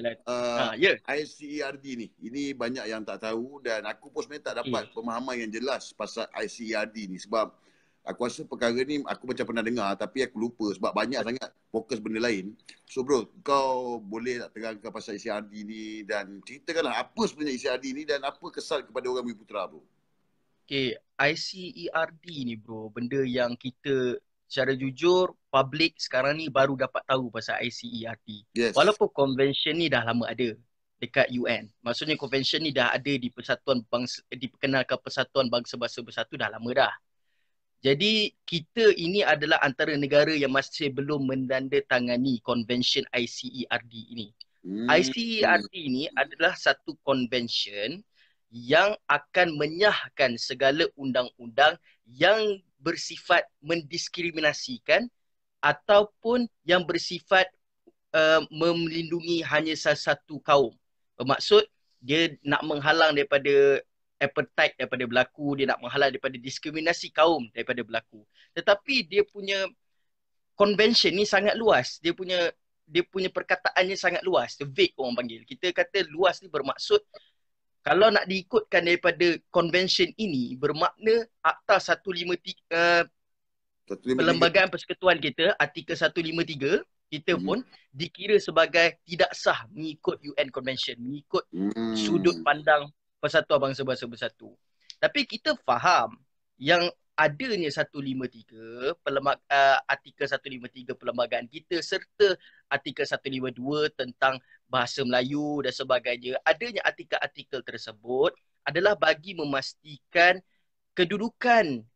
uh, ah, ah, yeah. ICERD ni. Ini banyak yang tak tahu dan aku pun sebenarnya tak dapat yeah. pemahaman yang jelas pasal ICERD ni sebab aku rasa perkara ni aku macam pernah dengar tapi aku lupa sebab banyak yeah. sangat fokus benda lain. So bro, kau boleh tak terangkan pasal ICERD ni dan ceritakanlah apa sebenarnya ICERD ni dan apa kesan kepada orang Putra bro? Okay, ICERD ni bro, benda yang kita secara jujur public sekarang ni baru dapat tahu pasal ICERT. Yes. Walaupun convention ni dah lama ada dekat UN. Maksudnya convention ni dah ada di persatuan bangsa diperkenalkan persatuan bangsa-bangsa bersatu dah lama dah. Jadi kita ini adalah antara negara yang masih belum menandatangani convention ICERD ini. Hmm. ICERD ini adalah satu convention yang akan menyahkan segala undang-undang yang bersifat mendiskriminasikan ataupun yang bersifat uh, memelindungi hanya salah satu kaum. Bermaksud dia nak menghalang daripada appetite daripada berlaku, dia nak menghalang daripada diskriminasi kaum daripada berlaku. Tetapi dia punya convention ni sangat luas. Dia punya dia punya perkataannya sangat luas. The vague orang panggil. Kita kata luas ni bermaksud kalau nak diikutkan daripada convention ini bermakna akta 153 uh, eh, perlembagaan persekutuan kita artikel 153 kita hmm. pun dikira sebagai tidak sah mengikut UN convention mengikut hmm. sudut pandang persatuan bangsa-bangsa bersatu tapi kita faham yang adanya 153 pelemak uh, artikel 153 perlembagaan kita serta artikel 152 tentang bahasa Melayu dan sebagainya adanya artikel-artikel tersebut adalah bagi memastikan kedudukan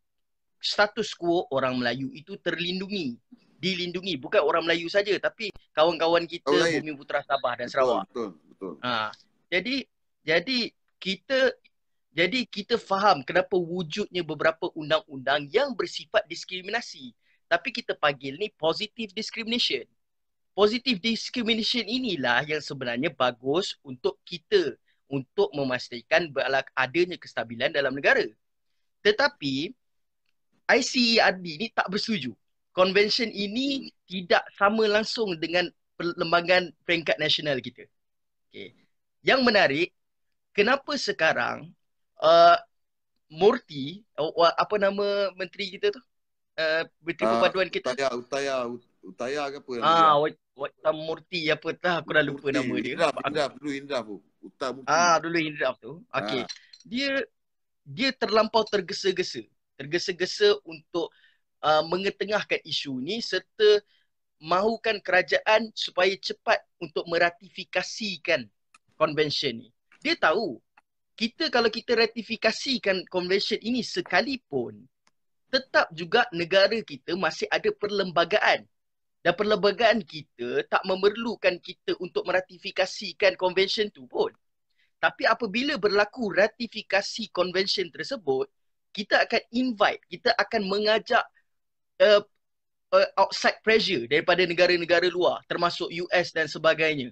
status quo orang Melayu itu terlindungi dilindungi bukan orang Melayu saja tapi kawan-kawan kita bumi Putra Sabah dan Sarawak betul betul, betul. Ha. jadi jadi kita jadi kita faham kenapa wujudnya beberapa undang-undang yang bersifat diskriminasi. Tapi kita panggil ni positive discrimination. Positive discrimination inilah yang sebenarnya bagus untuk kita untuk memastikan adanya kestabilan dalam negara. Tetapi ICERD ini tak bersetuju. Convention ini tidak sama langsung dengan perlembagaan peringkat nasional kita. Okay. Yang menarik, kenapa sekarang uh, Murti uh, uh, apa nama menteri kita tu? Uh, menteri uh, perpaduan kita. Utaya, Utaya, Utaya ke apa? Ah, uh, Wat, Wat, Wat, Murti apa tah aku dah lupa Murti. nama dia. Indraf, aku, Indraf, dulu Indra tu. Utam Murti. Ah, dulu Indra tu. Okey. Uh. Dia dia terlampau tergesa-gesa. Tergesa-gesa untuk uh, mengetengahkan isu ni serta mahukan kerajaan supaya cepat untuk meratifikasikan konvensyen ni. Dia tahu kita kalau kita ratifikasikan convention ini sekalipun tetap juga negara kita masih ada perlembagaan dan perlembagaan kita tak memerlukan kita untuk meratifikasikan convention tu pun tapi apabila berlaku ratifikasi convention tersebut kita akan invite kita akan mengajak uh, uh, outside pressure daripada negara-negara luar termasuk US dan sebagainya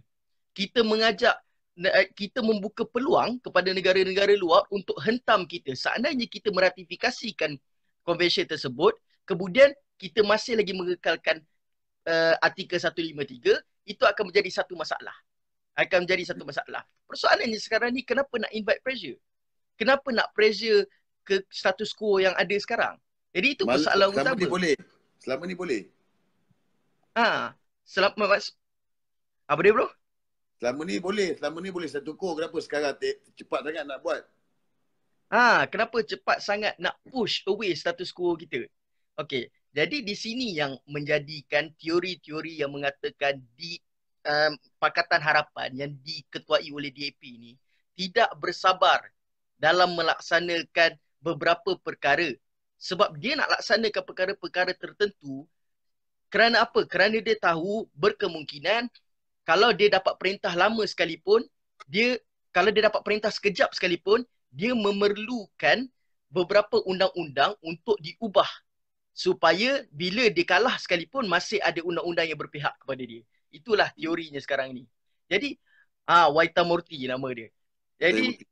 kita mengajak Eh, kita membuka peluang kepada negara-negara luar untuk hentam kita. Seandainya kita meratifikasikan konvensyen tersebut, kemudian kita masih lagi mengekalkan uh, artikel 153, itu akan menjadi satu masalah. Akan menjadi satu masalah. ini sekarang ni kenapa nak invite pressure? Kenapa nak pressure ke status quo yang ada sekarang? Jadi itu Mal- masalah selama utama. Selama ni boleh. Selama ni boleh. Ah, ha, selama apa dia bro? Selama ni boleh, selama ni boleh satu kor kenapa sekarang te- cepat sangat nak buat? Ha, kenapa cepat sangat nak push away status quo kita? Okay, jadi di sini yang menjadikan teori-teori yang mengatakan di um, Pakatan Harapan yang diketuai oleh DAP ini tidak bersabar dalam melaksanakan beberapa perkara sebab dia nak laksanakan perkara-perkara tertentu kerana apa? Kerana dia tahu berkemungkinan kalau dia dapat perintah lama sekalipun, dia kalau dia dapat perintah sekejap sekalipun, dia memerlukan beberapa undang-undang untuk diubah supaya bila dia kalah sekalipun masih ada undang-undang yang berpihak kepada dia. Itulah teorinya sekarang ni. Jadi ah ha, Waita Murti nama dia. Jadi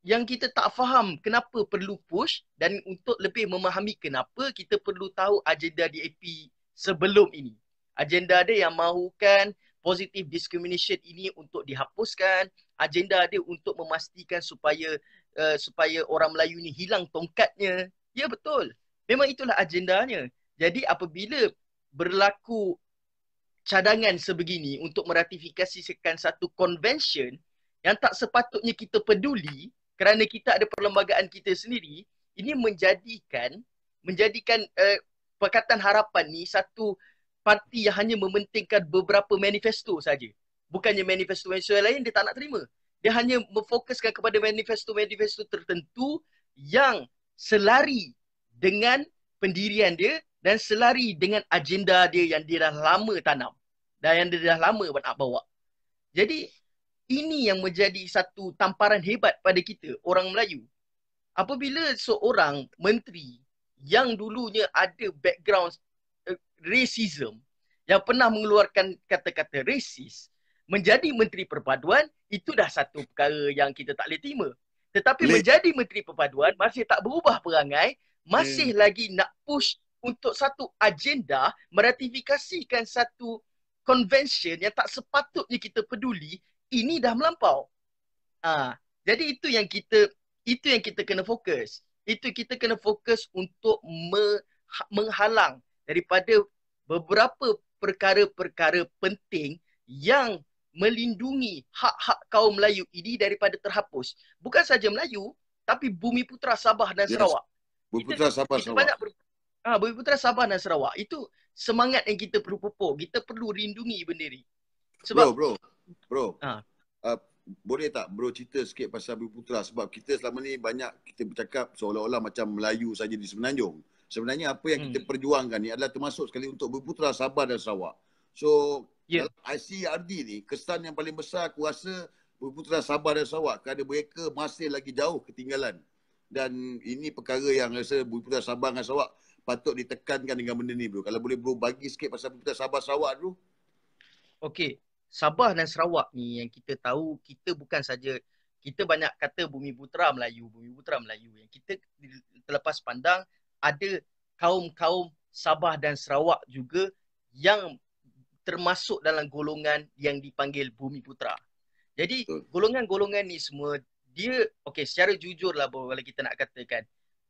yang kita tak faham kenapa perlu push dan untuk lebih memahami kenapa kita perlu tahu agenda DAP sebelum ini. Agenda dia yang mahukan positive discrimination ini untuk dihapuskan agenda dia untuk memastikan supaya uh, supaya orang Melayu ni hilang tongkatnya ya betul memang itulah agendanya jadi apabila berlaku cadangan sebegini untuk meratifikasikan satu convention yang tak sepatutnya kita peduli kerana kita ada perlembagaan kita sendiri ini menjadikan menjadikan uh, perkataan harapan ni satu parti yang hanya mementingkan beberapa manifesto saja. Bukannya manifesto-manifesto yang lain dia tak nak terima. Dia hanya memfokuskan kepada manifesto-manifesto tertentu yang selari dengan pendirian dia dan selari dengan agenda dia yang dia dah lama tanam dan yang dia dah lama nak bawa. Jadi ini yang menjadi satu tamparan hebat pada kita orang Melayu. Apabila seorang menteri yang dulunya ada background racism yang pernah mengeluarkan kata-kata rasis menjadi menteri perpaduan itu dah satu perkara yang kita tak boleh terima tetapi Le- menjadi menteri perpaduan masih tak berubah perangai masih hmm. lagi nak push untuk satu agenda meratifikasikan satu convention yang tak sepatutnya kita peduli ini dah melampau ha. jadi itu yang kita itu yang kita kena fokus itu kita kena fokus untuk me- menghalang daripada beberapa perkara-perkara penting yang melindungi hak-hak kaum Melayu ini daripada terhapus. Bukan saja Melayu, tapi Bumi Putra Sabah dan Sarawak. Yes. Bumi Putra Sabah dan Sarawak. Banyak ber... Ah, bumi Putra Sabah dan Sarawak. Itu semangat yang kita perlu pupuk. Kita perlu lindungi benda ni. Sebab... Bro, bro. Bro. Ha. Uh, boleh tak bro cerita sikit pasal Bumi Putra? Sebab kita selama ni banyak kita bercakap seolah-olah macam Melayu saja di Semenanjung sebenarnya apa yang kita hmm. perjuangkan ni adalah termasuk sekali untuk berputra Sabah dan Sarawak. So, yeah. ICRD ni, kesan yang paling besar aku rasa berputra Sabah dan Sarawak kerana mereka masih lagi jauh ketinggalan. Dan ini perkara yang rasa berputra Sabah dan Sarawak patut ditekankan dengan benda ni bro. Kalau boleh bro bagi sikit pasal berputra Sabah dan Sarawak dulu. Okay, Sabah dan Sarawak ni yang kita tahu, kita bukan saja kita banyak kata bumi putra Melayu, bumi putra Melayu. Yang kita terlepas pandang, ada kaum-kaum Sabah dan Sarawak juga yang termasuk dalam golongan yang dipanggil Bumi Putra. Jadi golongan-golongan ni semua dia okey secara jujurlah boleh kita nak katakan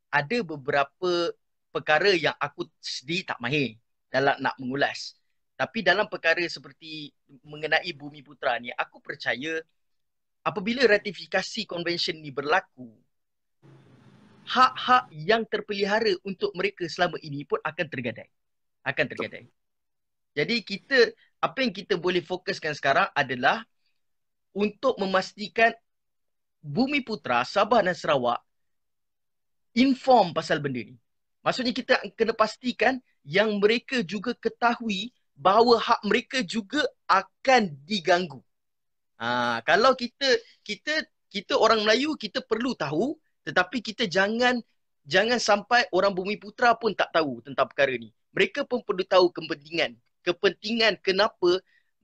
ada beberapa perkara yang aku sendiri tak mahir dalam nak mengulas. Tapi dalam perkara seperti mengenai Bumi Putra ni aku percaya apabila ratifikasi konvensyen ni berlaku hak-hak yang terpelihara untuk mereka selama ini pun akan tergadai. Akan tergadai. Jadi kita, apa yang kita boleh fokuskan sekarang adalah untuk memastikan Bumi Putra, Sabah dan Sarawak inform pasal benda ni. Maksudnya kita kena pastikan yang mereka juga ketahui bahawa hak mereka juga akan diganggu. Ha, kalau kita kita kita orang Melayu kita perlu tahu tetapi kita jangan jangan sampai orang bumi putra pun tak tahu tentang perkara ni. Mereka pun perlu tahu kepentingan. Kepentingan kenapa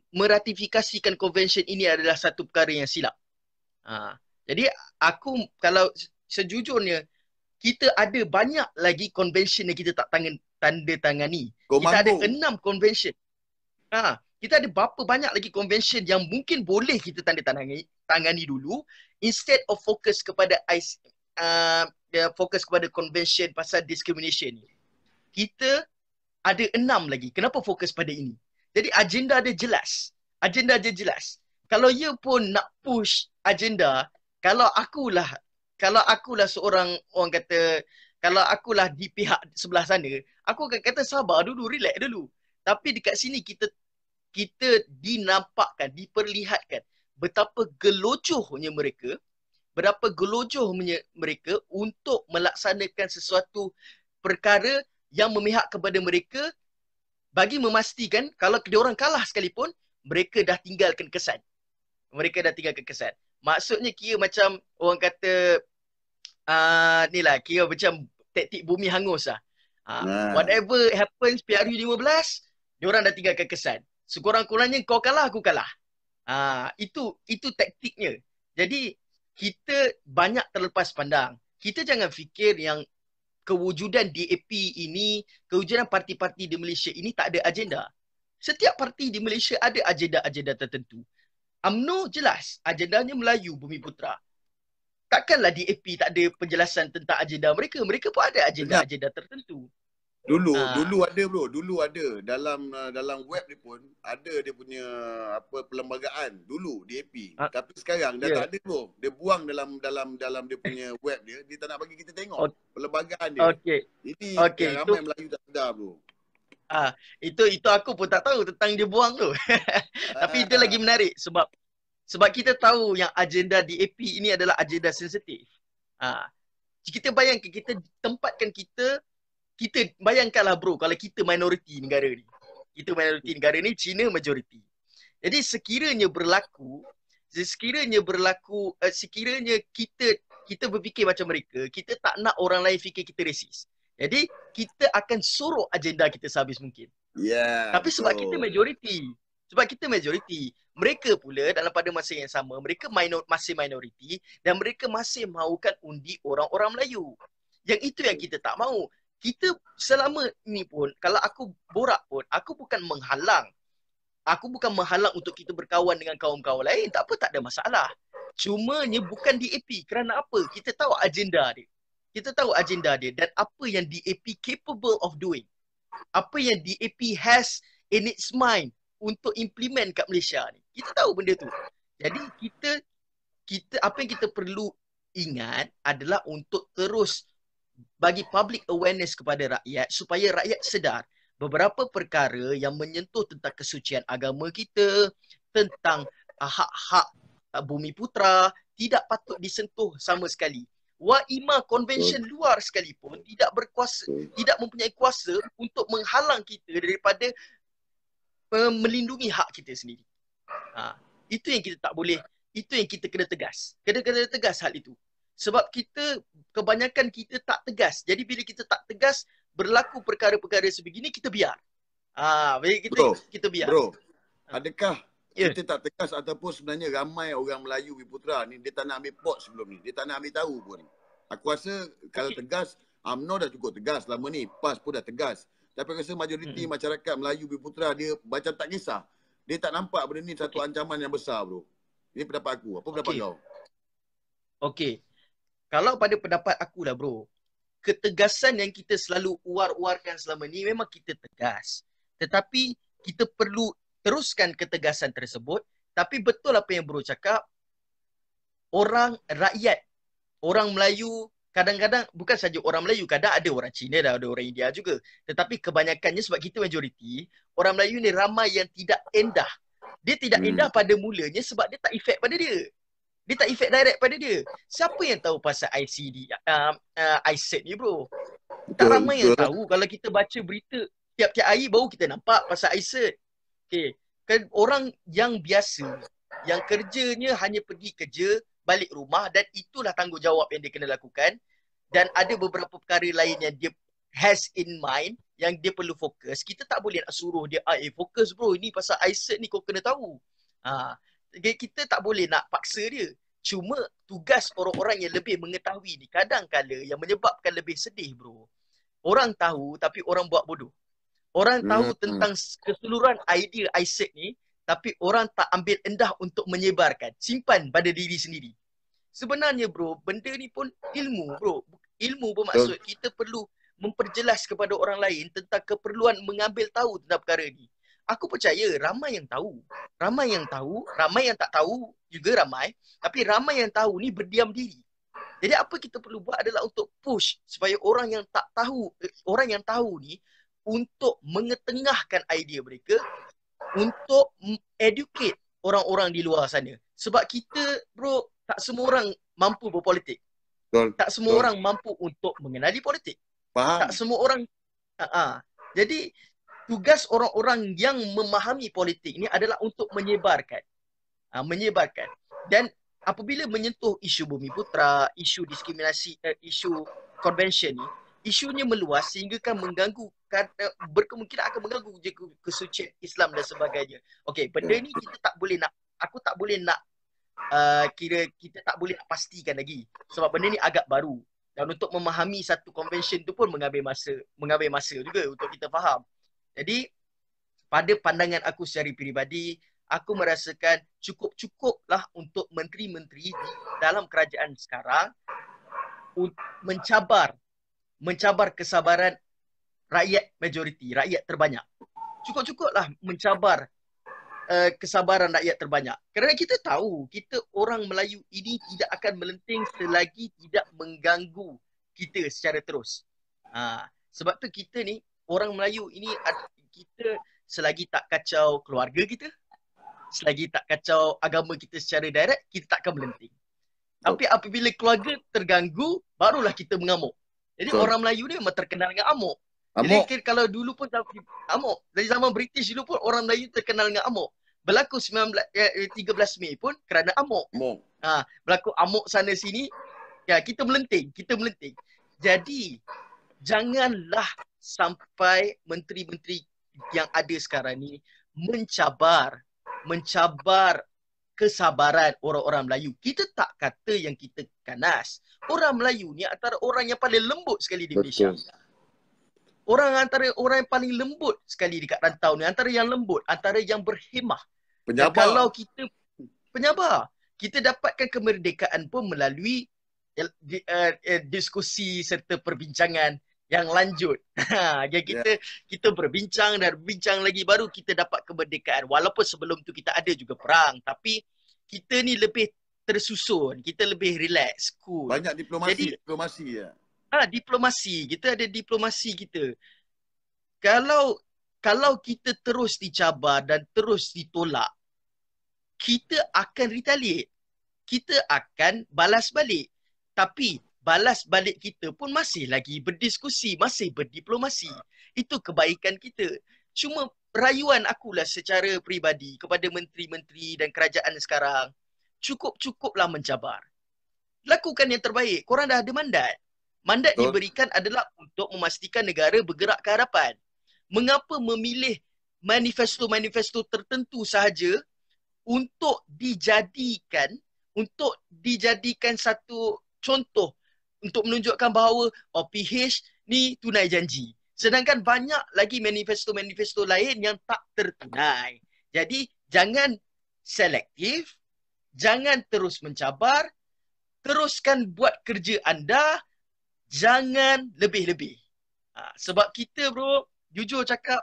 meratifikasikan konvensyen ini adalah satu perkara yang silap. Ha. Jadi aku kalau sejujurnya kita ada banyak lagi konvensyen yang kita tak tangan, tanda tangan ni. Kita ada enam konvensyen. Ha. Kita ada berapa banyak lagi konvensyen yang mungkin boleh kita tanda tangani, tangani dulu instead of fokus kepada ICM uh, uh, fokus kepada convention pasal discrimination ni. Kita ada enam lagi. Kenapa fokus pada ini? Jadi agenda dia jelas. Agenda dia jelas. Kalau you pun nak push agenda, kalau akulah, kalau akulah seorang orang kata, kalau akulah di pihak sebelah sana, aku akan kata sabar dulu, relax dulu. Tapi dekat sini kita kita dinampakkan, diperlihatkan betapa gelocohnya mereka berapa gelojoh mereka untuk melaksanakan sesuatu perkara yang memihak kepada mereka bagi memastikan kalau dia orang kalah sekalipun mereka dah tinggalkan kesan mereka dah tinggalkan kesan maksudnya kira macam orang kata uh, ni lah kira macam taktik bumi hangus lah uh, nah. whatever happens PRU 15 dia orang dah tinggalkan kesan sekurang-kurangnya kau kalah aku kalah uh, itu itu taktiknya jadi kita banyak terlepas pandang. Kita jangan fikir yang kewujudan DAP ini, kewujudan parti-parti di Malaysia ini tak ada agenda. Setiap parti di Malaysia ada agenda-agenda tertentu. UMNO jelas, agendanya Melayu, Bumi Putra. Takkanlah DAP tak ada penjelasan tentang agenda mereka. Mereka pun ada agenda-agenda tertentu. Dulu, ha. dulu ada bro. Dulu ada. Dalam uh, dalam web dia pun, ada dia punya apa perlembagaan. Dulu, DAP. Ha. Ah. Tapi sekarang, dah yeah. tak ada bro. Dia buang dalam dalam dalam dia punya web dia. Dia tak nak bagi kita tengok. Oh. Perlembagaan dia. Okay. Ini okay. ramai itu... Melayu tak sedar bro. Ah, itu itu aku pun tak tahu tentang dia buang tu. Tapi itu ah. lagi menarik sebab sebab kita tahu yang agenda DAP ini adalah agenda sensitif. Ah, kita bayangkan kita tempatkan kita kita bayangkanlah bro kalau kita minoriti negara ni. Kita minoriti negara ni Cina majoriti. Jadi sekiranya berlaku sekiranya berlaku eh, sekiranya kita kita berfikir macam mereka, kita tak nak orang lain fikir kita rasis. Jadi kita akan suruh agenda kita sehabis mungkin. Yeah. Tapi sebab so... kita majoriti. Sebab kita majoriti, mereka pula dalam pada masa yang sama, mereka minor, masih minoriti dan mereka masih mahukan undi orang-orang Melayu. Yang itu yang kita tak mahu kita selama ni pun kalau aku borak pun aku bukan menghalang aku bukan menghalang untuk kita berkawan dengan kaum-kaum lain tak apa tak ada masalah cumanya bukan DAP kerana apa kita tahu agenda dia kita tahu agenda dia dan apa yang DAP capable of doing apa yang DAP has in its mind untuk implement kat Malaysia ni kita tahu benda tu jadi kita kita apa yang kita perlu ingat adalah untuk terus bagi public awareness kepada rakyat supaya rakyat sedar beberapa perkara yang menyentuh tentang kesucian agama kita, tentang ah, hak-hak uh, bumi putra tidak patut disentuh sama sekali. Wa Waima convention luar sekalipun tidak berkuasa tidak mempunyai kuasa untuk menghalang kita daripada uh, melindungi hak kita sendiri. Ha, itu yang kita tak boleh, itu yang kita kena tegas. Kena kena tegas hal itu sebab kita kebanyakan kita tak tegas. Jadi bila kita tak tegas berlaku perkara-perkara sebegini kita biar. Ah, bila kita bro, kita biar. Bro. Ha. Adakah yeah. kita tak tegas ataupun sebenarnya ramai orang Melayu di Putra ni dia tak nak ambil pot sebelum ni. Dia tak nak ambil tahu pun. Aku rasa kalau okay. tegas UMNO dah cukup tegas lama ni. PAS pun dah tegas. Tapi aku rasa majoriti hmm. masyarakat Melayu di Putra dia macam tak kisah. Dia tak nampak benda ni satu okay. ancaman yang besar bro. Ini pendapat aku. Apa pendapat okay. kau? Okey kalau pada pendapat aku lah bro, ketegasan yang kita selalu uar-uarkan selama ni memang kita tegas. Tetapi kita perlu teruskan ketegasan tersebut. Tapi betul apa yang bro cakap, orang rakyat, orang Melayu kadang-kadang bukan saja orang Melayu kadang ada orang Cina dan ada orang India juga tetapi kebanyakannya sebab kita majoriti orang Melayu ni ramai yang tidak endah dia tidak hmm. endah pada mulanya sebab dia tak efek pada dia dia tak effect direct pada dia. Siapa yang tahu pasal ICD, um, uh, uh, ICED ni bro? Tak ramai yang tahu kalau kita baca berita tiap-tiap hari baru kita nampak pasal ICED. Okay. Kan orang yang biasa, yang kerjanya hanya pergi kerja, balik rumah dan itulah tanggungjawab yang dia kena lakukan. Dan ada beberapa perkara lain yang dia has in mind yang dia perlu fokus. Kita tak boleh nak suruh dia, ah, eh fokus bro, ini pasal ICED ni kau kena tahu. Ha kita tak boleh nak paksa dia. Cuma tugas orang-orang yang lebih mengetahui ni kadangkala yang menyebabkan lebih sedih bro. Orang tahu tapi orang buat bodoh. Orang tahu mm-hmm. tentang keseluruhan idea Isaac ni tapi orang tak ambil endah untuk menyebarkan. Simpan pada diri sendiri. Sebenarnya bro, benda ni pun ilmu bro. Ilmu bermaksud kita perlu memperjelas kepada orang lain tentang keperluan mengambil tahu tentang perkara ni aku percaya ramai yang tahu. Ramai yang tahu, ramai yang tak tahu juga ramai. Tapi ramai yang tahu ni berdiam diri. Jadi apa kita perlu buat adalah untuk push supaya orang yang tak tahu, orang yang tahu ni untuk mengetengahkan idea mereka untuk educate orang-orang di luar sana. Sebab kita bro, tak semua orang mampu berpolitik. Betul. Tak semua Betul. orang mampu untuk mengenali politik. Faham. Tak semua orang. Uh-uh. Jadi tugas orang-orang yang memahami politik ini adalah untuk menyebarkan. Ha, menyebarkan. Dan apabila menyentuh isu bumi putra, isu diskriminasi, uh, isu konvensyen ini, isunya meluas sehingga kan mengganggu kata eh, berkemungkinan akan mengganggu kesucian Islam dan sebagainya. Okey, benda ini ya. kita tak boleh nak aku tak boleh nak uh, kira kita tak boleh pastikan lagi sebab benda ini agak baru dan untuk memahami satu konvensyen itu pun mengambil masa mengambil masa juga untuk kita faham. Jadi pada pandangan aku secara peribadi, aku merasakan cukup-cukuplah untuk menteri-menteri dalam kerajaan sekarang mencabar mencabar kesabaran rakyat majoriti, rakyat terbanyak. Cukup-cukuplah mencabar uh, kesabaran rakyat terbanyak. Kerana kita tahu, kita orang Melayu ini tidak akan melenting selagi tidak mengganggu kita secara terus. Ha, sebab tu kita ni orang Melayu ini kita selagi tak kacau keluarga kita, selagi tak kacau agama kita secara direct, kita takkan berhenti. Tapi apabila keluarga terganggu, barulah kita mengamuk. Jadi so, orang Melayu ni memang terkenal dengan amuk. amuk. Jadi kalau dulu pun amuk. Dari zaman British dulu pun orang Melayu terkenal dengan amuk. Berlaku 19, eh, 13 eh, Mei pun kerana amuk. amuk. Ha, berlaku amuk sana sini, ya kita melenting, kita melenting. Jadi janganlah sampai menteri-menteri yang ada sekarang ni mencabar mencabar kesabaran orang-orang Melayu. Kita tak kata yang kita kanas. Orang Melayu ni antara orang yang paling lembut sekali di Malaysia. Orang antara orang yang paling lembut sekali dekat rantau ni, antara yang lembut, antara yang berhemah. Penyabar. Dan kalau kita penyabar, kita dapatkan kemerdekaan pun melalui uh, uh, diskusi serta perbincangan yang lanjut. Ha, ya. kita yeah. kita berbincang dan berbincang lagi baru kita dapat kemerdekaan. Walaupun sebelum tu kita ada juga perang tapi kita ni lebih tersusun, kita lebih relax, cool. Banyak diplomasi, Jadi, diplomasi ya. Ah, ha, diplomasi. Kita ada diplomasi kita. Kalau kalau kita terus dicabar dan terus ditolak, kita akan retaliate. Kita akan balas balik. Tapi balas balik kita pun masih lagi berdiskusi, masih berdiplomasi. Itu kebaikan kita. Cuma rayuan akulah secara peribadi kepada menteri-menteri dan kerajaan sekarang, cukup-cukuplah mencabar. Lakukan yang terbaik. Korang dah ada mandat. Mandat Betul. diberikan adalah untuk memastikan negara bergerak ke hadapan. Mengapa memilih manifesto-manifesto tertentu sahaja untuk dijadikan untuk dijadikan satu contoh untuk menunjukkan bahawa OPH ni tunai janji. Sedangkan banyak lagi manifesto-manifesto lain yang tak tertunai. Jadi jangan selektif, jangan terus mencabar, teruskan buat kerja anda, jangan lebih-lebih. Ha, sebab kita bro, jujur cakap,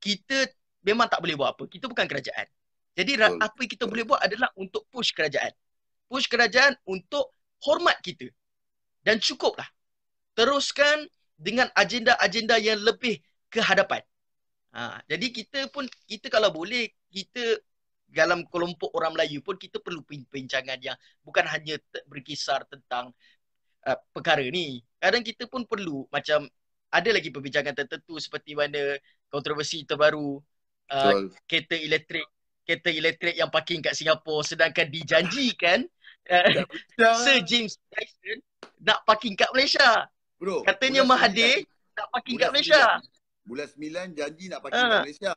kita memang tak boleh buat apa. Kita bukan kerajaan. Jadi oh. apa kita boleh buat adalah untuk push kerajaan. Push kerajaan untuk hormat kita dan cukuplah. Teruskan dengan agenda-agenda yang lebih ke hadapan. Ha, jadi kita pun, kita kalau boleh, kita dalam kelompok orang Melayu pun kita perlu perbincangan yang bukan hanya berkisar tentang uh, perkara ni. Kadang kita pun perlu macam ada lagi perbincangan tertentu seperti mana kontroversi terbaru uh, kereta elektrik kereta elektrik yang parking kat Singapura sedangkan dijanjikan uh, Sir James Dyson nak parking kat Malaysia. Bro. Katanya Mahathir nak parking kat Malaysia. bulan sembilan janji nak parking ah. kat Malaysia.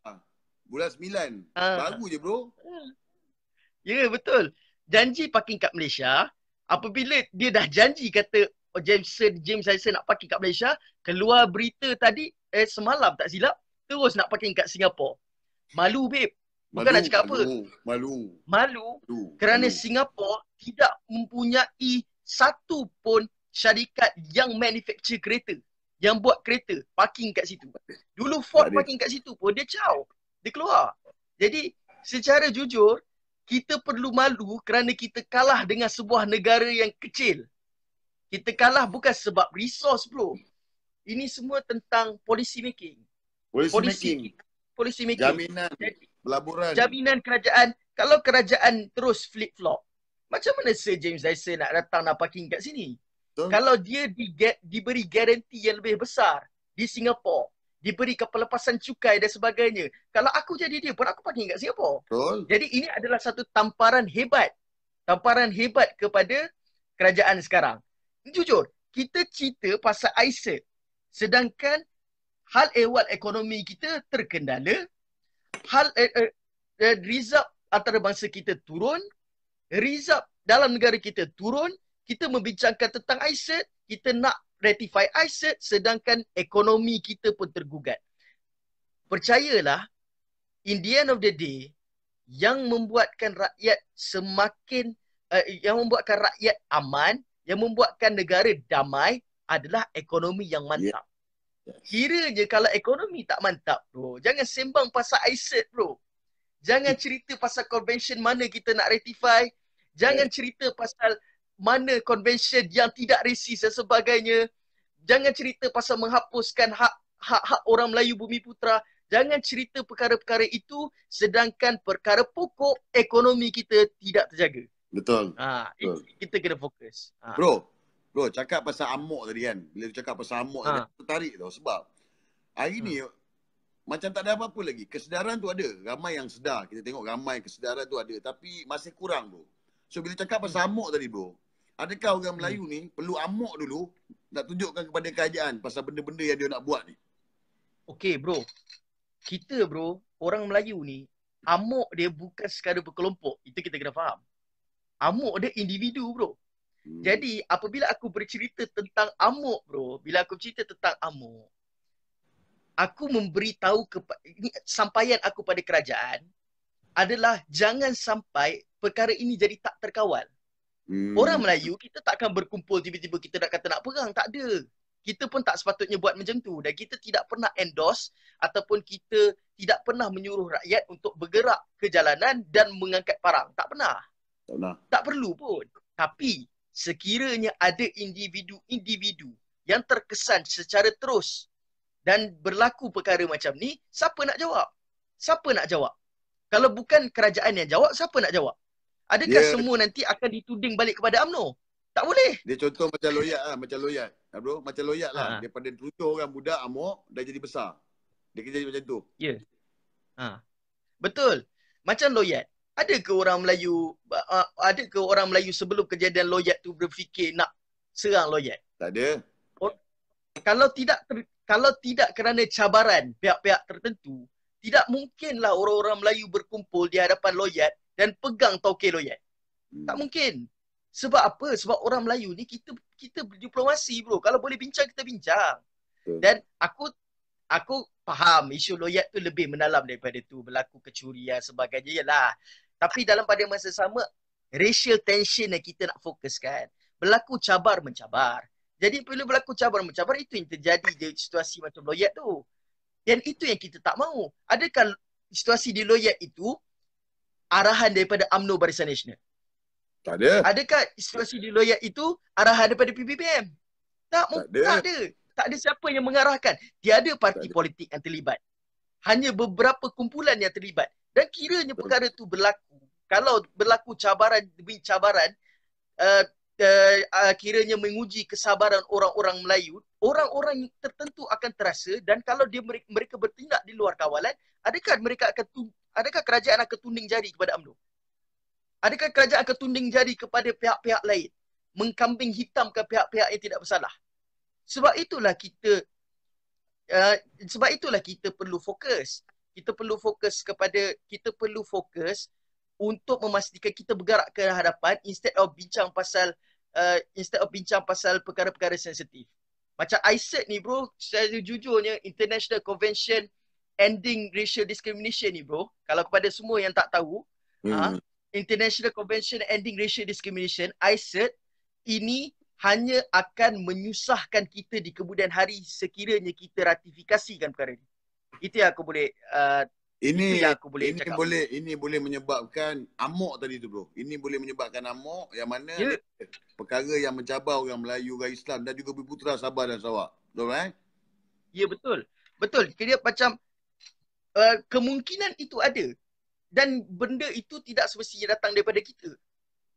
Bulan sembilan. Ha. Baru je bro. Ya yeah, betul. Janji parking kat Malaysia. Apabila dia dah janji kata oh, James Jameson, James saya nak parking kat Malaysia. Keluar berita tadi eh semalam tak silap. Terus nak parking kat Singapura. Malu babe. Bukan malu, nak cakap malu, apa. Malu. Malu. malu kerana malu. Singapura tidak mempunyai satu pun syarikat yang manufacture kereta yang buat kereta parking kat situ. Dulu Ford tak parking kat situ pun dia caw, dia keluar. Jadi secara jujur kita perlu malu kerana kita kalah dengan sebuah negara yang kecil. Kita kalah bukan sebab resource bro. Ini semua tentang policy making. Policy, policy making. Policy making. Jaminan pelaburan. Jaminan kerajaan. Kalau kerajaan terus flip-flop. Macam mana Sir James Dyson nak datang nak parking kat sini? Betul. Kalau dia di get, diberi garanti yang lebih besar di Singapura, diberi kepelepasan cukai dan sebagainya. Kalau aku jadi dia pun aku parking kat Singapura. Betul. Jadi ini adalah satu tamparan hebat. Tamparan hebat kepada kerajaan sekarang. Jujur, kita cerita pasal ISEP. Sedangkan hal ehwal ekonomi kita terkendala. Hal eh, eh, eh result antarabangsa kita turun result dalam negara kita turun, kita membincangkan tentang ISIS, e kita nak ratify ISIS e sedangkan ekonomi kita pun tergugat. Percayalah, in the end of the day, yang membuatkan rakyat semakin, uh, yang membuatkan rakyat aman, yang membuatkan negara damai adalah ekonomi yang mantap. Ya. Yeah. Kiranya kalau ekonomi tak mantap bro Jangan sembang pasal ISIS e bro Jangan cerita pasal convention mana kita nak ratify Jangan cerita pasal mana convention yang tidak resis dan sebagainya. Jangan cerita pasal menghapuskan hak hak-hak orang Melayu bumi putra. Jangan cerita perkara-perkara itu sedangkan perkara pokok ekonomi kita tidak terjaga. Betul. Ha, Betul. kita kena fokus. Ha. Bro, bro cakap pasal amok tadi kan. Bila cakap pasal amok ha. tadi, tertarik tau sebab hari ni hmm. macam tak ada apa-apa lagi. Kesedaran tu ada. Ramai yang sedar. Kita tengok ramai kesedaran tu ada. Tapi masih kurang tu. So kita cakap pasal amok tadi bro. Adakah orang hmm. Melayu ni perlu amok dulu nak tunjukkan kepada kerajaan pasal benda-benda yang dia nak buat ni? Okay bro. Kita bro, orang Melayu ni amok dia bukan sekadar berkelompok. Itu kita kena faham. Amok dia individu bro. Hmm. Jadi apabila aku bercerita tentang amok bro, bila aku cerita tentang amok, aku memberitahu kepa- ini, sampaian aku pada kerajaan, adalah jangan sampai perkara ini jadi tak terkawal. Hmm. Orang Melayu kita takkan berkumpul tiba-tiba kita nak kata nak perang, tak ada. Kita pun tak sepatutnya buat macam tu dan kita tidak pernah endorse ataupun kita tidak pernah menyuruh rakyat untuk bergerak ke jalanan dan mengangkat parang. Tak pernah. Tak pernah. Tak perlu pun. Tapi sekiranya ada individu-individu yang terkesan secara terus dan berlaku perkara macam ni, siapa nak jawab? Siapa nak jawab? Kalau bukan kerajaan yang jawab, siapa nak jawab? Adakah yeah. semua nanti akan dituding balik kepada UMNO? Tak boleh. Dia contoh macam loyat lah. Macam loyat. Bro, macam loyat lah. Ha. Daripada tujuh orang budak, amok, dah jadi besar. Dia kerja macam tu. Ya. Yeah. Ha. Betul. Macam loyat. Adakah orang Melayu, uh, adakah orang Melayu sebelum kejadian loyat tu berfikir nak serang loyat? Tak ada. Or, oh, kalau tidak ter, kalau tidak kerana cabaran pihak-pihak tertentu, tidak mungkinlah orang-orang Melayu berkumpul di hadapan loyat dan pegang tauke loyat. Hmm. Tak mungkin. Sebab apa? Sebab orang Melayu ni kita kita berdiplomasi bro. Kalau boleh bincang kita bincang. Dan aku aku faham isu loyat tu lebih mendalam daripada tu berlaku kecurian sebagainya ialah. Tapi dalam pada masa sama racial tension yang kita nak fokuskan. Berlaku cabar mencabar. Jadi perlu berlaku cabar mencabar itu yang terjadi di situasi macam loyat tu. Dan itu yang kita tak mahu. Adakah situasi di Loyat itu arahan daripada UMNO Barisan Nasional? Tak ada. Adakah situasi di Loyat itu arahan daripada PBBM? Tak, tak, ada. tak ada. Tak ada siapa yang mengarahkan. Tiada parti politik yang terlibat. Hanya beberapa kumpulan yang terlibat. Dan kiranya perkara itu berlaku, kalau berlaku cabaran demi cabaran, uh, uh, kiranya menguji kesabaran orang-orang Melayu, orang-orang tertentu akan terasa dan kalau dia mereka bertindak di luar kawalan, adakah mereka akan tu, adakah kerajaan akan tunding jari kepada UMNO? Adakah kerajaan akan tunding jari kepada pihak-pihak lain? Mengkambing ke pihak-pihak yang tidak bersalah? Sebab itulah kita uh, sebab itulah kita perlu fokus. Kita perlu fokus kepada kita perlu fokus untuk memastikan kita bergerak ke hadapan instead of bincang pasal uh, instead of bincang pasal perkara-perkara sensitif. Macam ICERT ni bro, saya jujurnya International Convention Ending Racial Discrimination ni bro, kalau kepada semua yang tak tahu, hmm. uh, International Convention Ending Racial Discrimination, ICERT, ini hanya akan menyusahkan kita di kemudian hari sekiranya kita ratifikasikan perkara ni. Itu yang aku boleh uh, ini yang aku boleh ini cakap boleh ini boleh menyebabkan amok tadi tu bro ini boleh menyebabkan amok yang mana yeah. perkara yang mencabar orang Melayu orang Islam dan juga Bumiputera Sabah dan Sarawak betul kan eh? right? ya yeah, betul betul dia macam uh, kemungkinan itu ada dan benda itu tidak semestinya datang daripada kita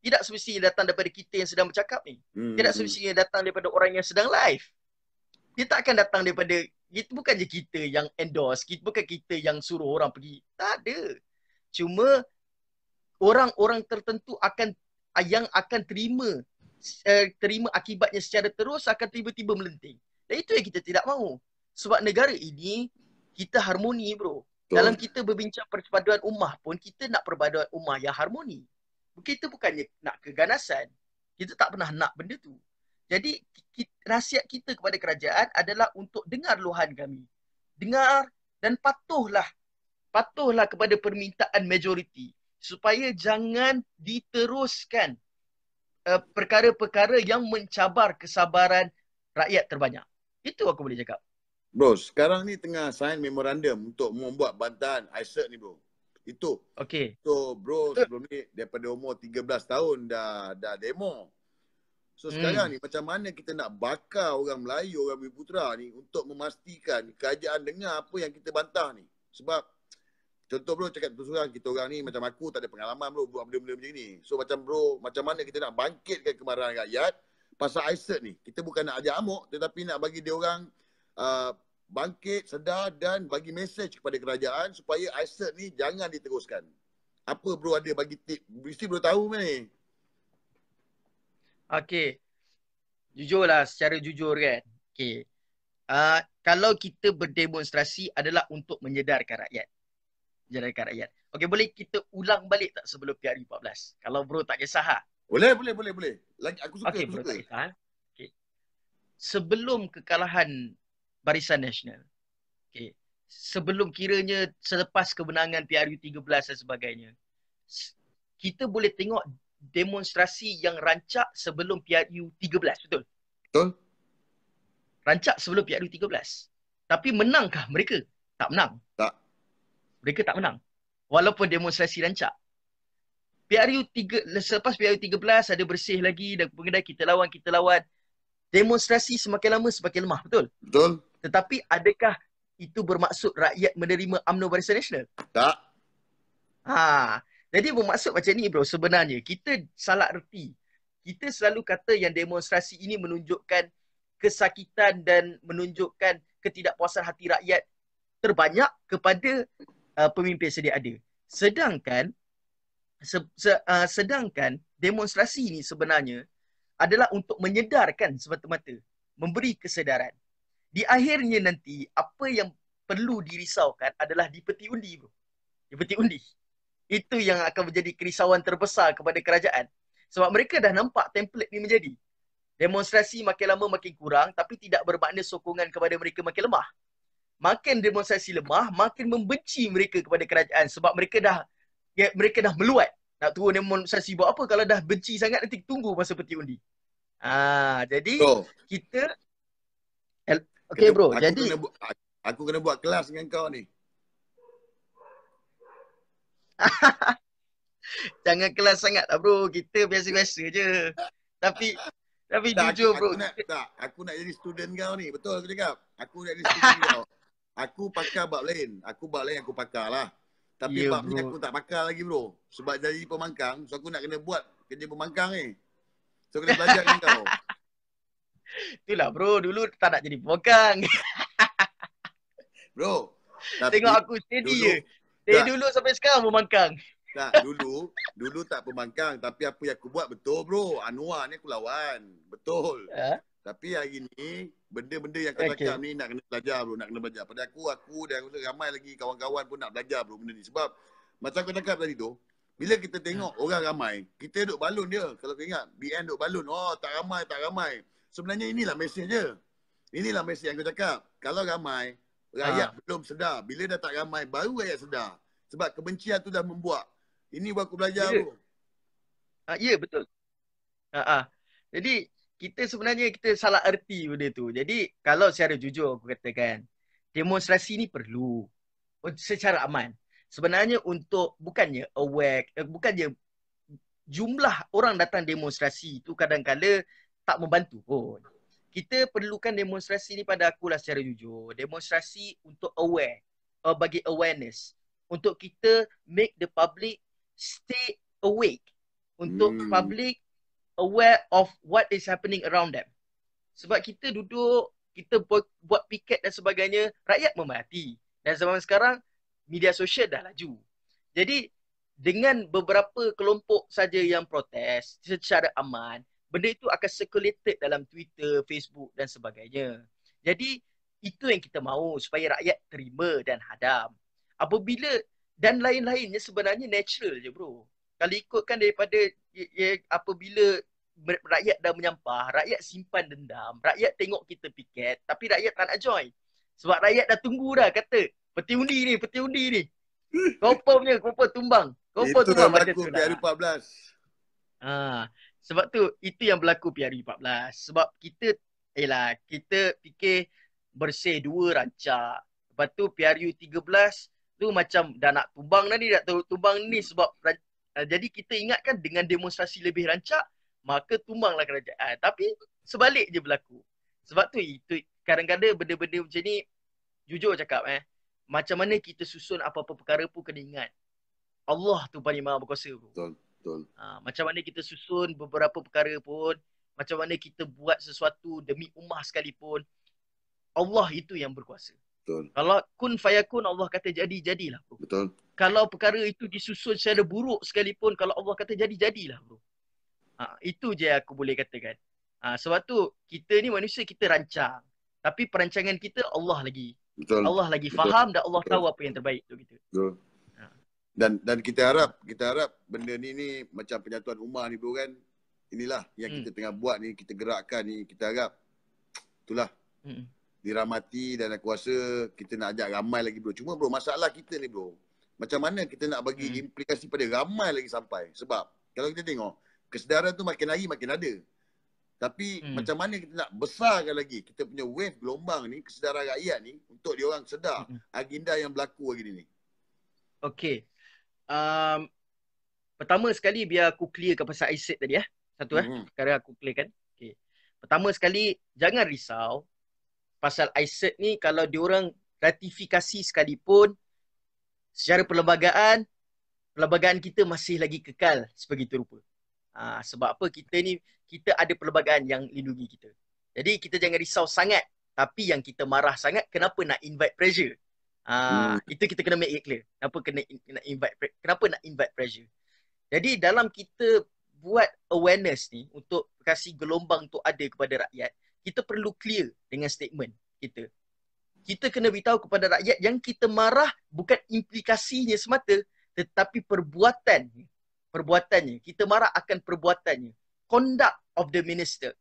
tidak semestinya datang daripada kita yang sedang bercakap ni hmm. tidak hmm. semestinya datang daripada orang yang sedang live dia tak akan datang daripada kita bukan je kita yang endorse, kita bukan kita yang suruh orang pergi. Tak ada. Cuma orang-orang tertentu akan yang akan terima eh, terima akibatnya secara terus akan tiba-tiba melenting. Dan itu yang kita tidak mahu. Sebab negara ini kita harmoni bro. Tuh. Dalam kita berbincang perpaduan ummah pun kita nak perpaduan ummah yang harmoni. Kita bukannya nak keganasan. Kita tak pernah nak benda tu. Jadi nasihat kita kepada kerajaan adalah untuk dengar luhan kami. Dengar dan patuhlah. Patuhlah kepada permintaan majoriti supaya jangan diteruskan uh, perkara-perkara yang mencabar kesabaran rakyat terbanyak. Itu aku boleh cakap. Bro, sekarang ni tengah sign memorandum untuk membuat bantahan ISIS e ni bro. Itu. Okay. So bro sebelum ni daripada umur 13 tahun dah dah demo. So hmm. sekarang ni macam mana kita nak bakar orang Melayu, orang Bumi Putera ni untuk memastikan kerajaan dengar apa yang kita bantah ni. Sebab contoh bro cakap terserah kita orang ni macam aku tak ada pengalaman bro buat benda-benda macam ni. So macam bro macam mana kita nak bangkitkan kemarahan rakyat pasal ISIS ni. Kita bukan nak ajak amuk tetapi nak bagi dia orang uh, bangkit sedar dan bagi mesej kepada kerajaan supaya ISIS ni jangan diteruskan. Apa bro ada bagi tip? Mesti bro tahu ni. Okay. Jujurlah, secara jujur kan. Okay. Uh, ah, kalau kita berdemonstrasi adalah untuk menyedarkan rakyat. Menyedarkan rakyat. Okay, boleh kita ulang balik tak sebelum PRU 14? E kalau bro tak kisah. Ha? Boleh, boleh, boleh. boleh. Lagi, aku suka. Okay, bro tak kisah. Ah. Okay. Sebelum kekalahan Barisan Nasional. Okay. Sebelum kiranya selepas kemenangan PRU 13 e dan sebagainya. Kita boleh tengok demonstrasi yang rancak sebelum PRU 13, betul? Betul. Rancak sebelum PRU 13. Tapi menangkah mereka? Tak menang. Tak. Mereka tak menang. Walaupun demonstrasi rancak. PRU 3, lepas PRU 13 ada bersih lagi dan kemudian kita lawan, kita lawan. Demonstrasi semakin lama semakin lemah, betul? Betul. Tetapi adakah itu bermaksud rakyat menerima UMNO Barisan Nasional? Tak. Haa. Jadi bermaksud macam ni bro, sebenarnya kita salah erti. Kita selalu kata yang demonstrasi ini menunjukkan kesakitan dan menunjukkan ketidakpuasan hati rakyat terbanyak kepada uh, pemimpin sedia ada. Sedangkan se, se, uh, sedangkan demonstrasi ini sebenarnya adalah untuk menyedarkan semata-mata, memberi kesedaran. Di akhirnya nanti apa yang perlu dirisaukan adalah di peti undi bro. Di peti undi. Itu yang akan menjadi kerisauan terbesar kepada kerajaan. Sebab mereka dah nampak template ni menjadi. Demonstrasi makin lama makin kurang tapi tidak bermakna sokongan kepada mereka makin lemah. Makin demonstrasi lemah, makin membenci mereka kepada kerajaan sebab mereka dah ya, mereka dah meluat. Nak turun demonstrasi buat apa kalau dah benci sangat nanti tunggu masa peti undi. Ha, jadi so, kita Okay bro, aku jadi kena aku, kena buat kelas dengan kau ni. Jangan kelas sangat lah bro. Kita biasa-biasa je. Tapi tapi tak, jujur aku, bro. Aku nak, tak, aku nak jadi student kau ni. Betul aku cakap. Aku nak jadi student kau. Aku pakai bab lain. Aku bab lain aku pakar lah. Tapi yeah, bab ni aku tak pakar lagi bro. Sebab jadi pemangkang. So aku nak kena buat kerja pemangkang ni. So kena belajar dengan kau. Itulah bro. Dulu tak nak jadi pemangkang. bro. Tapi, Tengok aku steady dulu, je. Dari tak. dulu sampai sekarang memangkang. Tak, dulu dulu tak pemangkang tapi apa yang aku buat betul bro. Anwar ni aku lawan. Betul. Ha? Tapi hari ni benda-benda yang kau cakap okay. ni nak kena belajar bro, nak kena belajar. Pada aku aku dan aku ramai lagi kawan-kawan pun nak belajar bro benda ni sebab macam aku cakap tadi tu bila kita tengok ha. orang ramai, kita duduk balun dia. Kalau kau ingat, BN duduk balun. Oh, tak ramai, tak ramai. Sebenarnya inilah mesej dia. Inilah mesej yang aku cakap. Kalau ramai, Rakyat ha. Ah. belum sedar. Bila dah tak ramai, baru rakyat sedar. Sebab kebencian tu dah membuat. Ini buat aku belajar tu. Ya. Ha, ya, betul. Ha, ha. Jadi, kita sebenarnya kita salah erti benda tu. Jadi, kalau secara jujur aku katakan, demonstrasi ni perlu oh, secara aman. Sebenarnya untuk bukannya aware, eh, bukannya jumlah orang datang demonstrasi itu kadang-kadang tak membantu pun kita perlukan demonstrasi ni pada aku lah secara jujur. Demonstrasi untuk aware, uh, bagi awareness. Untuk kita make the public stay awake. Untuk hmm. public aware of what is happening around them. Sebab kita duduk, kita buat, buat piket dan sebagainya, rakyat memati. Dan zaman sekarang, media sosial dah laju. Jadi, dengan beberapa kelompok saja yang protes secara aman, benda itu akan circulated dalam Twitter, Facebook dan sebagainya. Jadi itu yang kita mahu supaya rakyat terima dan hadam. Apabila dan lain-lainnya sebenarnya natural je bro. Kalau ikutkan daripada ya, apabila rakyat dah menyampah, rakyat simpan dendam, rakyat tengok kita piket tapi rakyat tak nak join. Sebab rakyat dah tunggu dah kata peti undi ni, peti undi ni. Kau punya, kau tumbang. Kau pun tumbang macam tu lah. Itu dah laku PR14. Ah. Sebab tu itu yang berlaku PRU 14. Sebab kita ialah kita fikir bersih dua rancak. Lepas tu PRU 13 tu macam dah nak tumbang dah ni, dah tumbang ni sebab eh, jadi kita ingatkan dengan demonstrasi lebih rancak maka tumbanglah kerajaan. Tapi sebalik je berlaku. Sebab tu itu kadang-kadang benda-benda macam ni jujur cakap eh macam mana kita susun apa-apa perkara pun kena ingat Allah tu paling maha berkuasa tu. Betul. Betul. Uh, macam mana kita susun beberapa perkara pun, macam mana kita buat sesuatu demi ummah sekalipun, Allah itu yang berkuasa. Betul. Kalau kun fayakun Allah kata jadi jadilah bro. Betul. Kalau perkara itu disusun secara buruk sekalipun kalau Allah kata jadi jadilah bro. Ha, itu je aku boleh katakan. Ha, sebab tu kita ni manusia kita rancang. Tapi perancangan kita Allah lagi. Betul. Allah lagi Betul. faham dan Allah Betul. tahu apa yang terbaik untuk kita. Betul dan dan kita harap kita harap benda ni ni macam penyatuan umah ni bro kan inilah yang mm. kita tengah buat ni kita gerakkan ni kita harap itulah mm. diramati dan kuasa kita nak ajak ramai lagi bro cuma bro masalah kita ni bro macam mana kita nak bagi mm. implikasi pada ramai lagi sampai sebab kalau kita tengok kesedaran tu makin hari makin ada tapi mm. macam mana kita nak besarkan lagi kita punya wave gelombang ni kesedaran rakyat ni untuk orang sedar hmm. agenda yang berlaku hari ni Okay, um, pertama sekali biar aku clearkan pasal Isaac tadi eh. Satu eh. Mm-hmm. Sekarang aku clearkan. Okay. Pertama sekali jangan risau pasal Isaac ni kalau diorang ratifikasi sekalipun secara perlembagaan perlembagaan kita masih lagi kekal sebegitu rupa. Ha, sebab apa kita ni kita ada perlembagaan yang lindungi kita. Jadi kita jangan risau sangat tapi yang kita marah sangat kenapa nak invite pressure Ah, hmm. itu kita kena make it clear. Kenapa kena nak invite kenapa nak invite pressure. Jadi dalam kita buat awareness ni untuk kasi gelombang tu ada kepada rakyat, kita perlu clear dengan statement kita. Kita kena beritahu kepada rakyat yang kita marah bukan implikasinya semata tetapi perbuatan perbuatannya. Kita marah akan perbuatannya. Conduct of the minister.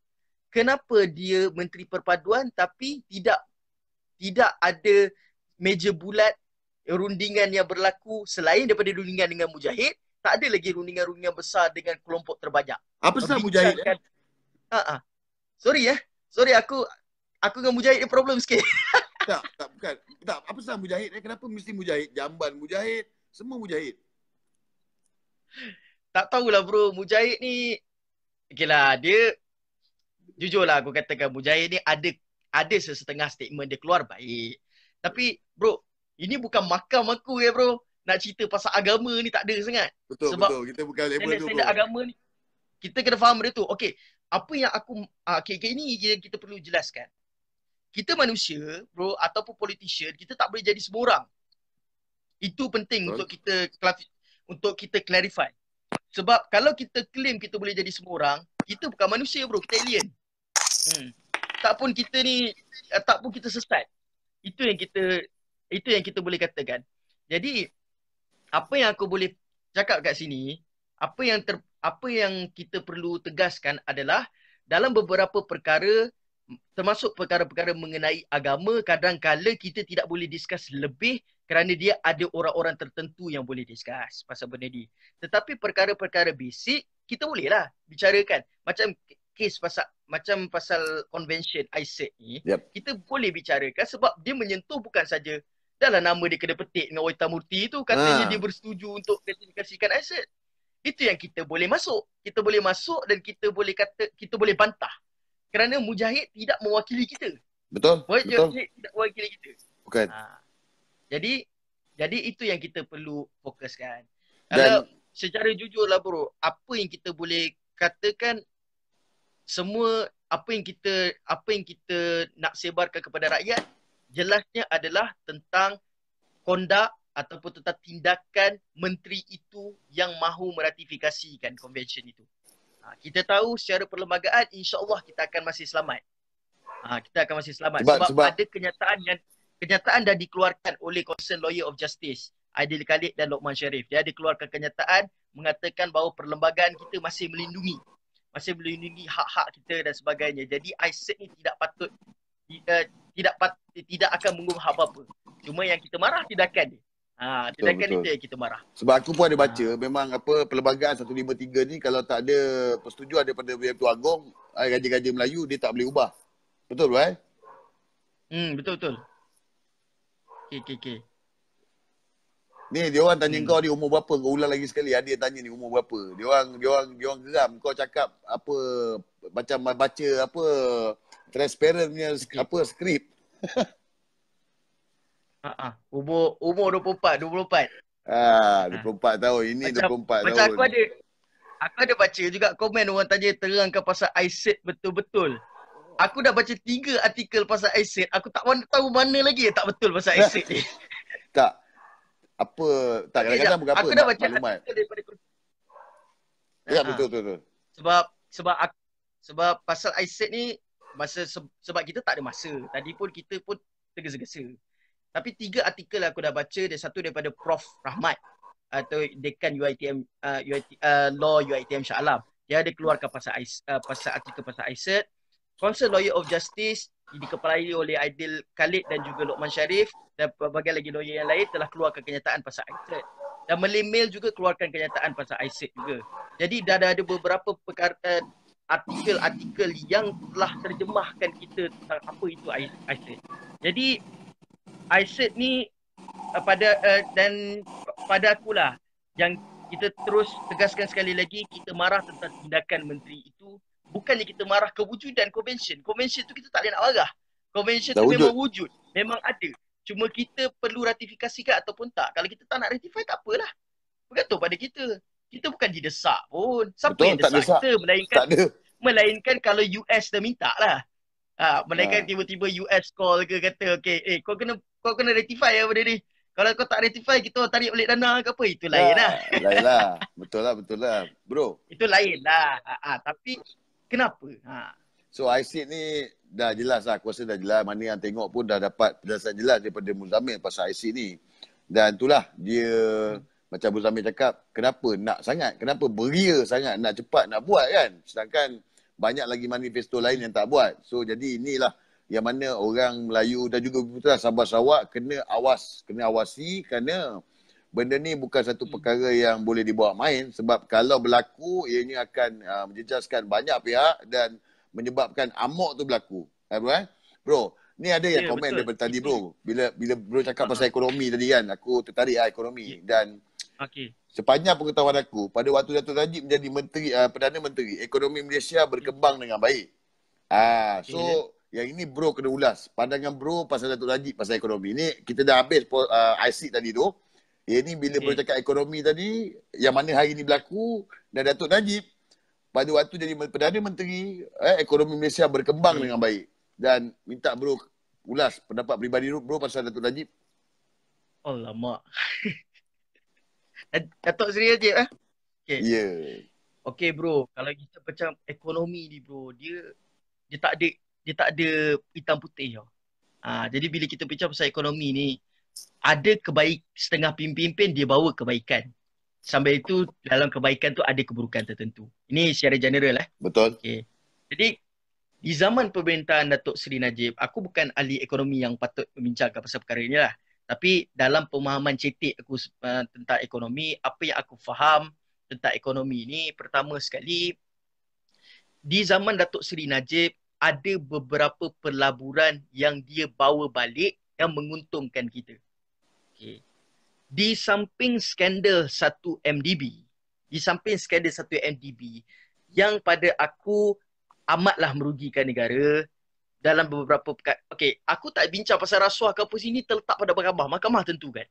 Kenapa dia menteri perpaduan tapi tidak tidak ada meja bulat eh, rundingan yang berlaku selain daripada rundingan dengan mujahid tak ada lagi rundingan-rundingan besar dengan kelompok terbanyak apa sebab mujahid kan ha ah sorry ya eh. sorry aku aku dengan mujahid ni problem sikit tak tak bukan tak apa sebab mujahid eh? kenapa mesti mujahid jamban mujahid semua mujahid tak tahulah bro mujahid ni okeylah dia jujurlah aku katakan mujahid ni ada ada sesetengah statement dia keluar baik tapi bro, ini bukan makam aku ya bro. Nak cerita pasal agama ni tak ada sangat. Betul Sebab betul. Kita bukan label standard, tu. bro. agama ni kita kena faham benda tu. Okey, apa yang aku uh, ah, okay, okay, ini yang kita perlu jelaskan. Kita manusia, bro, ataupun politician, kita tak boleh jadi semua orang. Itu penting betul. untuk kita untuk kita clarify. Sebab kalau kita claim kita boleh jadi semua orang, kita bukan manusia bro, kita alien. Hmm. Tak pun kita ni, eh, tak pun kita sesat itu yang kita itu yang kita boleh katakan jadi apa yang aku boleh cakap kat sini apa yang ter, apa yang kita perlu tegaskan adalah dalam beberapa perkara termasuk perkara-perkara mengenai agama kadang kala kita tidak boleh discuss lebih kerana dia ada orang-orang tertentu yang boleh discuss pasal benda ni. Tetapi perkara-perkara basic kita bolehlah bicarakan. Macam kes pasal macam pasal convention ISEC ni yep. kita boleh bicarakan sebab dia menyentuh bukan saja dalam nama dia kena petik dengan Wita Murti tu katanya ha. dia bersetuju untuk ratifikasikan ISEC itu yang kita boleh masuk kita boleh masuk dan kita boleh kata kita boleh bantah kerana mujahid tidak mewakili kita betul mujahid betul tidak mewakili kita bukan ha. jadi jadi itu yang kita perlu fokuskan dan Kalau secara jujurlah bro apa yang kita boleh katakan semua apa yang kita apa yang kita nak sebarkan kepada rakyat jelasnya adalah tentang kondak ataupun tentang tindakan menteri itu yang mahu meratifikasikan konvensyen itu. Ha, kita tahu secara perlembagaan insya-Allah kita akan masih selamat. Ha, kita akan masih selamat sebab, sebab, sebab ada kenyataan yang kenyataan dah dikeluarkan oleh Concern Lawyer of Justice Aidil Khalid dan Lokman Sharif. Dia ada keluarkan kenyataan mengatakan bahawa perlembagaan kita masih melindungi masih belum melindungi hak-hak kita dan sebagainya. Jadi ISIS ni tidak patut tidak eh, tidak pat, tidak akan mengubah apa-apa. Cuma yang kita marah tindakan dia. Ha, tindakan betul, betul. itu kita marah. Sebab aku pun ada ha. baca ha. memang apa perlembagaan 153 ni kalau tak ada persetujuan daripada Yang Tu Agong, Raja-Raja Melayu dia tak boleh ubah. Betul, right? Hmm, betul betul. Okey, okey, okey. Ni dia orang tanya hmm. kau ni umur berapa? Kau ulang lagi sekali. Adik tanya ni umur berapa? Dia orang dia orang dia orang geram kau cakap apa macam baca apa transparent punya apa skrip. Ah, umur umur 24, 24. Ah, 24 ah. tahun. Ini macam, 24 macam tahun. Macam aku ada aku ada baca juga komen orang tanya terangkan pasal iSet betul-betul. Aku dah baca tiga artikel pasal iSet. Aku tak tahu mana lagi yang tak betul pasal iSet ni. tak apa tak okay, kadang-kadang bukan apa dah baca maklumat ya ha. betul, betul betul sebab sebab aku, sebab pasal I said ni masa sebab kita tak ada masa tadi pun kita pun tergesa-gesa tapi tiga artikel aku dah baca dia satu daripada Prof Rahmat atau dekan UiTM uh, UIT, uh, law UiTM Shah Alam dia ada keluarkan pasal uh, pasal artikel pasal ISET Council Lawyer of Justice dikepalai oleh Aidil Khalid dan juga Lokman Sharif dan pelbagai lagi lawyer yang lain telah keluarkan kenyataan pasal ICED dan Malay Mail juga keluarkan kenyataan pasal ICED juga. Jadi dah, ada beberapa perkara eh, artikel-artikel yang telah terjemahkan kita tentang apa itu ICED. Jadi ICED ni eh, pada uh, dan pada akulah yang kita terus tegaskan sekali lagi kita marah tentang tindakan menteri itu bukannya kita marah kewujudan convention. Convention tu kita tak boleh nak marah. Convention tak tu memang wujud. Memang ada. Cuma kita perlu ratifikasikan ataupun tak. Kalau kita tak nak ratify, tak apalah. Bergantung pada kita. Kita bukan didesak pun. Siapa Betul, yang desak, desak kita? Melainkan, melainkan kalau US dah minta lah. Ha, melainkan ha. tiba-tiba US call ke kata, okay, eh, kau kena kau kena ratify lah benda ni. Kalau kau tak ratify, kita orang tarik balik dana ke apa. Itu ya, lain lah. Lain lah. betul lah, betul lah. Bro. Itu lain lah. Ha, ha, tapi Kenapa? Ha. So Aisyid ni dah jelas lah. Aku rasa dah jelas. Mana yang tengok pun dah dapat penjelasan jelas daripada Muzamil pasal Aisyid ni. Dan itulah dia hmm. macam Muzamil cakap kenapa nak sangat. Kenapa beria sangat nak cepat nak buat kan. Sedangkan banyak lagi manifesto lain yang tak buat. So jadi inilah yang mana orang Melayu dan juga Putera Sabah Sarawak kena awas. Kena awasi kerana benda ni bukan satu hmm. perkara yang boleh dibawa main sebab kalau berlaku ianya akan uh, menjejaskan banyak pihak dan menyebabkan amok tu berlaku. Eh, bro, eh? bro, ni ada yang yeah, komen daripada tadi bro. Bila bila bro cakap pasal ha, ha. ekonomi tadi kan, aku tertarik ah ekonomi yeah. dan okey. Sepanjang pengetahuan aku, pada waktu Datuk Najib menjadi menteri uh, Perdana Menteri, ekonomi Malaysia hmm. berkembang dengan baik. Ah, uh, so yeah. yang ini bro kena ulas. Pandangan bro pasal Datuk Najib pasal ekonomi ni, kita dah habis uh, ah, IC tadi tu. Ya ni bila okay. bercakap ekonomi tadi yang mana hari ni berlaku dan Datuk Najib pada waktu jadi Perdana Menteri eh, ekonomi Malaysia berkembang okay. dengan baik dan minta bro ulas pendapat pribadi bro pasal Datuk Najib. Alamak. Datuk Seri Haji eh? Okay. Yeah. Okay bro, kalau kita macam ekonomi ni bro, dia dia tak ada dia tak ada hitam putih tau. Ha, jadi bila kita bincang pasal ekonomi ni, ada kebaik setengah pimpin-pimpin dia bawa kebaikan. Sambil itu dalam kebaikan tu ada keburukan tertentu. Ini secara general eh. Betul. Okay. Jadi di zaman pemerintahan Datuk Seri Najib, aku bukan ahli ekonomi yang patut membincangkan pasal perkara ini lah. Tapi dalam pemahaman cetek aku uh, tentang ekonomi, apa yang aku faham tentang ekonomi ini, pertama sekali, di zaman Datuk Seri Najib, ada beberapa pelaburan yang dia bawa balik yang menguntungkan kita. Okay. Di samping skandal satu mdb di samping skandal satu mdb yang pada aku amatlah merugikan negara dalam beberapa pekat. Okay, aku tak bincang pasal rasuah ke apa sini terletak pada mahkamah. Mahkamah tentu kan.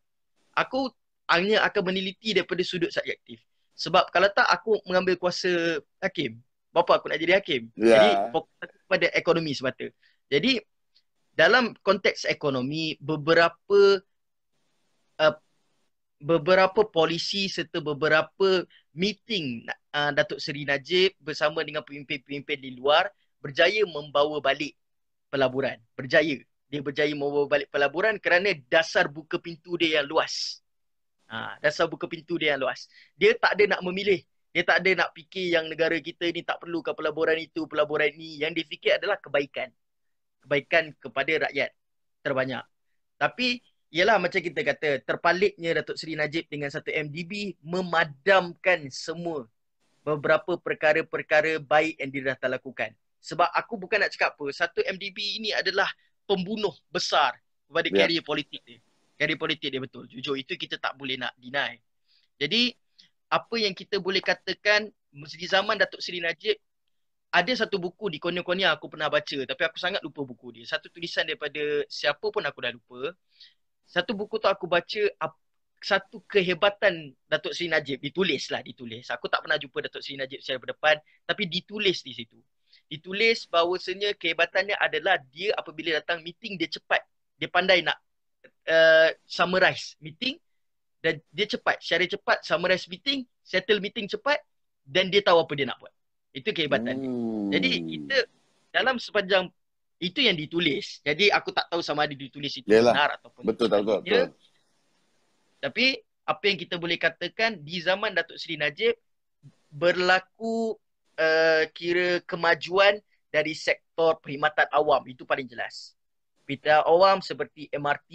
Aku hanya akan meneliti daripada sudut subjektif. Sebab kalau tak aku mengambil kuasa hakim. Bapa aku nak jadi hakim. Yeah. Jadi fokus aku pada ekonomi semata. Jadi dalam konteks ekonomi, beberapa Uh, beberapa polisi serta beberapa meeting uh, Datuk Seri Najib bersama dengan pemimpin-pemimpin di luar berjaya membawa balik pelaburan. Berjaya. Dia berjaya membawa balik pelaburan kerana dasar buka pintu dia yang luas. Ha, dasar buka pintu dia yang luas. Dia tak ada nak memilih. Dia tak ada nak fikir yang negara kita ni tak perlukan pelaburan itu, pelaburan ini. Yang dia fikir adalah kebaikan. Kebaikan kepada rakyat terbanyak. Tapi ialah macam kita kata terpalitnya Datuk Seri Najib dengan satu MDB memadamkan semua beberapa perkara-perkara baik yang dia dah telah lakukan. Sebab aku bukan nak cakap apa, satu MDB ini adalah pembunuh besar kepada yeah. karier politik dia. Karier politik dia betul. Jujur itu kita tak boleh nak deny. Jadi apa yang kita boleh katakan di zaman Datuk Seri Najib ada satu buku di konya-konya aku pernah baca tapi aku sangat lupa buku dia. Satu tulisan daripada siapa pun aku dah lupa satu buku tu aku baca satu kehebatan Datuk Seri Najib ditulis lah ditulis. Aku tak pernah jumpa Datuk Seri Najib secara berdepan tapi ditulis di situ. Ditulis bahawa bahawasanya kehebatannya adalah dia apabila datang meeting dia cepat. Dia pandai nak uh, summarize meeting dan dia cepat. Secara cepat summarize meeting, settle meeting cepat dan dia tahu apa dia nak buat. Itu kehebatannya. Hmm. Jadi kita dalam sepanjang itu yang ditulis. Jadi aku tak tahu sama ada ditulis itu Yalah. benar ataupun betul tak ya. betul, Tapi apa yang kita boleh katakan di zaman Datuk Seri Najib berlaku uh, kira kemajuan dari sektor perkhidmatan awam itu paling jelas. Perkhidmatan awam seperti MRT,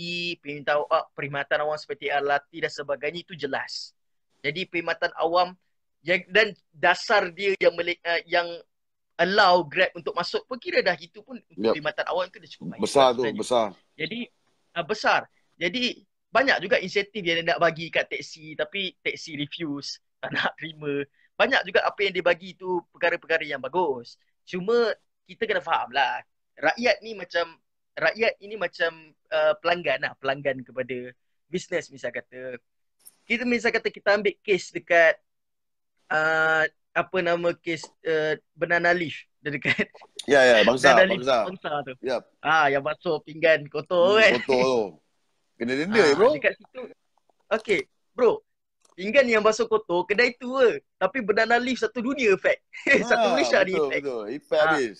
perkhidmatan awam seperti LRT dan sebagainya itu jelas. Jadi perkhidmatan awam dan dasar dia yang eh, yang allow Grab untuk masuk pun kira dah itu pun untuk yep. limatan awal itu dah cukup banyak. Besar tu, sebenarnya. besar. Jadi uh, besar. Jadi banyak juga insentif yang dia nak bagi kat teksi tapi teksi refuse, tak nak terima. Banyak juga apa yang dia bagi tu perkara-perkara yang bagus. Cuma kita kena faham lah. Rakyat ni macam, rakyat ini macam uh, pelanggan lah. Pelanggan kepada bisnes misal kata. Kita misal kata kita ambil kes dekat uh, apa nama kes uh, banana leaf dekat ya ya bangsa bangsa. Leaf, bangsa tu yep. ah ha, yang masuk pinggan kotor hmm, kan kotor tu kena denda ah, bro dekat situ okey bro pinggan yang basuh kotor kedai tu ke tapi benana leaf satu dunia effect ha, satu ah, malaysia ni effect betul effect ha. habis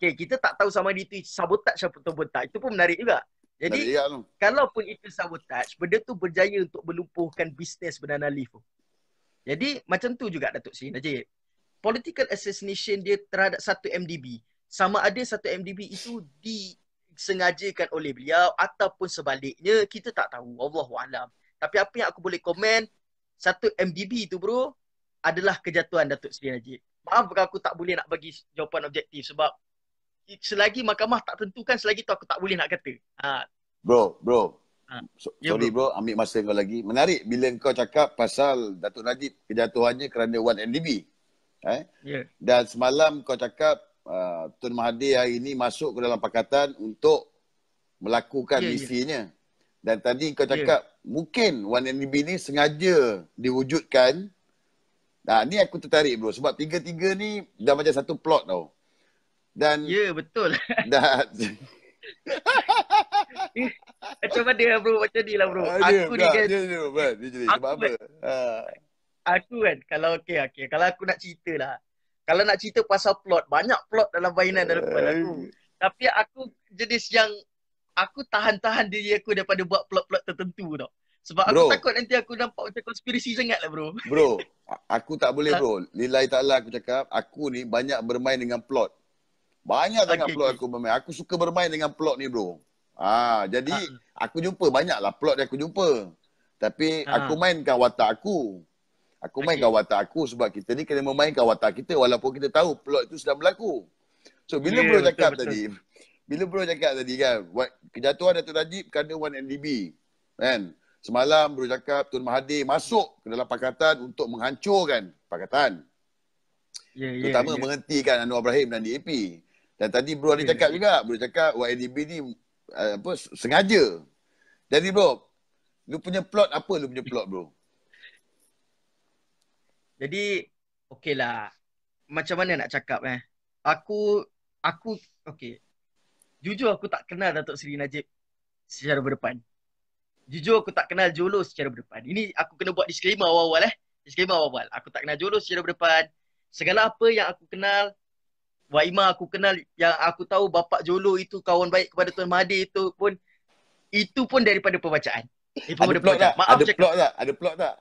Okay, kita tak tahu sama dia itu sabotage atau pun tak. Itu pun menarik juga. Jadi, kalau pun itu sabotage, benda tu berjaya untuk melumpuhkan bisnes benana leaf tu. Jadi macam tu juga Datuk Seri Najib. Political assassination dia terhadap satu MDB. Sama ada satu MDB itu disengajakan oleh beliau ataupun sebaliknya kita tak tahu. Allah alam. Tapi apa yang aku boleh komen satu MDB itu bro adalah kejatuhan Datuk Seri Najib. Maaf kalau aku tak boleh nak bagi jawapan objektif sebab selagi mahkamah tak tentukan selagi tu aku tak boleh nak kata. Ha. Bro, bro, Ha. Ya, sorry bro, ambil masa kau lagi. Menarik bila kau cakap pasal Datuk Najib kejatuhannya kerana 1NDB. Eh? Yeah. Dan semalam kau cakap uh, Tun Mahathir hari ini masuk ke dalam pakatan untuk melakukan yeah, misinya. Ya. Yeah. Dan tadi kau ya. cakap yeah. mungkin 1NDB ni sengaja diwujudkan. Nah, ni aku tertarik bro sebab tiga-tiga ni dah macam satu plot tau. Dan Ya, yeah, betul. Dan macam mana bro macam ni lah bro ah, aku dia, ni kan dia, dia, dia, dia, dia, aku, apa? aku kan kalau okay okay. kalau aku nak cerita lah kalau nak cerita pasal plot banyak plot dalam bainan dalam kepala aku eh. tapi aku jenis yang aku tahan-tahan diri aku daripada buat plot-plot tertentu tau sebab aku bro. takut nanti aku nampak macam konspirasi sangat lah bro bro aku tak boleh bro ah. lillahi ta'ala aku cakap aku ni banyak bermain dengan plot banyak sangat plot okay. aku bermain. Aku suka bermain dengan plot ni bro. Ah, jadi ha. aku jumpa banyaklah plot yang aku jumpa. Tapi ha. aku mainkan watak aku. Aku okay. mainkan watak aku sebab kita ni kena memainkan watak kita walaupun kita tahu plot itu sedang berlaku. So bila yeah, bro cakap betul, tadi, bila bro cakap tadi kan, kejatuhan Datuk Najib kerana 1MDB. Kan? Semalam bro cakap Tun Mahathir masuk ke dalam pakatan untuk menghancurkan pakatan. Yeah, ya, Terutama yeah, menghentikan Anwar Ibrahim dan DAP. Dan tadi bro ada ya, yeah. juga, bro cakap YNDB ni uh, apa sengaja. Jadi bro, lu punya plot apa lu punya plot bro? Jadi okay lah. Macam mana nak cakap eh? Aku aku okay. Jujur aku tak kenal Datuk Seri Najib secara berdepan. Jujur aku tak kenal Jolo secara berdepan. Ini aku kena buat disclaimer awal-awal eh. Disclaimer awal-awal. Aku tak kenal Jolo secara berdepan. Segala apa yang aku kenal Waima aku kenal yang aku tahu bapak Jolo itu kawan baik kepada Tuan Mahathir itu pun itu pun daripada pembacaan. Daripada ada plot tak? Maaf ada plot tak? Ada plot tak?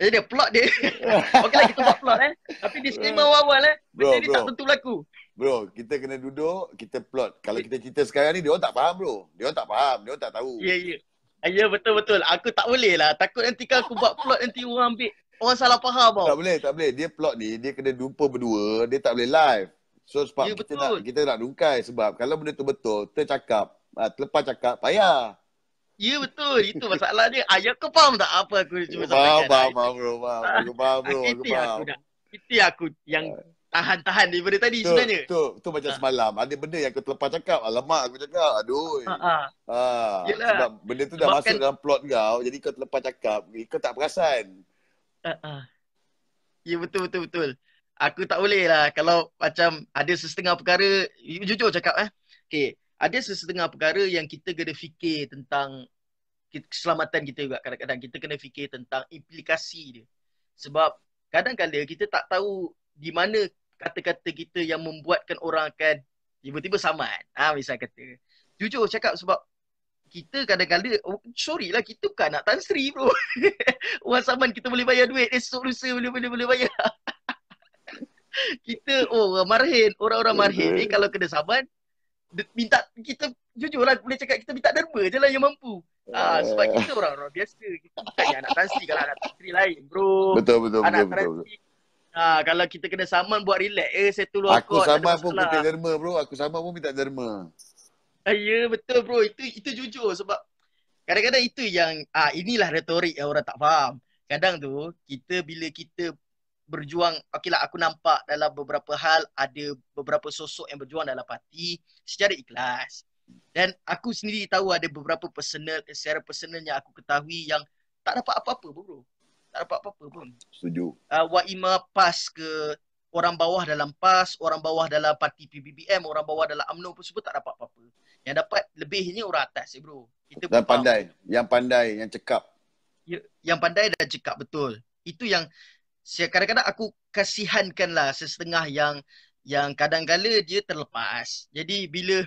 Eh dia plot dia. Okeylah kita buat plot eh. Tapi disclaimer awal-awal eh. Benda bro, ni tak tentu laku. Bro, kita kena duduk, kita plot. Kalau kita cerita sekarang ni, dia orang tak faham bro. Dia orang tak faham, dia orang tak tahu. Ya, yeah, ya. Yeah. Ya, yeah, betul-betul. Aku tak boleh lah. Takut nanti kalau aku buat plot, nanti orang ambil. Orang salah faham tau. Tak boleh, tak boleh. Dia plot ni, dia kena jumpa berdua. Dia tak boleh live. So sebab yeah, kita, nak, kita nak rungkai sebab kalau benda tu betul, tercakap, uh, terlepas cakap, payah. Ya yeah, betul, itu masalahnya. Ah, Ayah kau faham tak apa aku cuba sampaikan? Faham, faham, faham bro, faham. Aku ah, faham bro, aku faham. Itu aku yang tahan-tahan daripada tadi tu, sebenarnya. Tu, tu, tu macam ha. semalam. Ada benda yang aku terlepas cakap. Alamak aku cakap. Aduh. Ha, ha. ha. Yelah. Sebab benda tu dah Sebabkan... masuk dalam plot kau. Jadi kau terlepas cakap. Kau tak perasan. Ha, ha. Ya betul betul betul aku tak boleh lah kalau macam ada sesetengah perkara jujur cakap eh Okay, ada sesetengah perkara yang kita kena fikir tentang keselamatan kita juga kadang-kadang kita kena fikir tentang implikasi dia sebab kadang-kadang kita tak tahu di mana kata-kata kita yang membuatkan orang akan tiba-tiba saman. ah ha, misal kata jujur cakap sebab kita kadang-kadang oh, sorry lah kita bukan nak tansri bro orang saman kita boleh bayar duit esok lusa boleh boleh boleh bayar kita oh marhin orang-orang eh, marhin ni eh, eh. kalau kena saban minta kita jujur lah boleh cakap kita minta derma je lah yang mampu ah uh, sebab kita orang-orang biasa kita bukan yang anak transi kalau anak transi lain bro betul betul anak betul, transi, betul, betul. Ah, kalau kita kena saman buat relax eh saya tolong aku aku saman pun minta derma bro aku sama pun minta derma ah, ya betul bro itu itu jujur sebab kadang-kadang itu yang ah inilah retorik yang orang tak faham kadang tu kita bila kita berjuang okeylah aku nampak dalam beberapa hal ada beberapa sosok yang berjuang dalam parti secara ikhlas dan aku sendiri tahu ada beberapa personal secara personal yang aku ketahui yang tak dapat apa-apa bro tak dapat apa-apa pun setuju uh, waima pas ke orang bawah dalam PAS, orang bawah dalam parti PBBM, orang bawah dalam UMNO pun semua tak dapat apa-apa. Yang dapat lebihnya orang atas eh bro. Kita yang pandai. Yang pandai, yang cekap. Ya, yang pandai dan cekap betul. Itu yang kadang-kadang aku kasihankanlah sesetengah yang yang kadang kadangkala dia terlepas. Jadi bila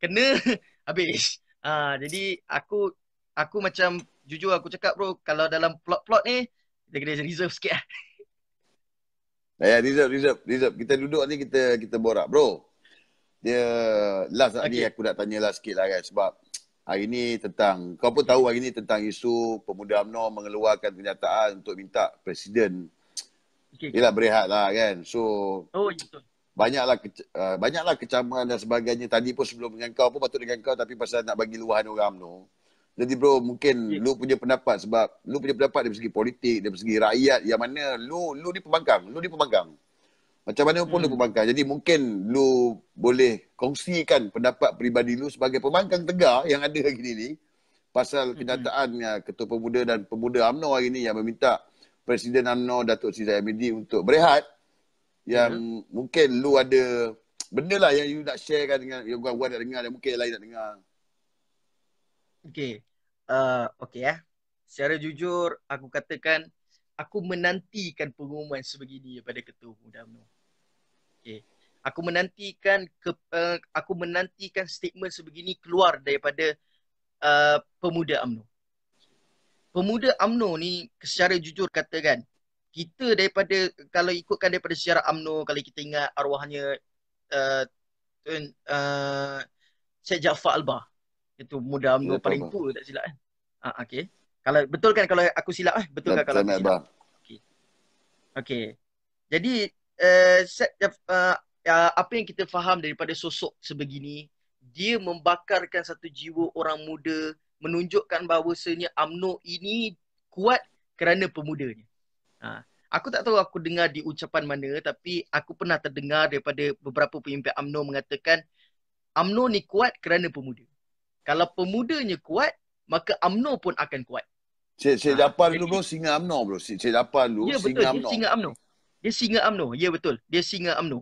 kena habis. Ha, jadi aku aku macam jujur aku cakap bro kalau dalam plot-plot ni kita kena reserve sikit. Lah. Eh, ya, yeah, reserve, reserve, reserve. Kita duduk ni kita kita borak. Bro, dia last okay. ni aku nak tanya lah sikit lah kan sebab hari ni tentang, kau pun tahu hari ni tentang isu pemuda UMNO mengeluarkan kenyataan untuk minta Presiden okay. Yelah berehat lah kan So oh, Banyaklah ke, uh, Banyaklah kecaman dan sebagainya Tadi pun sebelum dengan kau pun Patut dengan kau Tapi pasal nak bagi luahan orang tu Jadi bro mungkin okay. Lu punya pendapat Sebab Lu punya pendapat dari segi politik Dari segi rakyat Yang mana Lu lu ni pembangkang Lu ni pembangkang Macam mana pun hmm. lu pembangkang Jadi mungkin Lu boleh Kongsikan pendapat peribadi lu Sebagai pembangkang tegar Yang ada hari ni Pasal hmm. kenyataan hmm Ketua Pemuda dan Pemuda UMNO hari ni yang meminta Presiden UMNO Datuk Sri Zahidi untuk berehat yang hmm. mungkin lu ada benda lah yang you nak sharekan dengan yang gua nak dengar yang mungkin yang lain nak dengar. Okay. Uh, okay ya. Eh. Secara jujur aku katakan aku menantikan pengumuman sebegini daripada Ketua Pemuda UMNO. Okay. Aku menantikan ke, uh, aku menantikan statement sebegini keluar daripada uh, Pemuda UMNO pemuda Amno ni secara jujur katakan kita daripada kalau ikutkan daripada secara Amno kalau kita ingat arwahnya uh, uh, Syed Alba itu pemuda Amno ya, paling tua tak silap kan eh? uh, okay. kalau betul kan kalau aku silap eh betul kan kalau aku silap okay. okay. jadi uh, Syed uh, uh, apa yang kita faham daripada sosok sebegini dia membakarkan satu jiwa orang muda menunjukkan bahawasanya AMNO ini kuat kerana pemudanya. Ha. Aku tak tahu aku dengar di ucapan mana tapi aku pernah terdengar daripada beberapa pemimpin AMNO mengatakan AMNO ni kuat kerana pemuda. Kalau pemudanya kuat, maka AMNO pun akan kuat. Cik, cik ha. Japan dulu bro, singa AMNO. bro. Cik, cik Japan dulu, ya, betul. singa UMNO. Dia singa UMNO. Dia singa UMNO. Ya betul. Dia singa AMNO.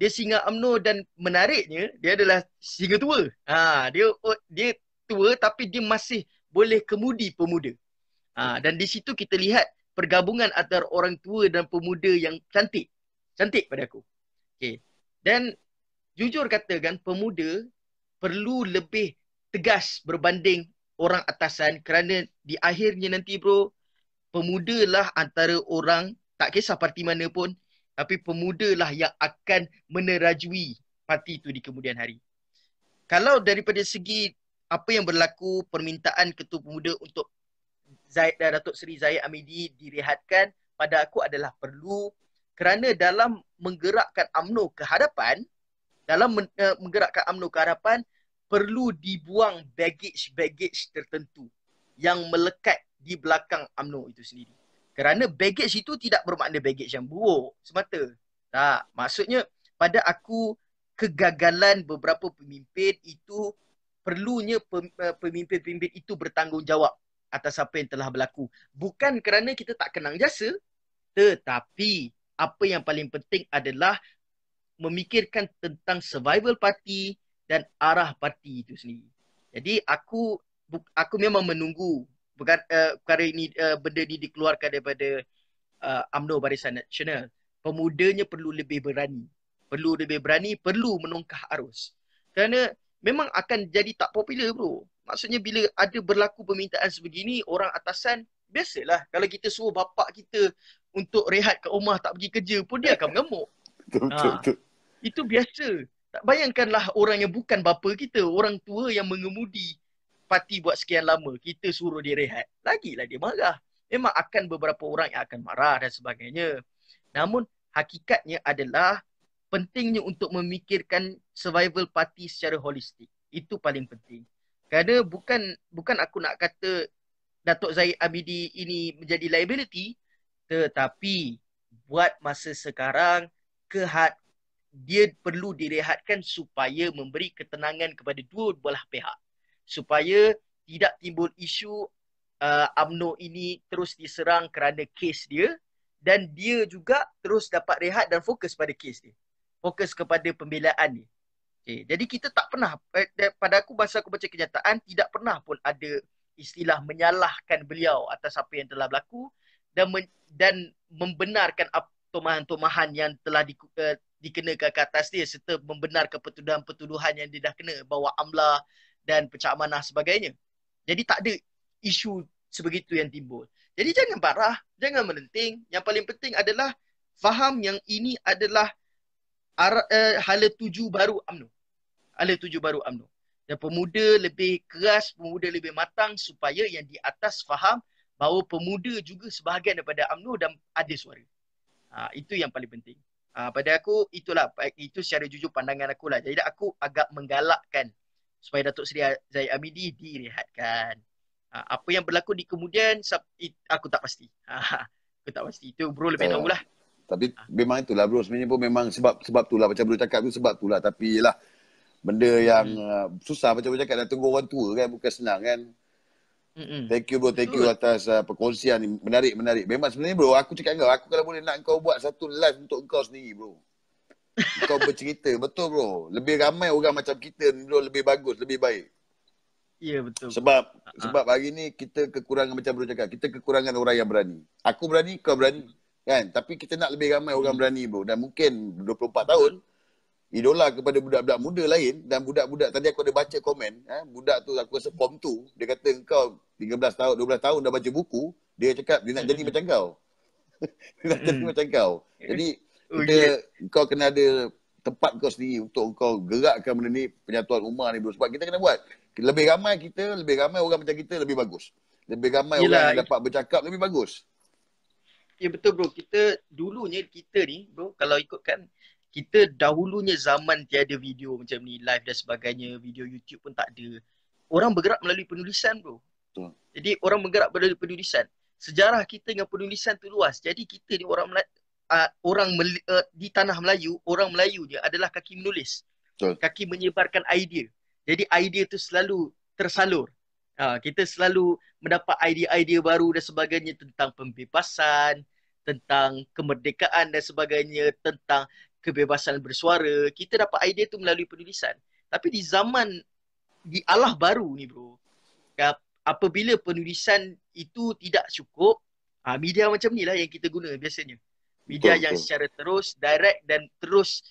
Dia singa AMNO dan menariknya, dia adalah singa tua. Ha, dia oh, dia tua tapi dia masih boleh kemudi pemuda. Ha, dan di situ kita lihat pergabungan antara orang tua dan pemuda yang cantik. Cantik pada aku. Okay. Dan jujur katakan pemuda perlu lebih tegas berbanding orang atasan kerana di akhirnya nanti bro pemuda lah antara orang tak kisah parti mana pun tapi pemuda lah yang akan menerajui parti itu di kemudian hari. Kalau daripada segi apa yang berlaku permintaan ketua pemuda untuk Zaid dan Datuk Seri Zaid Amidi direhatkan pada aku adalah perlu kerana dalam menggerakkan UMNO ke hadapan dalam eh, menggerakkan UMNO ke hadapan perlu dibuang baggage-baggage tertentu yang melekat di belakang UMNO itu sendiri. Kerana baggage itu tidak bermakna baggage yang buruk semata. Tak. Maksudnya pada aku kegagalan beberapa pemimpin itu perlunya eh, pemimpin-pemimpin itu bertanggungjawab atas apa yang telah berlaku. Bukan kerana kita tak kenang jasa, tetapi apa yang paling penting adalah memikirkan tentang survival parti dan arah parti itu sendiri. Jadi aku aku memang menunggu perkara eh, ini eh, benda ini dikeluarkan daripada UMNO Barisan Nasional. Pemudanya perlu lebih berani. Perlu lebih berani, perlu menungkah arus. Kerana memang akan jadi tak popular bro. Maksudnya bila ada berlaku permintaan sebegini, orang atasan biasalah kalau kita suruh bapak kita untuk rehat ke rumah tak pergi kerja pun dia akan mengamuk. Ha. Itu biasa. Tak bayangkanlah orang yang bukan bapa kita, orang tua yang mengemudi parti buat sekian lama, kita suruh dia rehat. Lagilah dia marah. Memang akan beberapa orang yang akan marah dan sebagainya. Namun hakikatnya adalah pentingnya untuk memikirkan survival party secara holistik. Itu paling penting. Kerana bukan bukan aku nak kata Datuk Zaid Abidi ini menjadi liability tetapi buat masa sekarang kehat dia perlu direhatkan supaya memberi ketenangan kepada dua belah pihak supaya tidak timbul isu uh, AMNO ini terus diserang kerana kes dia dan dia juga terus dapat rehat dan fokus pada kes dia fokus kepada pembelaan ni. Okay. Jadi kita tak pernah, eh, pada aku bahasa aku baca kenyataan, tidak pernah pun ada istilah menyalahkan beliau atas apa yang telah berlaku dan men, dan membenarkan tomahan-tomahan yang telah di, eh, dikenakan ke atas dia serta membenarkan petuduhan-petuduhan yang dia dah kena bawa amla dan pecah manah sebagainya. Jadi tak ada isu sebegitu yang timbul. Jadi jangan parah, jangan melenting. Yang paling penting adalah faham yang ini adalah ar, uh, hala tuju baru UMNO. Hala tuju baru UMNO. Dan pemuda lebih keras, pemuda lebih matang supaya yang di atas faham bahawa pemuda juga sebahagian daripada UMNO dan ada suara. Ha, itu yang paling penting. Ha, pada aku itulah itu secara jujur pandangan aku lah. Jadi aku agak menggalakkan supaya Datuk Seri Zaid Amidi direhatkan. Ha, apa yang berlaku di kemudian aku tak pasti. Ha, aku tak pasti. Itu bro lebih oh. tahu lah. Tapi ah. memang itulah bro sebenarnya pun memang sebab sebab itulah macam bro cakap tu sebab itulah tapi yalah benda yang hmm. uh, susah macam bro cakap dah tunggu orang tua kan bukan senang kan. mm Thank you bro, thank you atas uh, perkongsian ni. Menarik, menarik. Memang sebenarnya bro, aku cakap kau, aku kalau boleh nak kau buat satu live untuk kau sendiri bro. Kau bercerita, betul bro. Lebih ramai orang macam kita ni bro, lebih bagus, lebih baik. Ya, betul. Sebab ah. sebab hari ni kita kekurangan macam bro cakap, kita kekurangan orang yang berani. Aku berani, kau berani, kan tapi kita nak lebih ramai orang hmm. berani bro dan mungkin 24 tahun idola kepada budak-budak muda lain dan budak-budak tadi aku ada baca komen eh budak tu aku rasa form tu dia kata kau 13 tahun 12 tahun dah baca buku dia cakap dia nak jadi macam kau dia nak jadi hmm. macam kau jadi oh, kita, kau kena ada tempat kau sendiri untuk kau gerakkan benda ni penyatuan umat ni bro sebab kita kena buat lebih ramai kita lebih ramai orang macam kita lebih bagus lebih ramai Yelah, orang yang dapat bercakap lebih bagus Ya yeah, betul bro. Kita dulunya kita ni bro kalau ikutkan kita dahulunya zaman tiada video macam ni live dan sebagainya. Video YouTube pun tak ada. Orang bergerak melalui penulisan bro. Betul. Jadi orang bergerak melalui penulisan. Sejarah kita dengan penulisan tu luas. Jadi kita ni orang Melayu, uh, orang Mel- uh, di tanah Melayu, orang Melayu dia adalah kaki menulis. Betul. Kaki menyebarkan idea. Jadi idea tu selalu tersalur. Uh, kita selalu mendapat idea-idea baru dan sebagainya tentang pembebasan, tentang kemerdekaan dan sebagainya, tentang kebebasan bersuara. Kita dapat idea tu melalui penulisan. Tapi di zaman di alah baru ni bro, apabila penulisan itu tidak cukup, ah, media macam ni lah yang kita guna biasanya. Media okay. yang secara terus, direct dan terus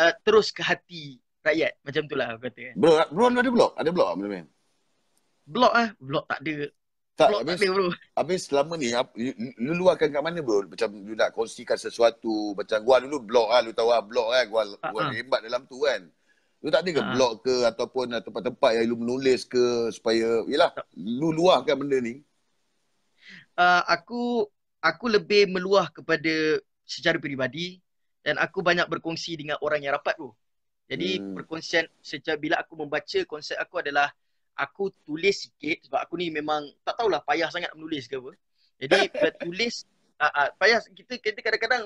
uh, terus ke hati rakyat. Macam tu lah aku kata kan. Bro, bro ada blog? Ada blog tak benda Blog lah. Blog tak ada. Tak, Plot habis, bro. habis selama ni, lu luarkan kat mana bro? Macam lu nak kongsikan sesuatu, macam gua dulu blog lah, lu tahu lah blog kan, eh, gua, gua uh-huh. hebat dalam tu kan. Lu tak ada ke uh-huh. Ha. blog ke ataupun ah, tempat-tempat yang lu menulis ke supaya, yelah, lu luahkan benda ni? Uh, aku aku lebih meluah kepada secara peribadi dan aku banyak berkongsi dengan orang yang rapat tu. Jadi hmm. perkongsian sejak bila aku membaca konsep aku adalah aku tulis sikit sebab aku ni memang tak tahulah payah sangat menulis ke apa. Jadi tulis uh, uh, payah kita kita kadang-kadang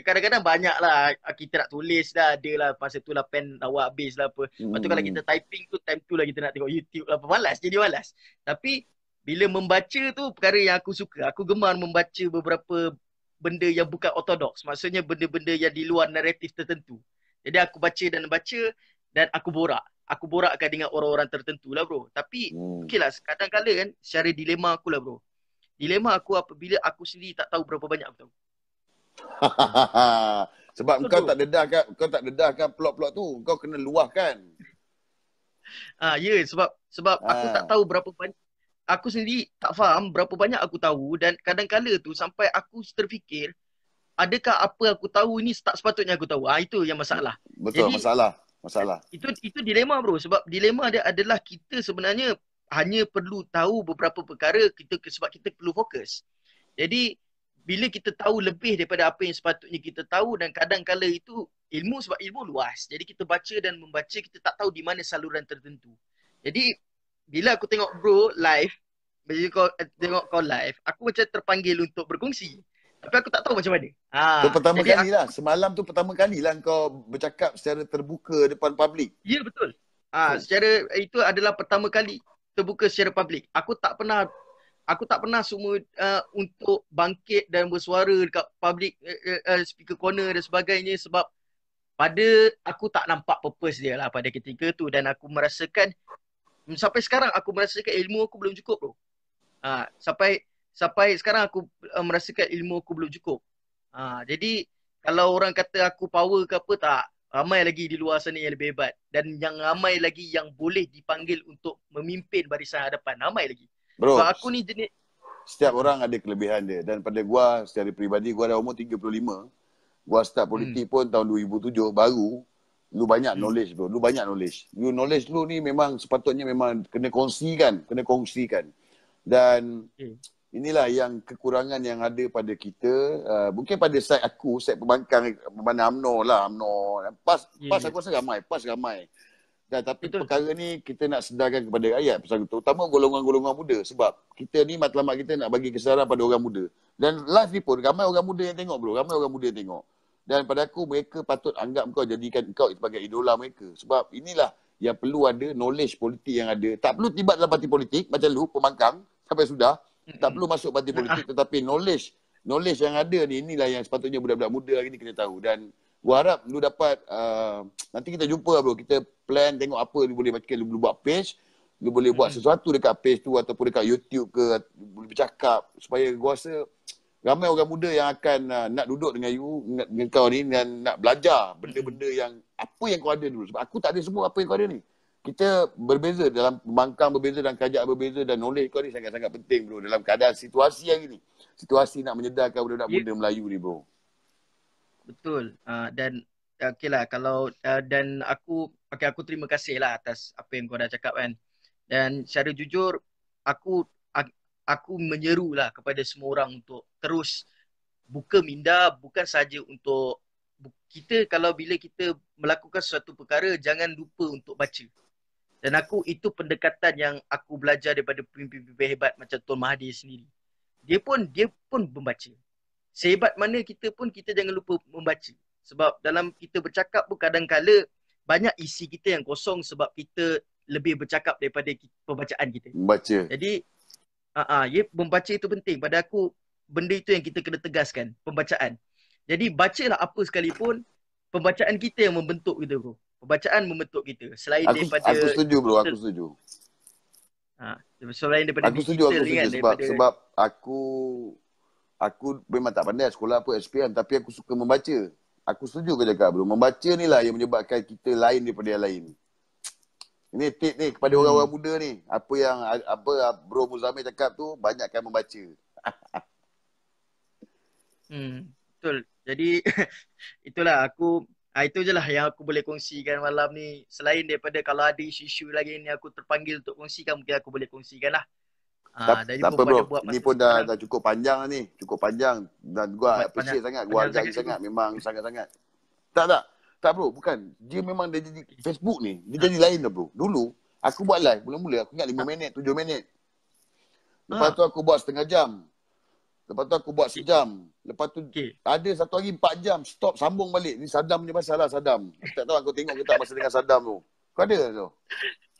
kadang-kadang banyak lah ah, kita nak tulis dah ada lah masa tu lah pen awak habis lah apa. Hmm. Lepas tu kalau kita hmm. typing tu time tu lah kita nak tengok YouTube lah apa. Malas jadi malas. Tapi bila membaca tu perkara yang aku suka. Aku gemar membaca beberapa benda yang bukan ortodox. Maksudnya benda-benda yang di luar naratif tertentu. Jadi aku baca dan baca dan aku borak aku borakkan dengan orang-orang tertentu lah bro. Tapi hmm. okay lah, kadang kala kan secara dilema aku lah bro. Dilema aku apabila aku sendiri tak tahu berapa banyak aku tahu. Sebab so, kau tak dedahkan, kau tak dedahkan plot-plot tu. Kau kena luahkan. Ah, ya, yeah, sebab sebab ah. aku tak tahu berapa banyak. Aku sendiri tak faham berapa banyak aku tahu dan kadang-kala tu sampai aku terfikir adakah apa aku tahu ni tak sepatutnya aku tahu. Ah itu yang masalah. Betul Jadi, masalah masalah. Itu itu dilema bro sebab dilema dia adalah kita sebenarnya hanya perlu tahu beberapa perkara kita sebab kita perlu fokus. Jadi bila kita tahu lebih daripada apa yang sepatutnya kita tahu dan kadang kala itu ilmu sebab ilmu luas. Jadi kita baca dan membaca kita tak tahu di mana saluran tertentu. Jadi bila aku tengok bro live bila kau tengok kau live aku macam terpanggil untuk berkongsi. Tapi aku tak tahu macam mana. Ha. Ah. Itu pertama kali lah. Semalam tu pertama kali lah kau bercakap secara terbuka depan publik. Ya yeah, betul. Ha, hmm. secara itu adalah pertama kali terbuka secara publik. Aku tak pernah aku tak pernah semua uh, untuk bangkit dan bersuara dekat publik, uh, eh, uh, eh, eh, speaker corner dan sebagainya sebab pada aku tak nampak purpose dia lah pada ketika tu dan aku merasakan sampai sekarang aku merasakan ilmu aku belum cukup tu. Ha, sampai sampai sekarang aku uh, merasakan ilmu aku belum cukup. Ha, jadi kalau orang kata aku power ke apa tak, ramai lagi di luar sana yang lebih hebat dan yang ramai lagi yang boleh dipanggil untuk memimpin barisan hadapan, ramai lagi. Bro, Sebab aku ni jenis setiap orang ada kelebihan dia dan pada gua secara peribadi gua dah umur 35. Gua start politik hmm. pun tahun 2007 baru lu banyak hmm. knowledge bro lu banyak knowledge you knowledge lu ni memang sepatutnya memang kena kongsikan kena kongsikan dan okay. Hmm inilah yang kekurangan yang ada pada kita uh, mungkin pada side aku side pembangkang mana amno lah amno pas hmm. pas yeah. aku rasa ramai pas ramai dan tapi Betul. perkara ni kita nak sedarkan kepada rakyat pasal terutama golongan-golongan muda sebab kita ni matlamat kita nak bagi kesedaran pada orang muda dan live ni pun ramai orang muda yang tengok bro ramai orang muda yang tengok dan pada aku mereka patut anggap kau jadikan kau sebagai idola mereka sebab inilah yang perlu ada knowledge politik yang ada tak perlu tiba dalam parti politik macam lu pemangkang sampai sudah tak perlu masuk parti politik ah. tetapi knowledge knowledge yang ada ni inilah yang sepatutnya budak-budak muda hari ni kena tahu dan gua harap lu dapat uh, nanti kita jumpa lah, bro kita plan tengok apa lu boleh macam lu boleh buat page lu boleh buat hmm. sesuatu dekat page tu ataupun dekat YouTube ke boleh bercakap supaya gua rasa ramai orang muda yang akan uh, nak duduk dengan you dengan, dengan kau ni dan nak belajar benda-benda hmm. yang apa yang kau ada dulu sebab aku tak ada semua apa yang kau ada ni kita berbeza dalam pembangkang berbeza dan kajak berbeza dan knowledge kau ni sangat-sangat penting bro dalam keadaan situasi yang ini. Situasi nak menyedarkan budak-budak yeah. muda Melayu ni bro. Betul. Uh, dan ya, okeylah kalau uh, dan aku okay, aku terima kasih lah atas apa yang kau dah cakap kan. Dan secara jujur aku aku menyeru lah kepada semua orang untuk terus buka minda bukan saja untuk kita kalau bila kita melakukan sesuatu perkara jangan lupa untuk baca dan aku itu pendekatan yang aku belajar daripada pemimpin-pemimpin hebat macam Tuan Mahathir sendiri. Dia pun dia pun membaca. Sehebat mana kita pun kita jangan lupa membaca. Sebab dalam kita bercakap pun kala banyak isi kita yang kosong sebab kita lebih bercakap daripada pembacaan kita. Membaca. Jadi aa uh-uh, ya membaca itu penting pada aku benda itu yang kita kena tegaskan pembacaan. Jadi bacalah apa sekalipun pembacaan kita yang membentuk kita bro. Pembacaan membentuk kita selain aku, daripada Aku setuju bro, aku setuju. Ha, selain daripada Aku setuju, aku setuju kan, sebab, sebab aku aku memang tak pandai sekolah apa SPM tapi aku suka membaca. Aku setuju kau cakap bro. Membaca ni lah yang menyebabkan kita lain daripada yang lain. Ini tip ni kepada hmm. orang-orang muda ni. Apa yang apa bro Muzamil cakap tu, banyakkan membaca. hmm, betul. Jadi itulah aku Ha, itu je lah yang aku boleh kongsikan malam ni. Selain daripada kalau ada isu-isu lagi ni aku terpanggil untuk kongsikan, mungkin aku boleh kongsikan lah. Ha, tak, tak apa bro. Buat ni pun dah, dah cukup panjang ni. Cukup panjang. Dan gua Mat, appreciate panjang, sangat. Gua hargai sangat. Memang sangat-sangat. Tak tak. Tak bro. Bukan. Dia memang dah jadi Facebook ni. Dia ha. jadi lain dah bro. Dulu, aku buat live. Mula-mula aku ingat 5 ha. Ah. minit, 7 minit. Lepas ha. tu aku buat setengah jam. Lepas tu aku buat sejam. Lepas tu okay. ada satu hari empat jam. Stop sambung balik. Ni Saddam punya pasal lah Saddam. Tak tahu aku tengok kita tak pasal dengan Saddam tu. Kau ada tu?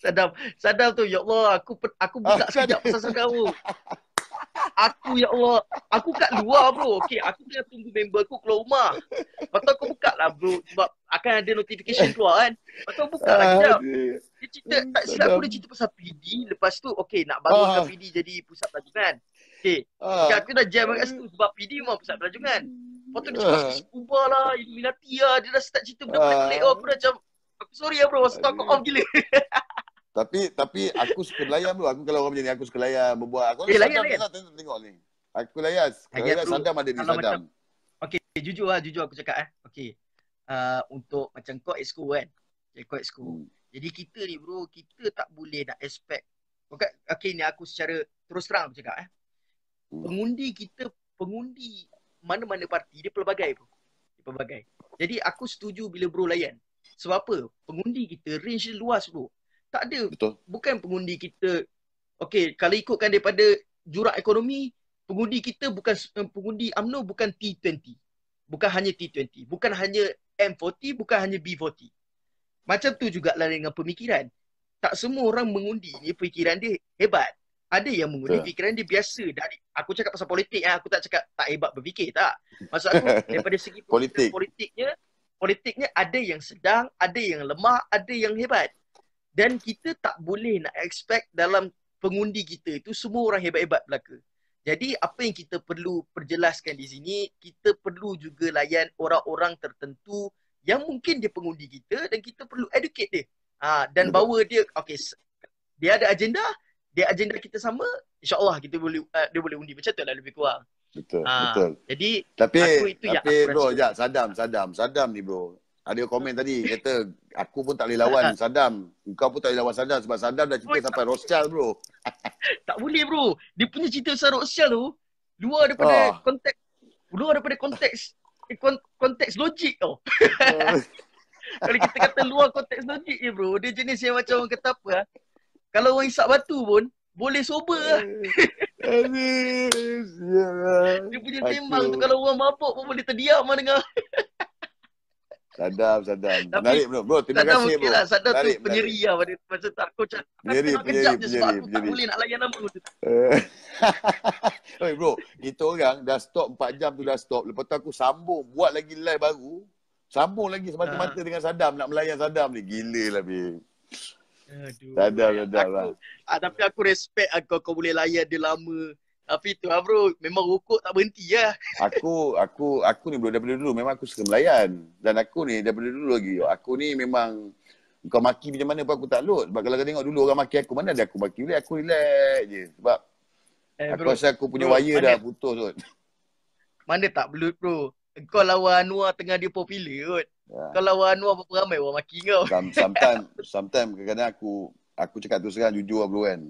Saddam. Saddam tu. Ya Allah aku aku buka ah, sekejap pasal Saddam Aku ya Allah. Aku kat luar bro. Okay aku tengah tunggu member aku keluar rumah. Lepas tu aku buka lah bro. Sebab akan ada notification keluar kan. Lepas tu buka lah sekejap. Dia cerita, tak silap aku dia cerita pasal PD. Lepas tu okay nak bangunkan ah. PD jadi pusat pelajaran. Okay. Eh, ah. Aku dah jam kat situ sebab PD memang pusat pelajungan. Lepas tu dia cakap, scuba ah. lah, Illuminati lah. Dia dah start cerita benda ah. pelik-pelik. Oh, aku dah macam, aku sorry lah bro. Maksud aku off gila. tapi tapi aku suka layan bro. Aku kalau orang macam ni, aku suka layan berbuat. Aku eh, layan, layan. Lah, tengok ni. Aku layan. Aku layan sandam ada ni, sandam. Okay, jujur lah. Jujur aku cakap eh. Okay. Uh, ah, untuk macam kau exco kan. Kau exco. Hmm. Jadi kita ni bro, kita tak boleh nak expect. Okay, okay ni aku secara terus terang aku cakap eh pengundi kita pengundi mana-mana parti dia pelbagai pun. Dia pelbagai. Jadi aku setuju bila bro layan. Sebab apa? Pengundi kita range dia luas bro. Tak ada. Betul. Bukan pengundi kita. Okay, kalau ikutkan daripada jurak ekonomi, pengundi kita bukan eh, pengundi UMNO bukan T20. Bukan hanya T20. Bukan hanya M40, bukan hanya B40. Macam tu jugalah dengan pemikiran. Tak semua orang mengundi ni pemikiran dia hebat ada yang mengundi Betul. fikiran dia biasa dari aku cakap pasal politik eh, aku tak cakap tak hebat berfikir tak maksud aku daripada segi politik. politiknya politiknya ada yang sedang ada yang lemah ada yang hebat dan kita tak boleh nak expect dalam pengundi kita itu semua orang hebat-hebat belaka jadi apa yang kita perlu perjelaskan di sini kita perlu juga layan orang-orang tertentu yang mungkin dia pengundi kita dan kita perlu educate dia ha, dan bawa dia okay, dia ada agenda dia agenda kita sama insyaallah kita boleh uh, dia boleh undi macam tu lah lebih kurang betul ha, betul jadi tapi aku itu tapi yang aku bro jap sadam sadam sadam ni bro ada komen tadi kata aku pun tak boleh lawan ah, ah. sadam kau pun tak boleh lawan sadam sebab sadam dah cerita sampai Rothschild bro tak boleh bro dia punya cerita pasal Rothschild tu luar daripada oh. konteks luar daripada konteks eh, konteks logik tau kalau kita kata luar konteks logik je bro dia jenis yang macam orang kata apa kalau orang isap batu pun boleh soba lah. Eh, Aziz. Ya Dia punya timbang tu kalau orang mabuk pun boleh terdiam lah dengar. Sadam, sadam. Tapi, menarik bro. Bro, terima kasih okay bro. Lah, sadam tu penyeri lah pada masa tu. Aku cakap, penyeri, kejap je sebab aku tak boleh nak layan nama tu. bro, kita orang dah stop 4 jam tu dah stop. Lepas tu aku sambung buat lagi live baru. Sambung lagi semata-mata ha. dengan Sadam. Nak melayan Sadam ni. Gila lah, Bik. Aduh. Tak ada, tak ada. Aku, lah. ah, tapi aku respect aku lah kau boleh layan dia lama. Tapi tu lah bro, memang rokok tak berhenti lah. Aku, aku, aku ni bro, daripada dulu memang aku suka melayan. Dan aku ni, daripada dulu lagi, aku ni memang kau maki macam mana pun aku tak load. Sebab kalau kau tengok dulu orang maki aku, mana ada aku maki boleh, aku relax je. Sebab eh, bro, aku rasa aku punya bro, wire mana, dah putus kot. Mana tak load bro? Kau lawan Anwar tengah dia popular kot. Yeah. Kalau Anwar berapa ramai orang maki kau. Sometimes, sometimes kadang-kadang aku aku cakap tu sekarang jujur aku lah, kan.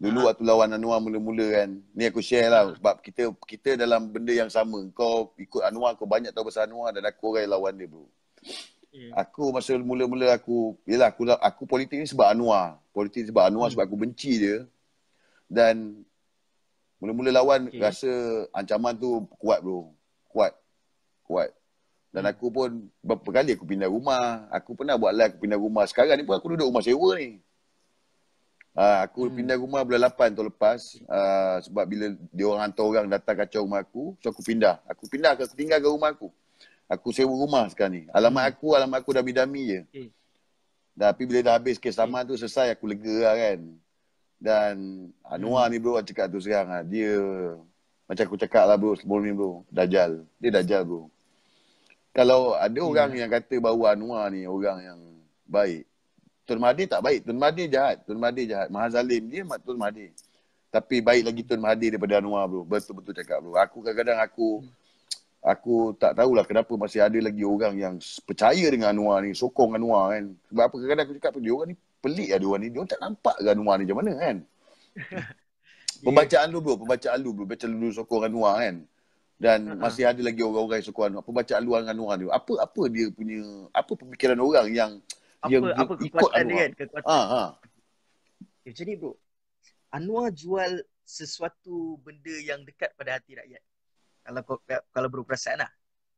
Dulu ha. waktu lawan Anwar mula-mula kan. Ni aku share lah ah. sebab kita kita dalam benda yang sama. Kau ikut Anwar, kau banyak tahu pasal Anwar dan aku orang lawan dia bro. Yeah. Hmm. Aku masa mula-mula aku yalah aku aku politik ni sebab Anwar. Politik sebab Anwar hmm. sebab aku benci dia. Dan mula-mula lawan okay. rasa ancaman tu kuat bro. Kuat. Kuat. Dan aku pun berapa kali aku pindah rumah. Aku pernah buat live aku pindah rumah. Sekarang ni pun aku duduk rumah sewa ni. Ha, aku hmm. pindah rumah bulan 8 tahun lepas. Uh, sebab bila dia orang hantar orang datang kacau rumah aku. So aku pindah. Aku pindah ke tinggal ke rumah aku. Aku sewa rumah sekarang ni. Alamat hmm. aku, alamat aku dah dami je. Okay. Tapi bila dah habis kes sama tu selesai aku lega lah kan. Dan Anwar ah, hmm. ni bro cakap tu sekarang. Dia macam aku cakap lah bro sebelum ni bro. Dajjal. Dia Dajjal bro kalau ada hmm. orang yeah. yang kata bahawa Anwar ni orang yang baik. Tun Mahathir tak baik. Tun Mahathir jahat. Tun Mahathir jahat. Maha dia Mak Tun Mahathir. Tapi baik lagi Tun Mahathir daripada Anwar bro. Betul-betul cakap bro. Aku kadang-kadang aku aku tak tahulah kenapa masih ada lagi orang yang percaya dengan Anwar ni. Sokong Anwar kan. Sebab apa kadang-kadang aku cakap dia orang ni pelik lah dia orang ni. Dia orang tak nampak ke Anwar ni macam mana kan. Pembacaan lu bro. Pembacaan lu bro. Pembacaan lu sokong Anwar kan dan uh-huh. masih ada lagi orang-orang yang suka Anwar. Pembacaan luar dengan Anwar ni. Apa apa dia punya apa pemikiran orang yang apa, yang apa ikut kekuatan Anwar. dia kan? Kekuatan. Ha, ha. Ya, eh, macam bro. Anwar jual sesuatu benda yang dekat pada hati rakyat. Kalau kau kalau bro perasaan lah.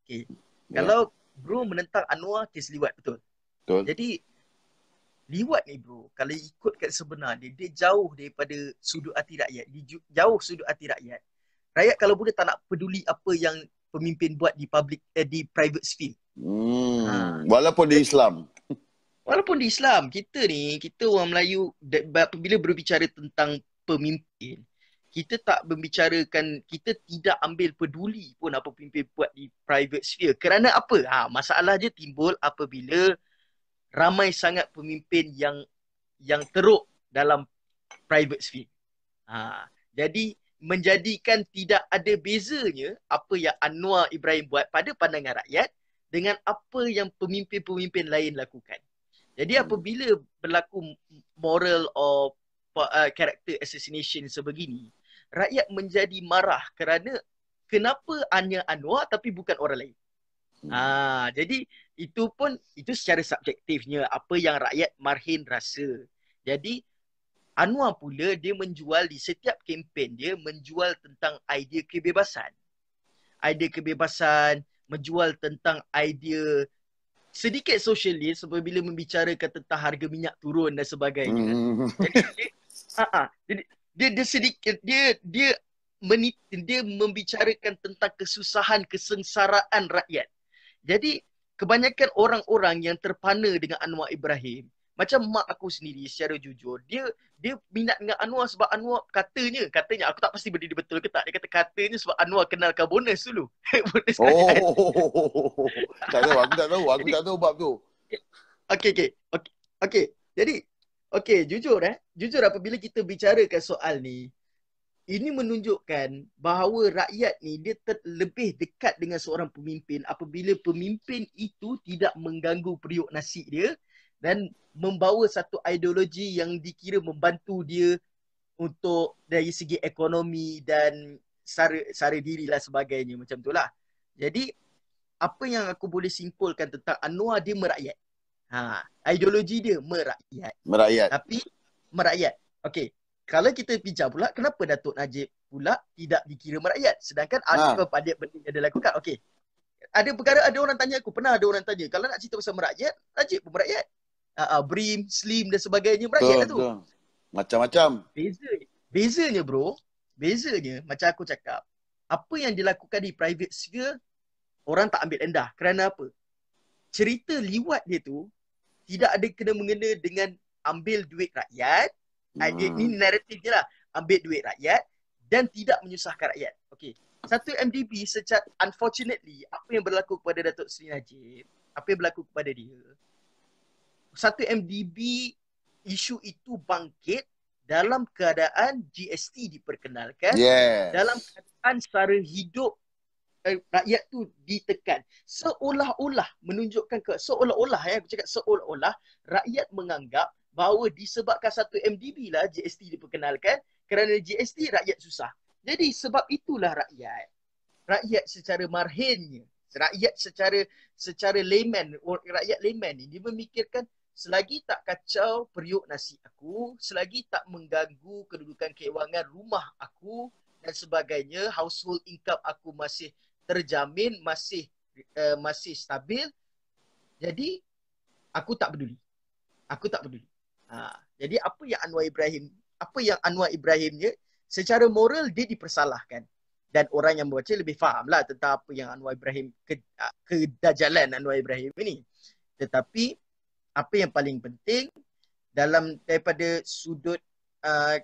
Okay. Yeah. Kalau bro menentang Anwar, kes liwat betul. Betul. Jadi liwat ni bro, kalau ikut kat sebenar dia, dia jauh daripada sudut hati rakyat. Dia jauh sudut hati rakyat rakyat kalau boleh tak nak peduli apa yang pemimpin buat di public eh, di private sphere. Hmm. Ha. Walaupun di Islam. Walaupun di Islam, kita ni kita orang Melayu bila berbicara tentang pemimpin, kita tak membicarakan kita tidak ambil peduli pun apa pemimpin buat di private sphere. Kerana apa? Ha, masalah je timbul apabila ramai sangat pemimpin yang yang teruk dalam private sphere. Ha, jadi menjadikan tidak ada bezanya apa yang Anwar Ibrahim buat pada pandangan rakyat dengan apa yang pemimpin-pemimpin lain lakukan. Jadi hmm. apabila berlaku moral or uh, character assassination sebegini, rakyat menjadi marah kerana kenapa hanya Anwar tapi bukan orang lain. Hmm. Ah, jadi itu pun itu secara subjektifnya apa yang rakyat marhin rasa. Jadi Anwar pula dia menjual di setiap kempen dia menjual tentang idea kebebasan. Idea kebebasan, menjual tentang idea sedikit sosialis apabila membicarakan tentang harga minyak turun dan sebagainya. Mm. Jadi dia, uh-uh, dia, dia dia sedikit dia dia menit, dia membicarakan tentang kesusahan kesengsaraan rakyat. Jadi kebanyakan orang-orang yang terpana dengan Anwar Ibrahim macam mak aku sendiri secara jujur dia dia minat dengan Anwar sebab Anwar katanya katanya aku tak pasti benda dia betul ke tak dia kata katanya sebab Anwar kenalkan bonus dulu bonus oh, oh, oh, oh, oh, tak tahu aku tak tahu aku tak tahu bab tu okey okey okey okey jadi okey jujur eh jujur apabila kita bicarakan soal ni ini menunjukkan bahawa rakyat ni dia terlebih dekat dengan seorang pemimpin apabila pemimpin itu tidak mengganggu periuk nasi dia dan membawa satu ideologi yang dikira membantu dia untuk dari segi ekonomi dan sara, sara diri lah sebagainya macam tu lah. Jadi apa yang aku boleh simpulkan tentang Anwar dia merakyat. Ha, ideologi dia merakyat. Merakyat. Tapi merakyat. Okey. Kalau kita pijak pula kenapa Datuk Najib pula tidak dikira merakyat sedangkan ha. ada beberapa dia benda yang dia lakukan. Okey. Ada perkara ada orang tanya aku, pernah ada orang tanya, kalau nak cerita pasal merakyat, Najib pun merakyat uh, uh, brim, slim dan sebagainya merayat betul, lah tu. Macam-macam. Beza. Bezanya bro, bezanya macam aku cakap, apa yang dilakukan di private sphere, orang tak ambil endah. Kerana apa? Cerita liwat dia tu, tidak ada kena-mengena dengan ambil duit rakyat. Ah, hmm. Ini naratif je lah. Ambil duit rakyat dan tidak menyusahkan rakyat. Okay. Satu MDB secara unfortunately, apa yang berlaku kepada Datuk Seri Najib, apa yang berlaku kepada dia, satu MDB isu itu bangkit dalam keadaan GST diperkenalkan yes. dalam keadaan secara hidup eh, rakyat tu ditekan seolah-olah menunjukkan ke seolah-olah ya aku cakap seolah-olah rakyat menganggap bahawa disebabkan satu MDB lah GST diperkenalkan kerana GST rakyat susah jadi sebab itulah rakyat rakyat secara marhinnya rakyat secara secara layman rakyat layman ini memikirkan Selagi tak kacau periuk nasi aku, selagi tak mengganggu kedudukan kewangan rumah aku dan sebagainya, household income aku masih terjamin, masih uh, masih stabil. Jadi aku tak peduli. Aku tak peduli. Ha. jadi apa yang Anwar Ibrahim, apa yang Anwar Ibrahimnya secara moral dia dipersalahkan. Dan orang yang membaca lebih faham lah tentang apa yang Anwar Ibrahim, kedajalan ke Anwar Ibrahim ini. Tetapi apa yang paling penting dalam daripada sudut uh,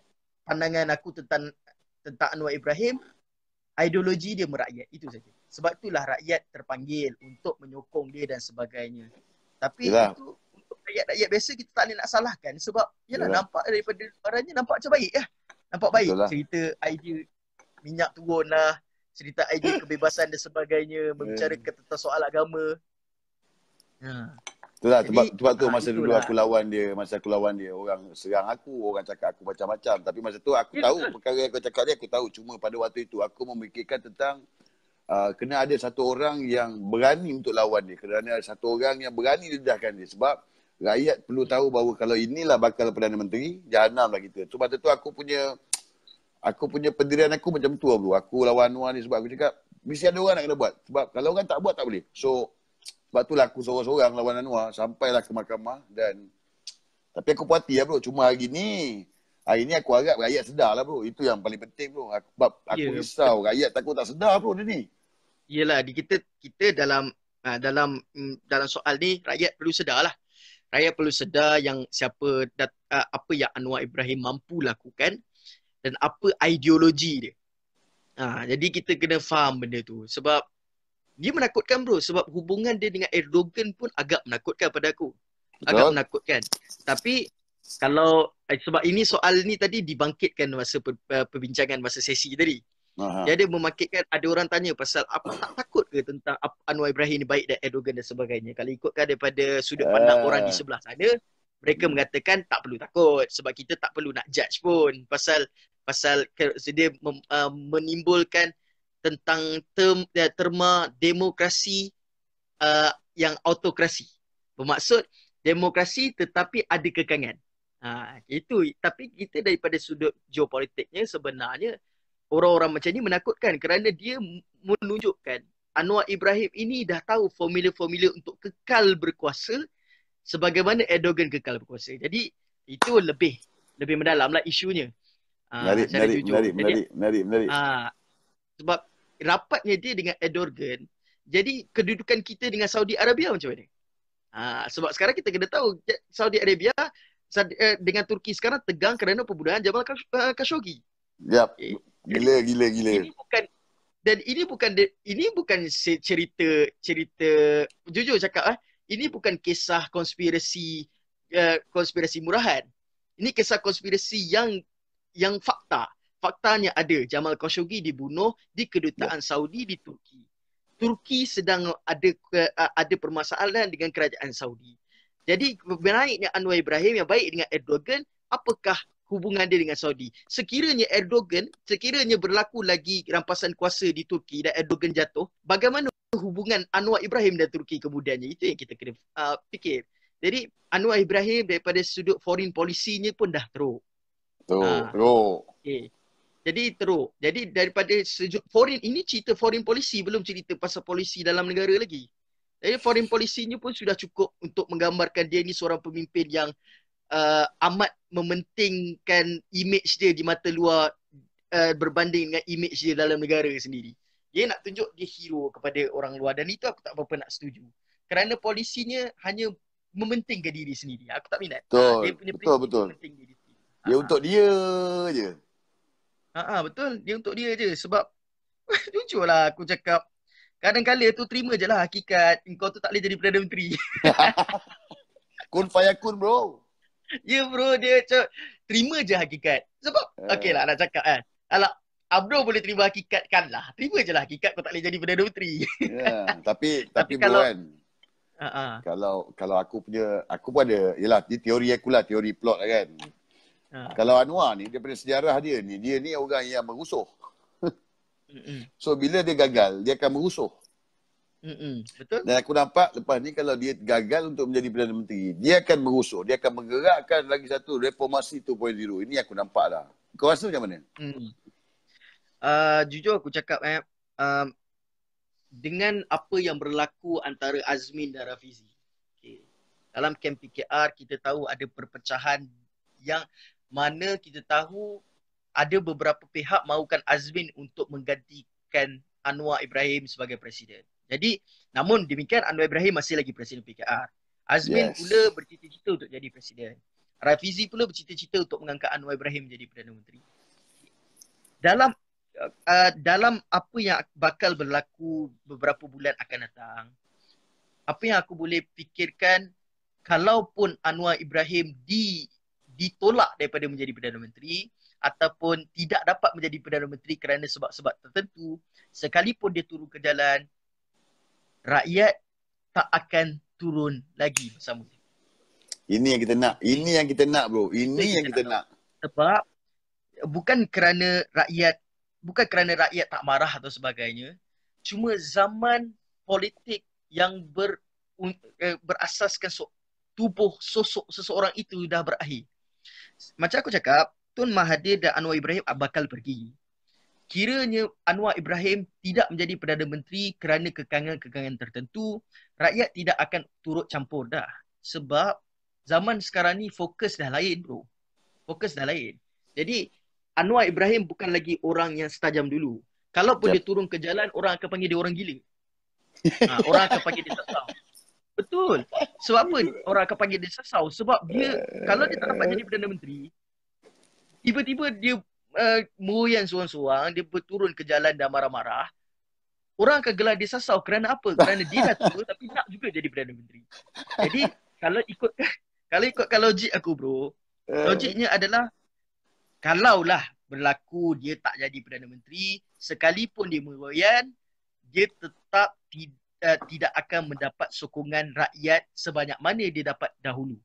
pandangan aku tentang tentang Anwar Ibrahim ideologi dia merakyat itu saja sebab itulah rakyat terpanggil untuk menyokong dia dan sebagainya tapi yalah. itu untuk rakyat-rakyat biasa kita tak boleh nak salahkan sebab yalah, yalah. nampak daripada suaranya nampak macam baik lah. nampak baik yalah. cerita idea minyak turun lah cerita idea kebebasan dan sebagainya membicarakan hmm. tentang soal agama ha. Tak, lah, sebab tu ah, masa itulah. dulu aku lawan dia, masa aku lawan dia, orang serang aku, orang cakap aku macam-macam. Tapi masa tu aku itulah. Ya, tahu perkara yang kau cakap dia, aku tahu. Cuma pada waktu itu aku memikirkan tentang uh, kena ada satu orang yang berani untuk lawan dia. Kerana ada satu orang yang berani dedahkan dia. Sebab rakyat perlu tahu bahawa kalau inilah bakal Perdana Menteri, jahannam lah kita. So masa tu aku punya aku punya pendirian aku macam tu lah Aku lawan Anwar ni sebab aku cakap mesti ada orang nak kena buat. Sebab kalau orang tak buat tak boleh. So sebab itulah aku sorang-sorang lawan Anwar. Sampailah ke mahkamah dan... Tapi aku puati lah bro. Cuma hari ni... Hari ni aku harap rakyat sedar lah bro. Itu yang paling penting bro. Aku, sebab aku ya. risau rakyat takut tak sedar bro dia ni. Yelah kita kita dalam ah, dalam mm, dalam soal ni rakyat perlu sedar lah. Rakyat perlu sedar yang siapa dat, ah, apa yang Anwar Ibrahim mampu lakukan dan apa ideologi dia. Ha, jadi kita kena faham benda tu. Sebab dia menakutkan bro sebab hubungan dia dengan Erdogan pun agak menakutkan pada aku. Betul. Agak menakutkan. Tapi kalau eh, sebab ini soal ni tadi dibangkitkan masa per, uh, eh, perbincangan masa sesi tadi. Aha. Dia ada memakitkan ada orang tanya pasal apa tak takut ke tentang Anwar Ibrahim ni baik dan Erdogan dan sebagainya. Kalau ikutkan daripada sudut eh. pandang uh. orang di sebelah sana, mereka hmm. mengatakan tak perlu takut sebab kita tak perlu nak judge pun pasal pasal dia mem, uh, menimbulkan tentang term, ya, terma demokrasi uh, yang autokrasi. Bermaksud demokrasi tetapi ada kekangan. Ha, itu tapi kita daripada sudut geopolitiknya sebenarnya orang-orang macam ni menakutkan kerana dia menunjukkan Anwar Ibrahim ini dah tahu formula-formula untuk kekal berkuasa sebagaimana Erdogan kekal berkuasa. Jadi itu lebih lebih mendalamlah isunya. Ah, menarik, menarik, menarik, menarik, menarik, menarik. Ha, sebab rapatnya dia dengan Erdogan, jadi kedudukan kita dengan Saudi Arabia macam mana? Ha, sebab sekarang kita kena tahu Saudi Arabia eh, dengan Turki sekarang tegang kerana pembunuhan Jamal eh, Khashoggi. Ya, Okay. Eh, gila gila gila. Ini bukan dan ini bukan ini bukan cerita cerita jujur cakap eh. Ini bukan kisah konspirasi konspirasi murahan. Ini kisah konspirasi yang yang fakta faktanya ada Jamal Khashoggi dibunuh di kedutaan ya. Saudi di Turki. Turki sedang ada eh, ada permasalahan dengan kerajaan Saudi. Jadi berbaiknya Anwar Ibrahim yang baik dengan Erdogan, apakah hubungan dia dengan Saudi? Sekiranya Erdogan, sekiranya berlaku lagi rampasan kuasa di Turki dan Erdogan jatuh, bagaimana hubungan Anwar Ibrahim dan Turki kemudiannya? Itu yang kita kena uh, fikir. Jadi Anwar Ibrahim daripada sudut foreign policy-nya pun dah teruk. Teruk, uh, teruk. Okay. Jadi teruk. Jadi daripada sejuk, foreign ini cerita foreign policy belum cerita pasal polisi dalam negara lagi. Jadi foreign policy pun sudah cukup untuk menggambarkan dia ni seorang pemimpin yang uh, amat mementingkan image dia di mata luar uh, berbanding dengan image dia dalam negara sendiri. Dia nak tunjuk dia hero kepada orang luar dan itu aku tak apa-apa nak setuju. Kerana polisinya hanya mementingkan diri sendiri. Aku tak minat. Betul, ha, dia punya betul. betul. Diri. Dia ya, ha. untuk ah, ah. dia je. Ha, ha betul. Dia untuk dia je. Sebab jujur lah aku cakap. Kadang-kadang tu terima je lah hakikat. Kau tu tak boleh jadi Perdana Menteri. kun faya kun bro. Ya yeah, bro. Dia cakap. Terima je hakikat. Sebab. Uh. Eh. Okay lah nak cakap kan. Alak. Abdul boleh terima hakikat kan lah. Terima je lah hakikat kau tak boleh jadi Perdana tri. yeah. tapi, tapi, tapi kalau, kan. Uh-uh. Kalau kalau aku punya aku pun ada yalah teori aku lah teori plot lah kan. Ha. Kalau Anwar ni daripada sejarah dia ni, dia ni orang yang merusuh. so bila dia gagal, dia akan merusuh. Betul. Dan aku nampak lepas ni kalau dia gagal untuk menjadi Perdana Menteri, dia akan merusuh. Dia akan menggerakkan lagi satu reformasi 2.0. Ini aku nampak lah. Kau rasa macam mana? Mm. Uh, jujur aku cakap eh, uh, dengan apa yang berlaku antara Azmin dan Rafizi. Okay. Dalam kem PKR kita tahu ada perpecahan yang mana kita tahu ada beberapa pihak mahukan Azmin untuk menggantikan Anwar Ibrahim sebagai presiden. Jadi namun demikian Anwar Ibrahim masih lagi presiden PKR. Azmin yes. pula bercita-cita untuk jadi presiden. Rafizi pula bercita-cita untuk mengangkat Anwar Ibrahim menjadi Perdana Menteri. Dalam uh, dalam apa yang bakal berlaku beberapa bulan akan datang, apa yang aku boleh fikirkan kalaupun Anwar Ibrahim di ditolak daripada menjadi Perdana Menteri ataupun tidak dapat menjadi Perdana Menteri kerana sebab-sebab tertentu, sekalipun dia turun ke jalan, rakyat tak akan turun lagi bersama dia. Ini yang kita nak. Ini yang kita nak bro. Ini kita yang kita nak. nak. Sebab bukan kerana rakyat bukan kerana rakyat tak marah atau sebagainya. Cuma zaman politik yang ber, eh, berasaskan so, tubuh sosok seseorang itu dah berakhir. Macam aku cakap, Tun Mahathir dan Anwar Ibrahim bakal pergi. Kiranya Anwar Ibrahim tidak menjadi Perdana Menteri kerana kekangan-kekangan tertentu, rakyat tidak akan turut campur dah. Sebab zaman sekarang ni fokus dah lain bro. Fokus dah lain. Jadi Anwar Ibrahim bukan lagi orang yang setajam dulu. Kalau pun dia turun ke jalan, orang akan panggil dia orang gila. Ha, orang akan panggil dia tak tahu. Betul. Sebab apa orang akan panggil dia sasau? Sebab dia, kalau dia tak dapat jadi Perdana Menteri, tiba-tiba dia uh, eh, meruyan seorang-seorang, dia berturun ke jalan dan marah-marah. Orang akan gelar dia sasau kerana apa? Kerana dia dah tua tapi nak juga jadi Perdana Menteri. Jadi, kalau ikut kalau ikutkan logik aku bro, logiknya adalah kalaulah berlaku dia tak jadi Perdana Menteri, sekalipun dia meruyan, dia tetap tidak uh, tidak akan mendapat sokongan rakyat sebanyak mana dia dapat dahulu.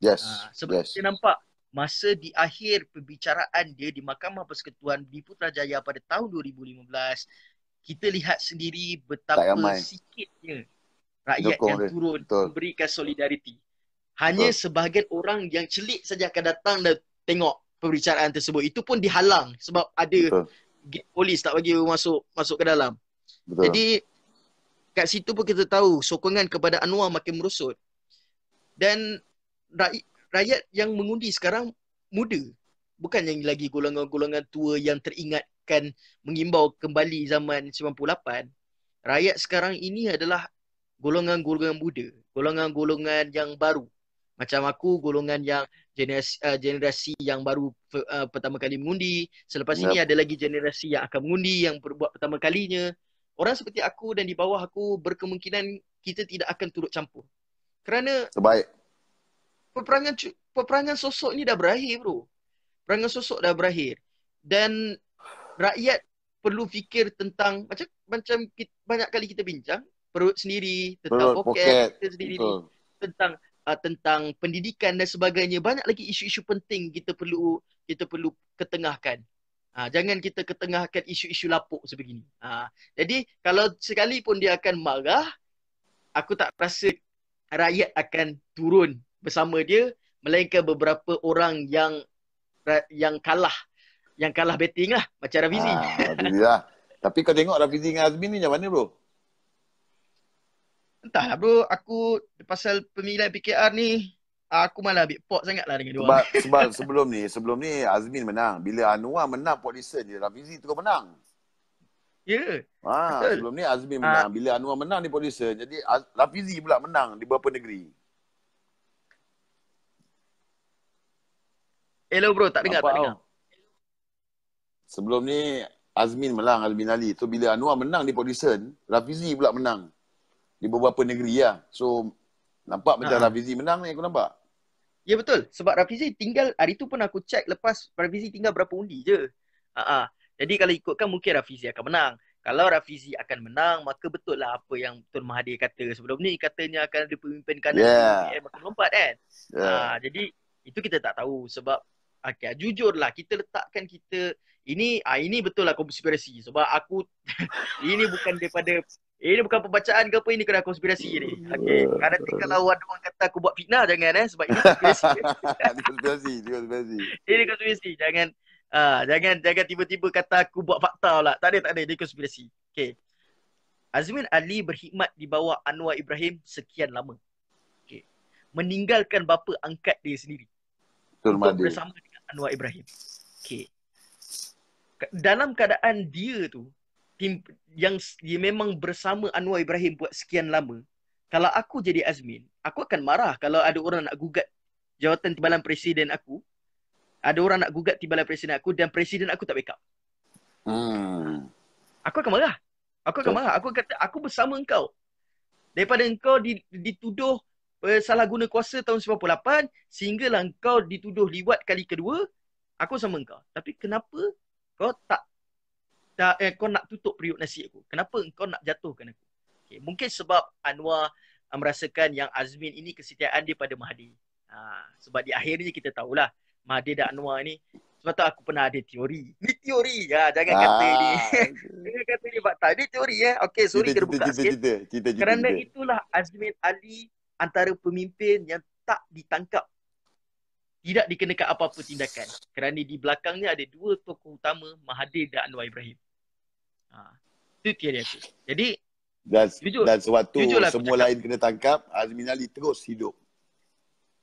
Yes. Uh, sebab yes. kita nampak masa di akhir perbicaraan dia di Mahkamah Persekutuan di Putrajaya pada tahun 2015, kita lihat sendiri betapa sikitnya rakyat Jokong yang dia. turun Betul. memberikan solidariti. Hanya Betul. sebahagian orang yang celik saja akan datang dan tengok perbicaraan tersebut. Itu pun dihalang sebab ada Betul. polis tak bagi masuk masuk ke dalam. Betul. Jadi kat situ pun kita tahu sokongan kepada Anwar makin merosot. Dan rakyat yang mengundi sekarang muda. Bukan yang lagi golongan-golongan tua yang teringatkan mengimbau kembali zaman 98. Rakyat sekarang ini adalah golongan-golongan muda. Golongan-golongan yang baru. Macam aku, golongan yang generasi, uh, generasi yang baru uh, pertama kali mengundi. Selepas yep. ini ada lagi generasi yang akan mengundi, yang berbuat pertama kalinya orang seperti aku dan di bawah aku berkemungkinan kita tidak akan turut campur. Kerana terbaik. Peperangan peperangan sosok ni dah berakhir, bro. Perangan sosok dah berakhir. Dan rakyat perlu fikir tentang macam macam kita, banyak kali kita bincang perut sendiri tentang perut, poket, poket kita sendiri Betul. tentang uh, tentang pendidikan dan sebagainya banyak lagi isu-isu penting kita perlu kita perlu ketengahkan Ha, jangan kita ketengahkan isu-isu lapuk sebegini. Ha, jadi kalau sekalipun dia akan marah, aku tak rasa rakyat akan turun bersama dia melainkan beberapa orang yang yang kalah yang kalah betting lah macam Rafizi. Ha, Tapi kau tengok Rafizi dengan Azmin ni macam mana bro? Entahlah bro, aku pasal pemilihan PKR ni aku malah ambil pot sangat lah dengan sebab, dia Sebab, sebab sebelum ni, sebelum ni Azmin menang. Bila Anwar menang pot listen je, Rafizi tu menang. Ya. Yeah. Ha, sebelum ni Azmin ha. menang. Bila Anwar menang di pot listen, jadi Rafizi pula menang di beberapa negeri. Hello bro, tak dengar, Nampak tak dengar. Sebelum ni Azmin menang, Azmin Ali. So bila Anwar menang di Polisen, Rafizi pula menang. Di beberapa negeri lah. So Nampak macam ha. Rafizi menang ni aku nampak. Ya betul. Sebab Rafizi tinggal hari tu pun aku check lepas Rafizi tinggal berapa undi je. Uh-huh. Jadi kalau ikutkan mungkin Rafizi akan menang. Kalau Rafizi akan menang maka betul lah apa yang Tun Mahathir kata sebelum ni katanya akan ada pemimpin kanan yeah. PM akan lompat kan. Yeah. Ha, uh, jadi itu kita tak tahu sebab okay, lah kita letakkan kita ini ah ini betul lah konspirasi sebab aku ini bukan daripada Eh, ini bukan pembacaan ke apa ini kena konspirasi ni. Okay, kalau nanti kalau ada orang kata aku buat fitnah jangan eh sebab ini konspirasi. ini konspirasi, ini konspirasi. Jangan uh, jangan jangan tiba-tiba kata aku buat fakta pula. Tak ada ini konspirasi. Okay, Azmin Ali berkhidmat di bawah Anwar Ibrahim sekian lama. Okay, Meninggalkan bapa angkat dia sendiri. Betul Bersama dengan Anwar Ibrahim. Okay, Dalam keadaan dia tu tim yang memang bersama Anwar Ibrahim buat sekian lama. Kalau aku jadi Azmin, aku akan marah kalau ada orang nak gugat jawatan timbalan presiden aku. Ada orang nak gugat timbalan presiden aku dan presiden aku tak backup. Hmm. Aku akan marah. Aku akan marah. Aku kata aku bersama engkau. Daripada engkau dituduh eh, salah guna kuasa tahun 98 sehinggalah engkau dituduh liwat kali kedua, aku sama engkau. Tapi kenapa kau tak dah, eh, kau nak tutup periuk nasi aku. Kenapa kau nak jatuhkan aku? Okay. Mungkin sebab Anwar ah, merasakan yang Azmin ini kesetiaan dia pada Mahdi. Ha, sebab di akhirnya kita tahulah Mahdi dan Anwar ini sebab tu aku pernah ada teori. Ni teori. Ya, jangan ah. kata ni. jangan kata ni fakta. Ini teori ya. Okay, sorry cita, kena buka cita, sikit. Cita, cita, cita, cita, Kerana cita. itulah Azmin Ali antara pemimpin yang tak ditangkap. Tidak dikenakan apa-apa tindakan. Kerana di belakangnya ada dua tokoh utama Mahathir dan Anwar Ibrahim. Ha. Itu dia tu. Jadi, dan, jujur, dan sewaktu lah semua lain kena tangkap, Azmin Ali terus hidup.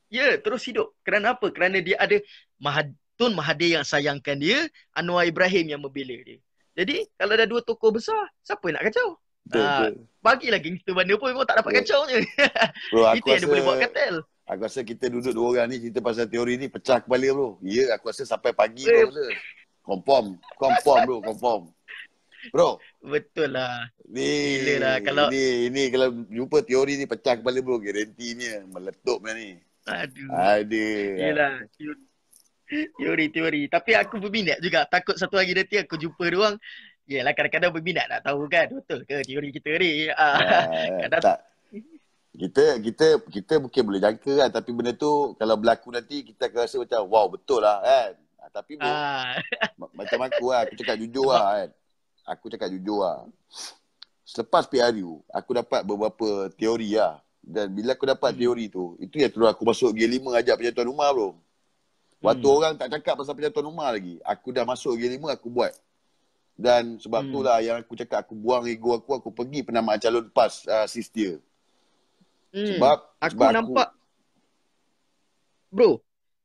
Ya, terus hidup. Kerana apa? Kerana dia ada Mahad, Tun Mahathir yang sayangkan dia, Anwar Ibrahim yang membela dia. Jadi, kalau ada dua tokoh besar, siapa nak kacau? Ha, bagi lagi kita mana pun memang tak dapat kacau je. Bro, aku kita rasa, yang boleh buat katel. Aku rasa kita duduk dua orang ni cerita pasal teori ni pecah kepala bro. Ya, aku rasa sampai pagi eh. bro. Confirm. Confirm bro. Confirm. Bro. Betul lah. Ni, Gila lah. Kalau... Ni, ini kalau jumpa teori ni pecah kepala bro. garanti Garantinya lah. meletup ni. Aduh. Aduh. Yelah. Teori-teori. Tapi aku berminat juga. Takut satu hari nanti aku jumpa dia orang. Yelah kadang-kadang berminat nak tahu kan. Betul ke teori kita ni. Ah. Ah, kadang... Tak. Kita kita kita mungkin boleh jangka kan. Tapi benda tu kalau berlaku nanti kita akan rasa macam wow betul lah kan. Ah, tapi ah. macam aku lah. Aku cakap jujur lah kan aku cakap jujur lah. Selepas PRU, aku dapat beberapa teori lah. Dan bila aku dapat hmm. teori tu, itu yang terus aku masuk G5 ajak penyatuan rumah bro. Waktu hmm. orang tak cakap pasal penyatuan rumah lagi, aku dah masuk G5, aku buat. Dan sebab hmm. lah yang aku cakap aku buang ego aku, aku pergi penamaan calon PAS uh, sis dia. Hmm. Sebab, aku sebab nampak... Bro,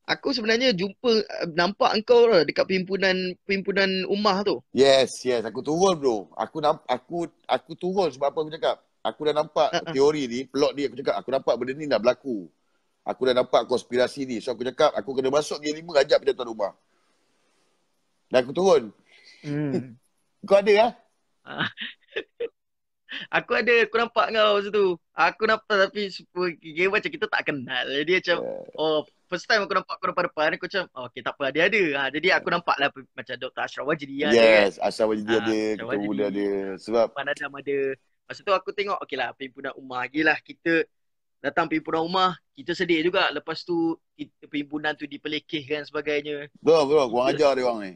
aku sebenarnya jumpa nampak engkau lah dekat pimpunan pimpunan ummah tu. Yes, yes, aku turun bro. Aku nampak aku aku turun sebab apa aku cakap? Aku dah nampak uh-huh. teori ni, plot ni aku cakap aku nampak benda ni dah berlaku. Aku dah nampak konspirasi ni. So aku cakap aku kena masuk G5 ajak pada tuan rumah. Dan aku turun. Hmm. Kau ada ya? ah? Ha? aku ada aku nampak kau masa tu aku nampak tapi super macam kita tak kenal dia macam yeah. oh first time aku nampak kau depan depan aku macam oh, okey tak apa dia ada ha, jadi aku ya. nampak lah macam Dr. Ashraf Wajdi ada yes kan? Ashraf Wajdi ha, ada dia ada sebab mana ada ada masa tu aku tengok okay lah, pimpinan rumah gilah kita datang pimpinan rumah kita sedih juga lepas tu kita, tu dipelekeh dipelekehkan sebagainya bro bro kau ajar dia orang ni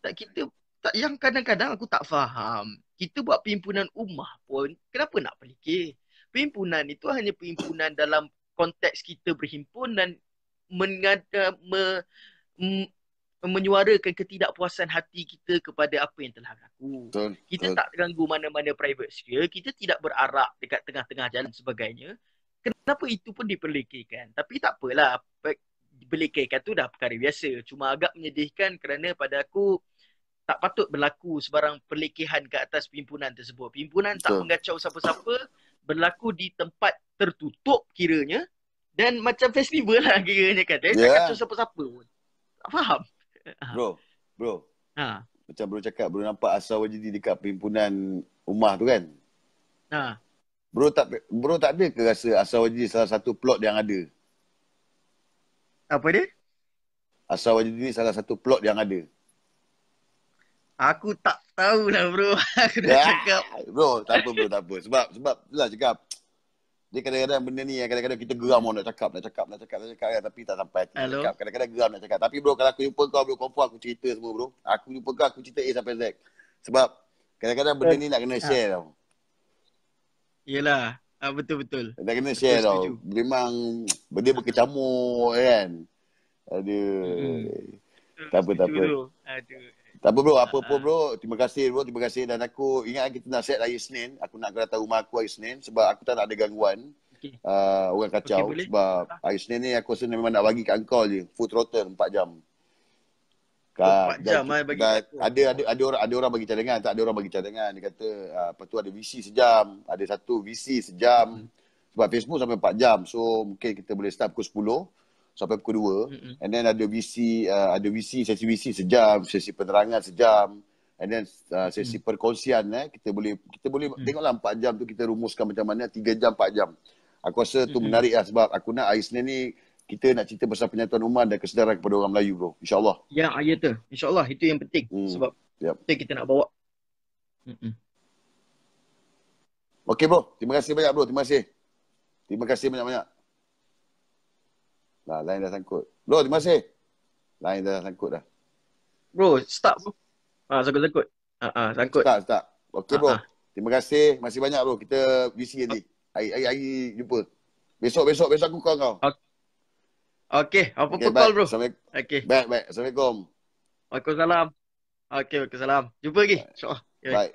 tak kita tak, yang kadang-kadang aku tak faham. Kita buat perhimpunan ummah pun, kenapa nak pelikir? Perhimpunan itu hanya perhimpunan dalam konteks kita berhimpun dan mengada, me, m, menyuarakan ketidakpuasan hati kita kepada apa yang telah berlaku. Kita tak ganggu mana-mana private sphere, kita tidak berarak dekat tengah-tengah jalan sebagainya. Kenapa itu pun diperlikirkan? Tapi tak apalah, diperlikirkan tu dah perkara biasa. Cuma agak menyedihkan kerana pada aku, tak patut berlaku sebarang pelekehan ke atas pimpunan tersebut. Pimpunan tak mengacau siapa-siapa, berlaku di tempat tertutup kiranya dan macam festival lah kiranya kata. Yeah. Tak ya. kacau siapa-siapa pun. Tak faham. Bro, bro. Ha. Macam bro cakap, bro nampak asal wajidi dekat pimpunan rumah tu kan? Ha. Bro tak bro tak ada ke rasa asal wajidi salah satu plot yang ada? Apa dia? Asal wajidi salah satu plot yang ada. Aku tak tahu lah bro. aku dah ya. cakap. Bro, tak apa bro, tak apa. Sebab, sebab tu lah cakap. Dia kadang-kadang benda ni yang kadang-kadang kita geram orang nak cakap, nak cakap, nak cakap, nak cakap, nak cakap tapi tak sampai hati cakap. Kadang-kadang geram nak cakap. Tapi bro, kalau aku jumpa kau, bro, confirm aku cerita semua bro. Aku jumpa kau, aku cerita A sampai Z. Sebab kadang-kadang benda ni nak kena eh, share tau. Yelah, ha, betul-betul. Nak kena share betul, tau. Memang benda berkecamuk kan. Aduh. Hmm. Tak apa, tak apa. Aduh. Tak apa bro, apa pun ah, ah. bro. Terima kasih bro, terima kasih dan aku ingat kita nak set hari Senin. Aku nak kereta rumah aku hari Senin sebab aku tak nak ada gangguan. Okay. Uh, ah, orang kacau okay, sebab boleh. hari Senin ni aku rasa memang nak bagi kat kau je. Full throttle 4 jam. Ka, 4 dan, jam dan, eh, bagi dan ada, ada, ada, orang, ada orang bagi cadangan, tak ada orang bagi cadangan. Dia kata, uh, lepas tu ada VC sejam, ada satu VC sejam. Hmm. Sebab Facebook sampai 4 jam. So mungkin kita boleh start pukul 10 sampai pukul 2 mm-hmm. and then ada VC uh, ada VC sesi VC sejam sesi penerangan sejam and then uh, sesi mm. perkongsian eh kita boleh kita boleh mm. tengoklah 4 jam tu kita rumuskan macam mana 3 jam 4 jam aku rasa tu mm-hmm. menarik lah sebab aku nak hari ni kita nak cerita pasal penyatuan umat dan kesedaran kepada orang Melayu bro insyaallah ya ya tu insyaallah itu yang penting mm. sebab yep. kita, kita nak bawa Mm-mm. Okay bro, terima kasih banyak bro, terima kasih. Terima kasih banyak-banyak. Nah, line dah sangkut. Bro, terima kasih. Line dah sangkut dah. Bro, start bro. Ah, ha, sangkut-sangkut. Ah, ah sangkut. Start, start. Okay, bro. Ha, ha. Terima kasih. Masih banyak, bro. Kita busy nanti. Hari-hari jumpa. Besok, besok, besok aku call kau. Okay, apa okay, call, bro? Okay. Baik, baik. Assalamualaikum. Waalaikumsalam. Okay, waalaikumsalam. Jumpa lagi. InsyaAllah. Baik.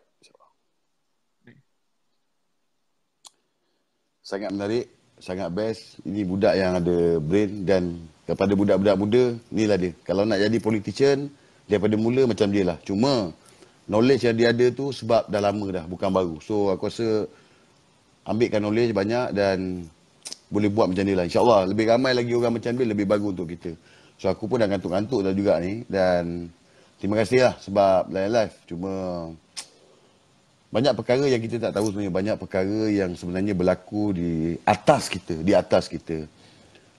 Sangat menarik sangat best. Ini budak yang ada brain dan kepada budak-budak muda, inilah dia. Kalau nak jadi politician, daripada mula macam dia lah. Cuma knowledge yang dia ada tu sebab dah lama dah, bukan baru. So aku rasa ambilkan knowledge banyak dan boleh buat macam dia lah. InsyaAllah lebih ramai lagi orang macam dia, lebih bagus untuk kita. So aku pun dah ngantuk-ngantuk dah juga ni dan terima kasih lah sebab lain-lain. Cuma banyak perkara yang kita tak tahu sebenarnya banyak perkara yang sebenarnya berlaku di atas kita di atas kita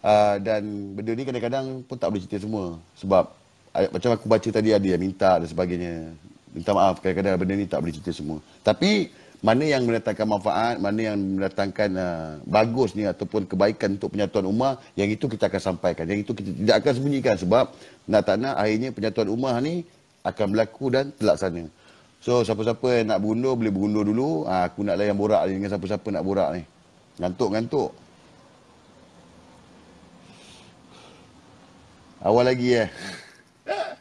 uh, dan benda ni kadang-kadang pun tak boleh cerita semua sebab uh, macam aku baca tadi ada yang minta dan sebagainya minta maaf kadang-kadang benda ni tak boleh cerita semua tapi mana yang mendatangkan manfaat mana yang mendatangkan uh, ah, bagus ni ataupun kebaikan untuk penyatuan umat yang itu kita akan sampaikan yang itu kita tidak akan sembunyikan sebab nak tak nak akhirnya penyatuan umat ni akan berlaku dan terlaksana. sana So siapa-siapa yang nak berundur boleh berundur dulu. Ha, aku nak layan borak ni dengan siapa-siapa nak borak ni. Ngantuk-ngantuk. Awal lagi eh.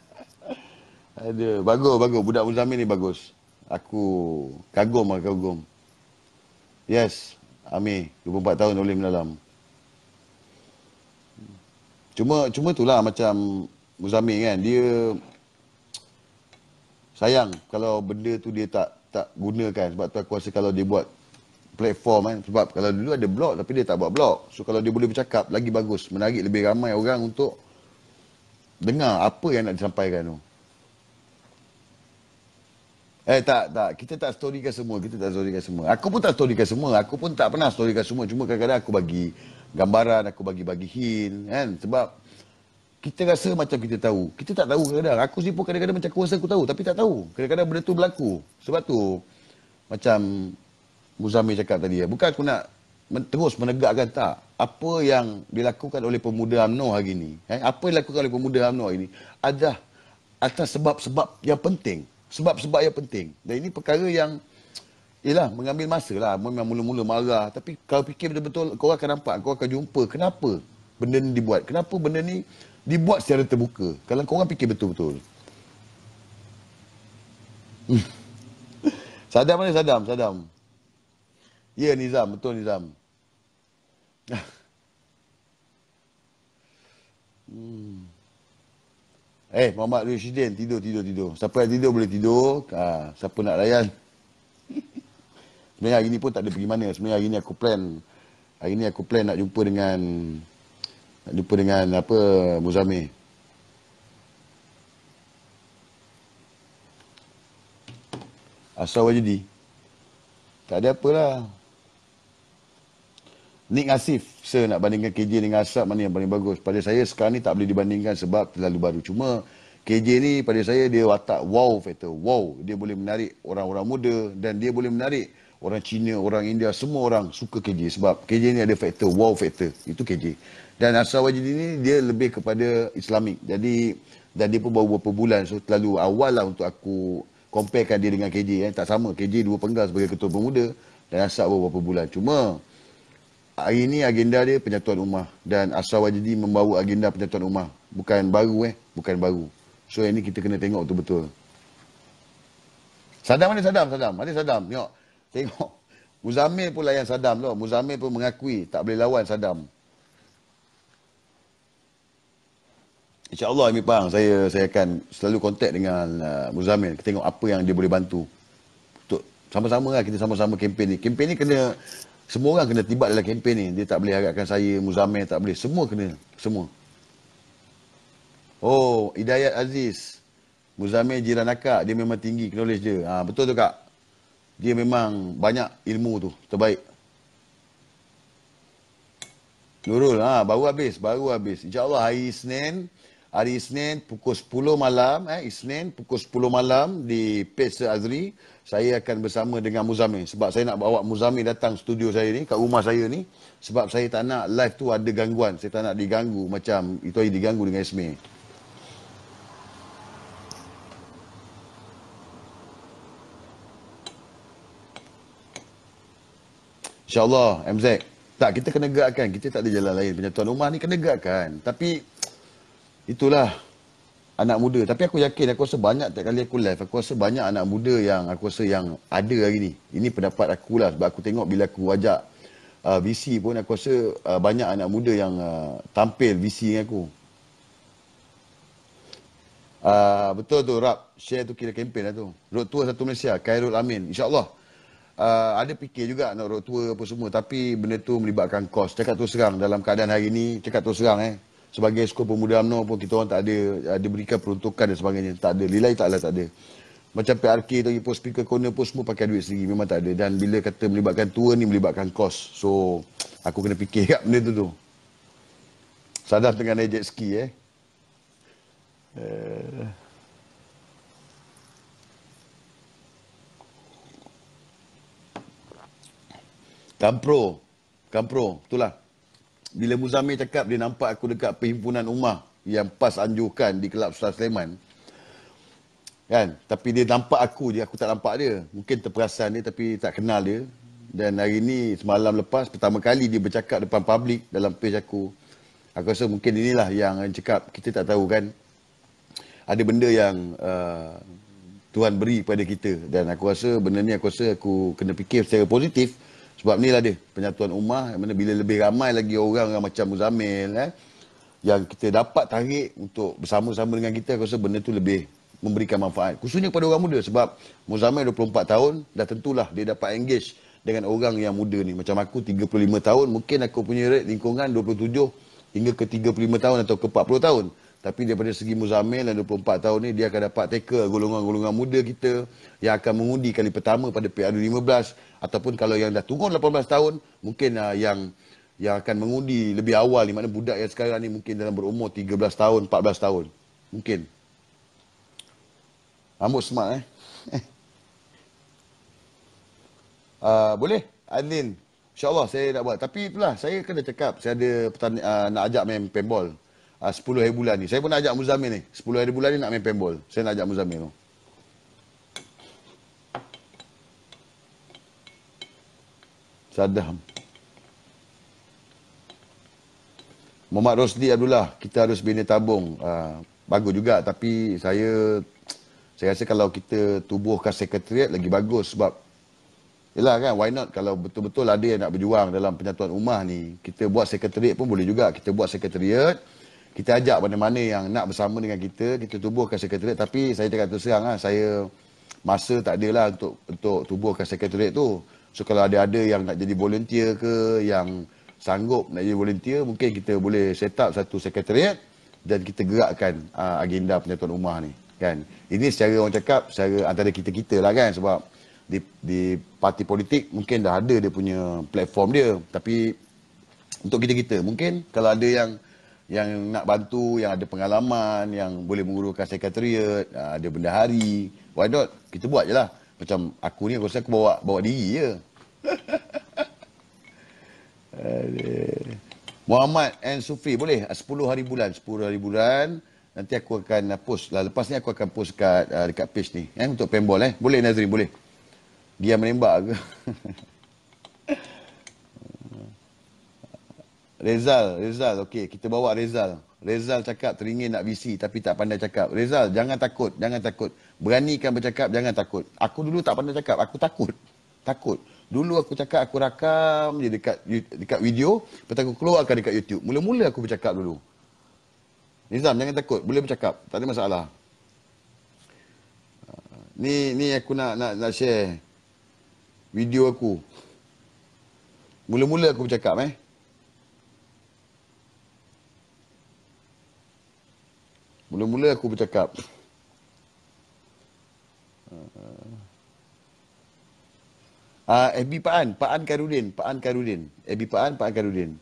Aduh, bagus, bagus. Budak Muzamin ni bagus. Aku kagum aku kagum. Yes, Amir. 24 tahun boleh menalam. Cuma cuma itulah macam Muzamin kan. Dia sayang kalau benda tu dia tak tak gunakan sebab tu aku rasa kalau dia buat platform kan sebab kalau dulu ada blog tapi dia tak buat blog so kalau dia boleh bercakap lagi bagus menarik lebih ramai orang untuk dengar apa yang nak disampaikan tu Eh tak tak kita tak storykan semua kita tak storykan semua aku pun tak storykan semua aku pun tak pernah storykan semua cuma kadang-kadang aku bagi gambaran aku bagi-bagi hint kan sebab kita rasa macam kita tahu. Kita tak tahu kadang-kadang. Aku sendiri pun kadang-kadang macam aku aku tahu. Tapi tak tahu. Kadang-kadang benda tu berlaku. Sebab tu macam Muzamir cakap tadi. Bukan aku nak terus menegakkan tak. Apa yang dilakukan oleh pemuda UMNO hari ini. Eh? Apa yang dilakukan oleh pemuda UMNO hari ini. Ada atas sebab-sebab yang penting. Sebab-sebab yang penting. Dan ini perkara yang ialah mengambil masa lah. Memang mula-mula marah. Tapi kalau fikir betul-betul, kau akan nampak. Kau akan jumpa kenapa benda ni dibuat. Kenapa benda ni dibuat secara terbuka kalau korang fikir betul-betul hmm. Sadam mana Sadam Sadam ya yeah, Nizam betul Nizam hmm. eh Muhammad Rishidin tidur tidur tidur siapa yang tidur boleh tidur ha, siapa nak layan sebenarnya hari ni pun tak ada pergi mana sebenarnya hari ni aku plan hari ni aku plan nak jumpa dengan jumpa dengan apa Muzami. Asal wajidi. Tak ada apalah. Nik Asif, sir nak bandingkan KJ dengan Asap mana yang paling bagus. Pada saya sekarang ni tak boleh dibandingkan sebab terlalu baru. Cuma KJ ni pada saya dia watak wow factor. Wow. Dia boleh menarik orang-orang muda dan dia boleh menarik orang Cina, orang India, semua orang suka KJ sebab KJ ni ada factor, wow factor. Itu KJ. Dan Asal Wajid ni dia lebih kepada Islamik. Jadi dan dia pun baru beberapa bulan so terlalu awal lah untuk aku comparekan dia dengan KJ. Eh. Tak sama KJ dua penggal sebagai ketua pemuda dan Asal baru beberapa bulan. Cuma hari ni agenda dia penyatuan rumah dan Asal Wajid membawa agenda penyatuan rumah. Bukan baru eh, bukan baru. So yang ni kita kena tengok betul-betul. Sadam mana Sadam? Sadam. Mana Sadam? Tengok. Tengok. Muzamil pun layan Saddam tu. Muzamil pun mengakui tak boleh lawan Saddam. InsyaAllah Amir Pahang, saya, saya akan selalu kontak dengan uh, Muzamil. Kita tengok apa yang dia boleh bantu. Untuk sama-sama lah kita sama-sama kempen ni. Kempen ni kena, semua orang kena tiba dalam kempen ni. Dia tak boleh harapkan saya, Muzamil tak boleh. Semua kena, semua. Oh, Hidayat Aziz. Muzamil jiran akak, dia memang tinggi knowledge dia. Ha, betul tu kak? dia memang banyak ilmu tu terbaik Nurul ha baru habis baru habis insyaallah hari Isnin hari Isnin pukul 10 malam eh Isnin pukul 10 malam di Pesa Azri saya akan bersama dengan Muzamil sebab saya nak bawa Muzamil datang studio saya ni kat rumah saya ni sebab saya tak nak live tu ada gangguan saya tak nak diganggu macam itu hari diganggu dengan Ismail InsyaAllah, MZ. Tak, kita kena gerakkan. Kita tak ada jalan lain. Penyatuan rumah ni kena gerakkan. Tapi, itulah anak muda. Tapi aku yakin, aku rasa banyak tak kali aku live. Aku rasa banyak anak muda yang aku rasa yang ada hari ni. Ini pendapat aku lah. Sebab aku tengok bila aku ajak uh, VC pun, aku rasa uh, banyak anak muda yang uh, tampil VC dengan aku. Uh, betul tu, Rab. Share tu kira kempen lah tu. Road Tour Satu Malaysia, Khairul Amin. InsyaAllah uh, ada fikir juga nak orang tua apa semua tapi benda tu melibatkan kos cakap tu serang dalam keadaan hari ini cakap tu serang eh sebagai sekolah pemuda UMNO pun kita orang tak ada uh, diberikan peruntukan dan sebagainya tak ada lilai tak ada tak ada macam PRK tadi pun speaker corner pun semua pakai duit sendiri memang tak ada dan bila kata melibatkan tua ni melibatkan kos so aku kena fikir kat benda tu tu sadar dengan jet ski eh uh. Kampro. Kampro. Itulah. Bila Muzamir cakap dia nampak aku dekat perhimpunan rumah yang PAS anjurkan di Kelab Sultan Sleman. Kan? Tapi dia nampak aku je. Aku tak nampak dia. Mungkin terperasan dia tapi tak kenal dia. Dan hari ni semalam lepas pertama kali dia bercakap depan publik dalam page aku. Aku rasa mungkin inilah yang cakap kita tak tahu kan. Ada benda yang uh, Tuhan beri kepada kita. Dan aku rasa benda ni aku rasa aku kena fikir secara positif. Sebab inilah dia penyatuan ummah. yang mana bila lebih ramai lagi orang, orang macam Muzamil eh, yang kita dapat tarik untuk bersama-sama dengan kita, aku rasa benda tu lebih memberikan manfaat. Khususnya kepada orang muda sebab Muzamil 24 tahun dah tentulah dia dapat engage dengan orang yang muda ni. Macam aku 35 tahun mungkin aku punya rate lingkungan 27 hingga ke 35 tahun atau ke 40 tahun. Tapi daripada segi Muzamil dan 24 tahun ni, dia akan dapat tackle golongan-golongan muda kita yang akan mengundi kali pertama pada PRU ataupun kalau yang dah turun 18 tahun mungkin uh, yang yang akan mengundi lebih awal ni mana budak yang sekarang ni mungkin dalam berumur 13 tahun 14 tahun mungkin rambut smart eh uh, boleh Adlin InsyaAllah saya nak buat. Tapi itulah, saya kena cakap. Saya ada uh, nak ajak main paintball. Uh, 10 hari bulan ni. Saya pun nak ajak Muzamil ni. 10 hari bulan ni nak main paintball. Saya nak ajak Muzamil tu. No. Saddam. Muhammad Rosdi Abdullah, kita harus bina tabung. Uh, bagus juga tapi saya saya rasa kalau kita tubuhkan sekretariat lagi bagus sebab Yelah kan, why not kalau betul-betul ada yang nak berjuang dalam penyatuan rumah ni, kita buat sekretariat pun boleh juga. Kita buat sekretariat, kita ajak mana-mana yang nak bersama dengan kita, kita tubuhkan sekretariat. Tapi saya cakap terserang lah, saya masa tak ada lah untuk, untuk tubuhkan sekretariat tu. So kalau ada ada yang nak jadi volunteer ke yang sanggup nak jadi volunteer mungkin kita boleh set up satu sekretariat dan kita gerakkan uh, agenda penyatuan rumah ni kan. Ini secara orang cakap secara antara kita-kita lah kan sebab di di parti politik mungkin dah ada dia punya platform dia tapi untuk kita-kita mungkin kalau ada yang yang nak bantu yang ada pengalaman yang boleh menguruskan sekretariat ah, ada benda hari, why not kita buat je lah macam aku ni aku rasa aku bawa bawa diri je. Muhammad and Sufi boleh 10 ah, hari bulan 10 hari bulan nanti aku akan ah, post lah lepas ni aku akan post kat uh, ah, dekat page ni eh, untuk paintball eh boleh Nazri boleh dia menembak ke Rezal Rezal okey kita bawa Rezal Rezal cakap teringin nak visi tapi tak pandai cakap. Rezal, jangan takut, jangan takut. Beranikan bercakap, jangan takut. Aku dulu tak pandai cakap, aku takut. Takut. Dulu aku cakap, aku rakam je dekat, dekat video, lepas aku keluarkan dekat YouTube. Mula-mula aku bercakap dulu. Nizam, jangan takut. Boleh bercakap. Tak ada masalah. Ah, ni, ni aku nak, nak, nak share video aku. Mula-mula aku bercakap eh. Mula-mula aku bercakap. Ah, uh, ah. ah, FB Pak An, Karudin, Pak Karudin. Ebi Pak An, Karudin.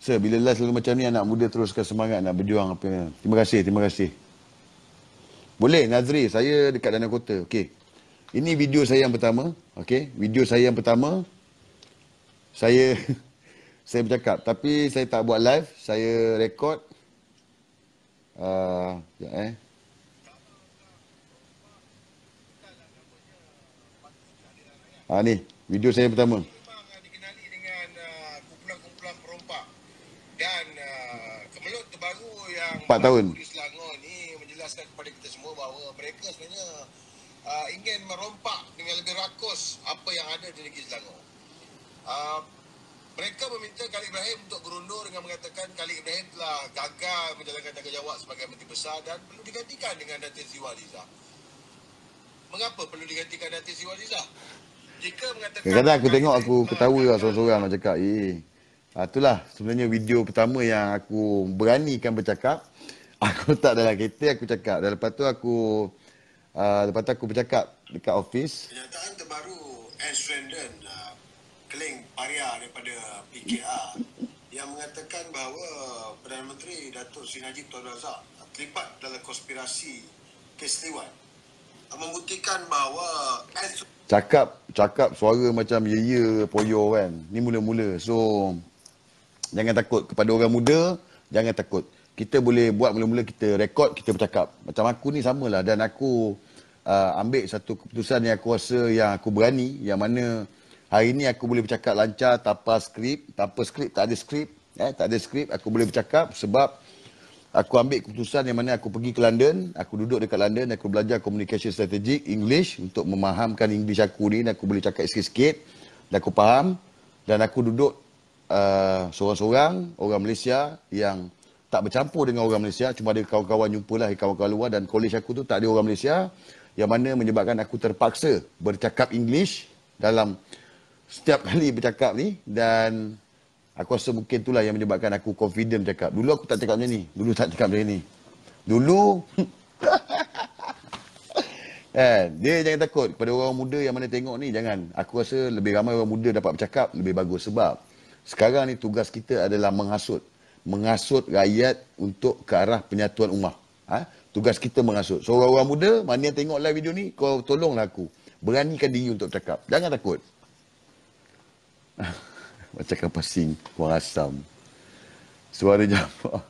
Sir, so, bila last lalu macam ni, anak muda teruskan semangat nak berjuang. Apa -apa. Terima kasih, terima kasih. Boleh, Nazri, saya dekat Danau Kota. Okey. Ini video saya yang pertama. Okey, video saya yang pertama. Saya... saya bercakap tapi saya tak buat live saya rekod uh, ah, eh ha, ni video saya pertama Empat tahun. Di Selangor ni menjelaskan kepada kita semua bahawa mereka sebenarnya uh, ingin merompak dengan lebih rakus apa yang ada di negeri Selangor. Uh, mereka meminta Khalid Ibrahim untuk berundur dengan mengatakan Khalid Ibrahim telah gagal menjalankan tanggungjawab sebagai Menteri Besar dan perlu digantikan dengan Datin Ziwaliza. Mengapa perlu digantikan Datin Ziwaliza? Jika mengatakan... Kadang aku tengok aku ketawa lah seorang-seorang nak cakap. Eh, ah, itulah sebenarnya video pertama yang aku beranikan bercakap. Aku tak dalam kereta, aku cakap. Dan lepas tu aku... Uh, lepas tu aku bercakap dekat ofis. Kenyataan terbaru, Anne Swendon uh, ah, Keling Paria daripada PKR yang mengatakan bahawa Perdana Menteri Datuk Sri Najib Tun Razak terlibat dalam konspirasi kes Liwan membuktikan bahawa cakap cakap suara macam ye ye poyo kan ni mula-mula so jangan takut kepada orang muda jangan takut kita boleh buat mula-mula kita rekod kita bercakap macam aku ni samalah dan aku uh, ambil satu keputusan yang aku rasa yang aku berani yang mana Hari ini aku boleh bercakap lancar tanpa skrip. Tanpa skrip, tak ada skrip. Eh, tak ada skrip, aku boleh bercakap sebab aku ambil keputusan yang mana aku pergi ke London. Aku duduk dekat London, aku belajar communication strategic English untuk memahamkan English aku ni dan aku boleh cakap sikit-sikit. Dan aku faham. Dan aku duduk uh, seorang-seorang orang Malaysia yang tak bercampur dengan orang Malaysia. Cuma ada kawan-kawan jumpalah, kawan-kawan luar dan college aku tu tak ada orang Malaysia. Yang mana menyebabkan aku terpaksa bercakap English dalam setiap kali bercakap ni dan aku rasa mungkin itulah yang menyebabkan aku confident cakap. Dulu aku tak cakap macam ni. Dulu tak cakap macam ni. Dulu Eh, dia jangan takut kepada orang muda yang mana tengok ni jangan. Aku rasa lebih ramai orang muda dapat bercakap lebih bagus sebab sekarang ni tugas kita adalah menghasut, menghasut rakyat untuk ke arah penyatuan umat. Ha? Tugas kita menghasut. So orang-orang muda mana yang tengok live video ni kau tolonglah aku. Beranikan diri untuk cakap. Jangan takut. Macam kapas sing Kuang asam Suara jambak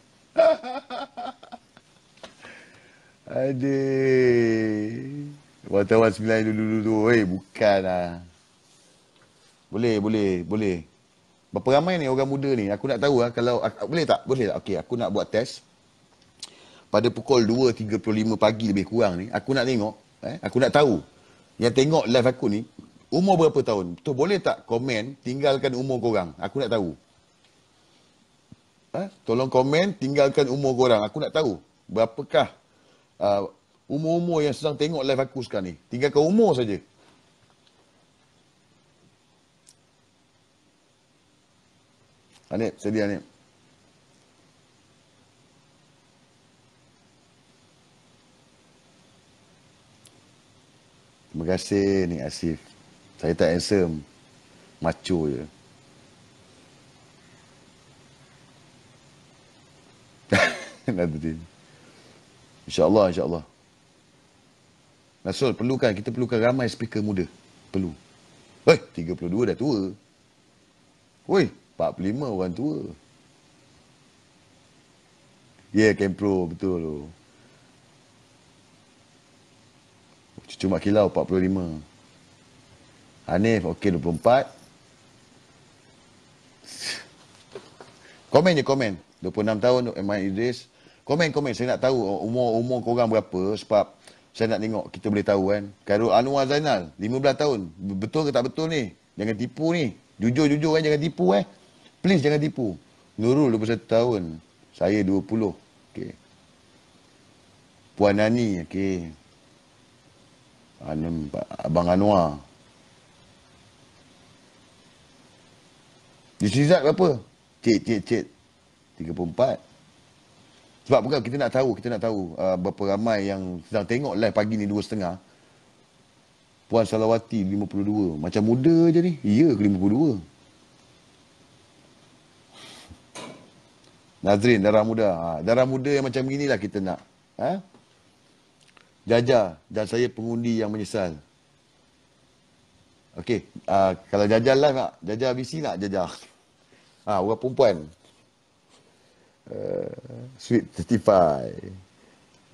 Adik Wartawan sembilan dulu dulu dulu Eh bukan lah Boleh boleh boleh Berapa ramai ni orang muda ni Aku nak tahu lah kalau Boleh tak boleh tak Okey aku nak buat test Pada pukul 2.35 pagi lebih kurang ni Aku nak tengok eh? Aku nak tahu Yang tengok live aku ni umur berapa tahun? Tu boleh tak komen tinggalkan umur korang? Aku nak tahu. Ha? Tolong komen tinggalkan umur korang. Aku nak tahu berapakah uh, umur-umur yang sedang tengok live aku sekarang ni. Tinggalkan umur saja. Anip, sedia Anip. Terima kasih Nik Asif. Saya tak handsome. Macho je. Nadudin. InsyaAllah, insyaAllah. Nasrul, perlukan. Kita perlukan ramai speaker muda. Perlu. Eh, 32 dah tua. Woi, 45 orang tua. Ya, yeah, Ken Pro, betul tu. Cucu Mak Kilau, 45. Hanif okey 24. Komen je komen. 26 tahun Ahmad Idris. Komen komen saya nak tahu oh, umur-umur kau orang berapa sebab saya nak tengok kita boleh tahu kan. Khairul Anwar Zainal 15 tahun. Betul ke tak betul ni? Jangan tipu ni. Jujur-jujur kan jangan tipu eh. Please jangan tipu. Nurul 21 tahun. Saya 20. Okey. Puan Nani, okey. Anum, ah, Abang Anwar, Dia cerizat berapa? Cik, cik, cik. 34. Sebab bukan kita nak tahu, kita nak tahu uh, berapa ramai yang sedang tengok live pagi ni 2.30. Puan Salawati 52. Macam muda je ni. Ya ke 52? Nazrin, darah muda. Ha, darah muda yang macam inilah kita nak. Ha? Jajah dan saya pengundi yang menyesal. Okay, uh, ah, kalau jajal lah nak, jajal, BC nak jajal. Ha, uh, ah, orang perempuan. Uh, sweet 35.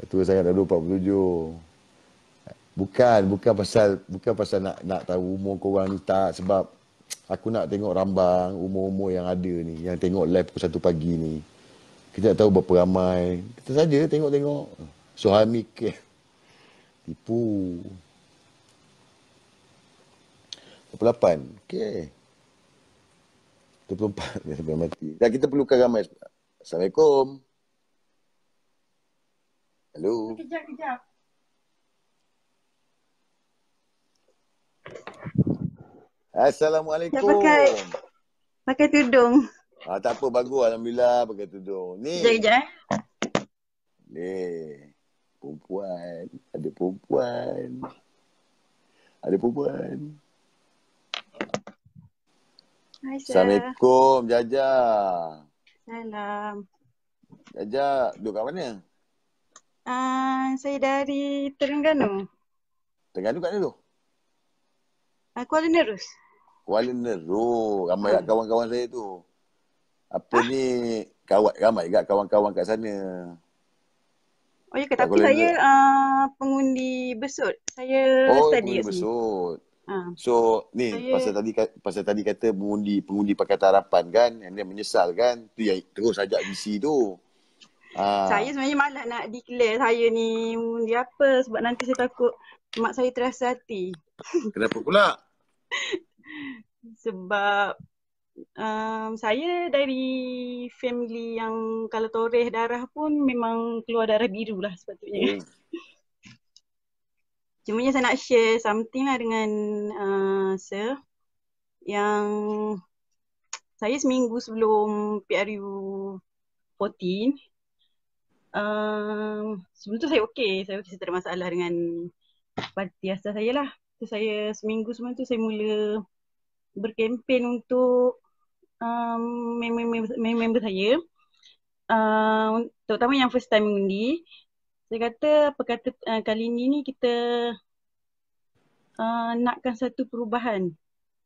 Tua saya dah tujuh. Bukan, bukan pasal bukan pasal nak nak tahu umur kau orang ni tak sebab aku nak tengok rambang umur-umur yang ada ni yang tengok live pukul 1 pagi ni. Kita tak tahu berapa ramai. Kita saja tengok-tengok. Suhami ke. Tipu. 28. okay. 24. Dia sampai mati. Dan kita perlukan ramai. Assalamualaikum. Hello. Kejap, kejap. Assalamualaikum. Saya pakai, pakai tudung. Ah, tak apa, bagus. Alhamdulillah pakai tudung. Ni. Kejap, kejap. Ni. Perempuan. Ada perempuan. Ada perempuan. Assalamualaikum, Jaja. Salam. Jaja, duduk kat mana? Uh, saya dari Terengganu. Terengganu kat mana tu? Uh, Kuala Nerus. Kuala Nerus. Ramai uh. kawan-kawan saya tu. Apa ah. ni, kawan, ramai juga kawan-kawan kat sana. Oh ya ke? Tapi saya uh, pengundi besut. Saya oh, study. Oh, pengundi besut. Ha. So ni Saya... pasal tadi pasal tadi kata pengundi pengundi Pakatan Harapan kan yang dia menyesal kan tu yang terus ajak DC tu. Uh. Saya sebenarnya malas nak declare saya ni mengundi apa sebab nanti saya takut mak saya terasa hati. Kenapa pula? sebab um, saya dari family yang kalau toreh darah pun memang keluar darah biru lah sepatutnya. Hmm. Cumanya saya nak share something lah dengan uh, Sir yang saya seminggu sebelum PRU 14 uh, sebelum tu saya okey, saya okay, saya tak ada masalah dengan parti asal saya lah. Tu saya seminggu sebelum tu saya mula berkempen untuk um, member, member, member saya. Uh, terutama yang first time undi saya kata perkata uh, kali ini ni kita uh, nakkan satu perubahan.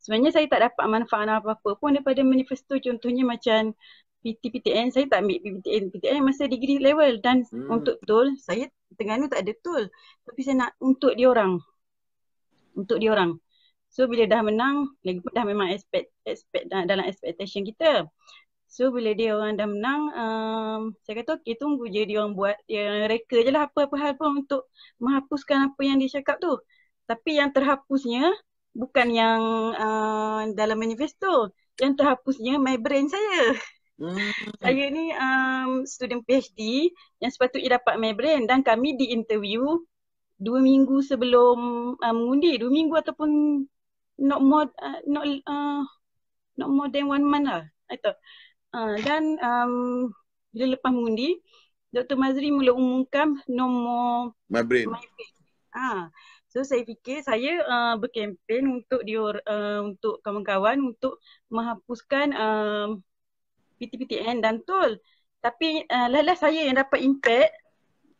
Sebenarnya saya tak dapat manfaat apa-apa pun daripada manifesto contohnya macam PTPTN saya tak ambil PTPTN. PTPTN masa degree level dan hmm. untuk tool, saya Terengganu tak ada tool. Tapi saya nak untuk dia orang. Untuk dia orang. So bila dah menang, lagi pun dah memang expect, expect dalam expectation kita. So bila dia orang dah menang, um, saya kata okay tunggu je dia orang buat ya, reka je lah apa-apa hal pun untuk menghapuskan apa yang dia cakap tu. Tapi yang terhapusnya bukan yang uh, dalam manifesto. Yang terhapusnya my brain saya. Hmm. Saya ni um, student PhD yang sepatutnya dapat my brain dan kami di interview dua minggu sebelum uh, mengundi. Dua minggu ataupun not more, uh, not, uh, not more than one month lah. I Ah, dan um, bila lepas mengundi, Dr. Mazri mula umumkan nomor My Brain. My brain. Ha. Ah, so saya fikir saya uh, berkempen untuk dior, uh, untuk kawan-kawan untuk menghapuskan um, PTPTN dan tol. Tapi uh, lelah saya yang dapat impact,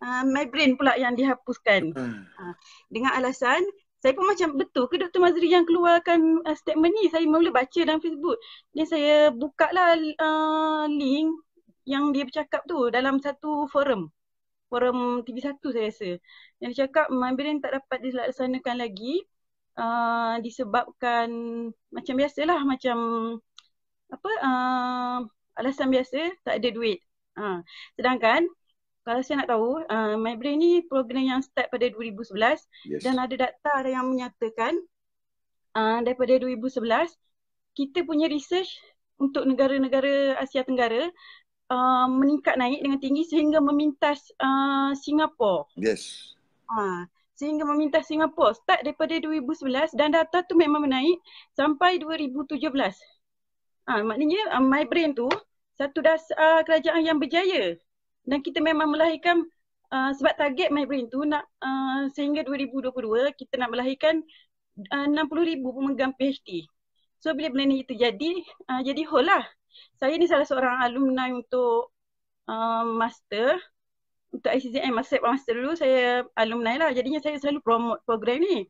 uh, my brain pula yang dihapuskan. Uh. Uh, dengan alasan saya pun macam betul ke Dr. Mazri yang keluarkan uh, statement ni saya mula baca dalam Facebook dan saya buka lah uh, link yang dia bercakap tu dalam satu forum forum TV1 saya rasa yang cakap Mambirin tak dapat dilaksanakan lagi uh, disebabkan macam biasalah macam apa uh, alasan biasa tak ada duit uh. sedangkan kalau saya nak tahu, uh, My Brain ni program yang start pada 2011 yes. dan ada data yang menyatakan uh, daripada 2011 kita punya research untuk negara-negara Asia Tenggara uh, meningkat naik dengan tinggi sehingga memintas uh, Singapura. Yes. Uh, sehingga memintas Singapura start daripada 2011 dan data tu memang menaik sampai 2017. Ah uh, maknanya uh, My Brain tu satu das uh, kerajaan yang berjaya dan kita memang melahirkan uh, sebab target my brain tu nak uh, sehingga 2022 kita nak melahirkan uh, 60,000 pemegang PhD. So bila benda ni terjadi, uh, jadi hole lah. Saya ni salah seorang alumni untuk uh, master untuk ICZM masa saya master dulu saya alumni lah jadinya saya selalu promote program ni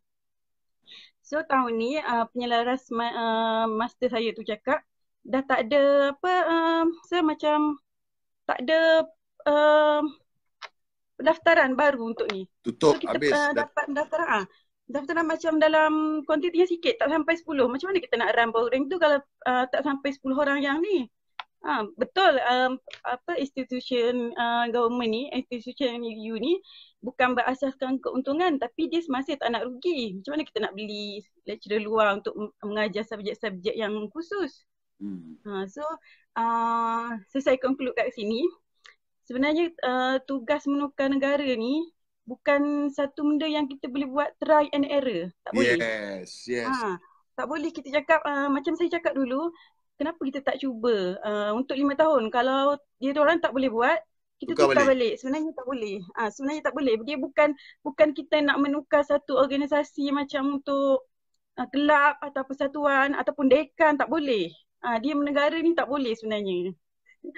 so tahun ni uh, penyelaras ma- uh, master saya tu cakap dah tak ada apa uh, saya macam tak ada pendaftaran baru untuk ni. Tutup so, kita habis. Kita dapat pendaftaran. Ah, pendaftaran macam dalam kuantitinya sikit, tak sampai 10. Macam mana kita nak run Bowring tu kalau uh, tak sampai 10 orang yang ni? Ha, betul um, apa institusi uh, ah, government ni Institusi EU ni bukan berasaskan keuntungan tapi dia semasa tak nak rugi macam mana kita nak beli lecturer luar untuk mengajar subjek-subjek yang khusus hmm. ha, so uh, selesai so conclude kat sini sebenarnya uh, tugas menukar negara ni bukan satu benda yang kita boleh buat try and error. Tak boleh. Yes, yes. Ha, tak boleh kita cakap uh, macam saya cakap dulu, kenapa kita tak cuba uh, untuk lima tahun kalau dia orang tak boleh buat, kita tukar, tukar balik. Sebenarnya tak boleh. Ha, sebenarnya tak boleh. Dia bukan bukan kita nak menukar satu organisasi macam untuk uh, kelab atau persatuan ataupun dekan tak boleh. Ha, dia negara ni tak boleh sebenarnya.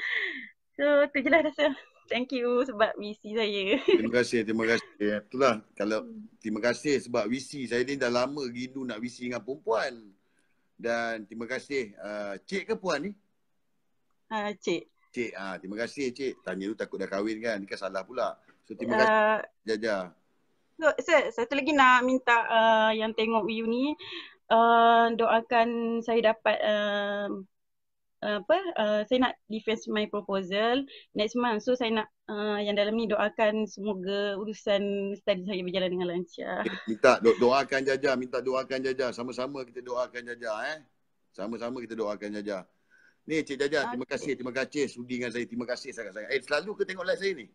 So tu je lah rasa. Thank you sebab misi saya. Terima kasih, terima kasih. Itulah kalau hmm. terima kasih sebab visi saya ni dah lama rindu nak visi dengan perempuan. Dan terima kasih uh, cik ke puan ni? Ah uh, cik. Cik, ah uh, terima kasih cik. Tanya tu takut dah kahwin kan, kan salah pula. So terima uh, kasih jaja. So, so, satu lagi nak minta uh, yang tengok view ni uh, doakan saya dapat uh, apa uh, saya nak defense my proposal next month so saya nak uh, yang dalam ni doakan semoga urusan study saya berjalan dengan lancar minta do- doakan jaja minta doakan jaja sama-sama kita doakan jaja eh sama-sama kita doakan jaja ni cik jaja okay. terima kasih terima kasih sudi dengan saya terima kasih sangat-sangat eh selalu ke tengok live saya ni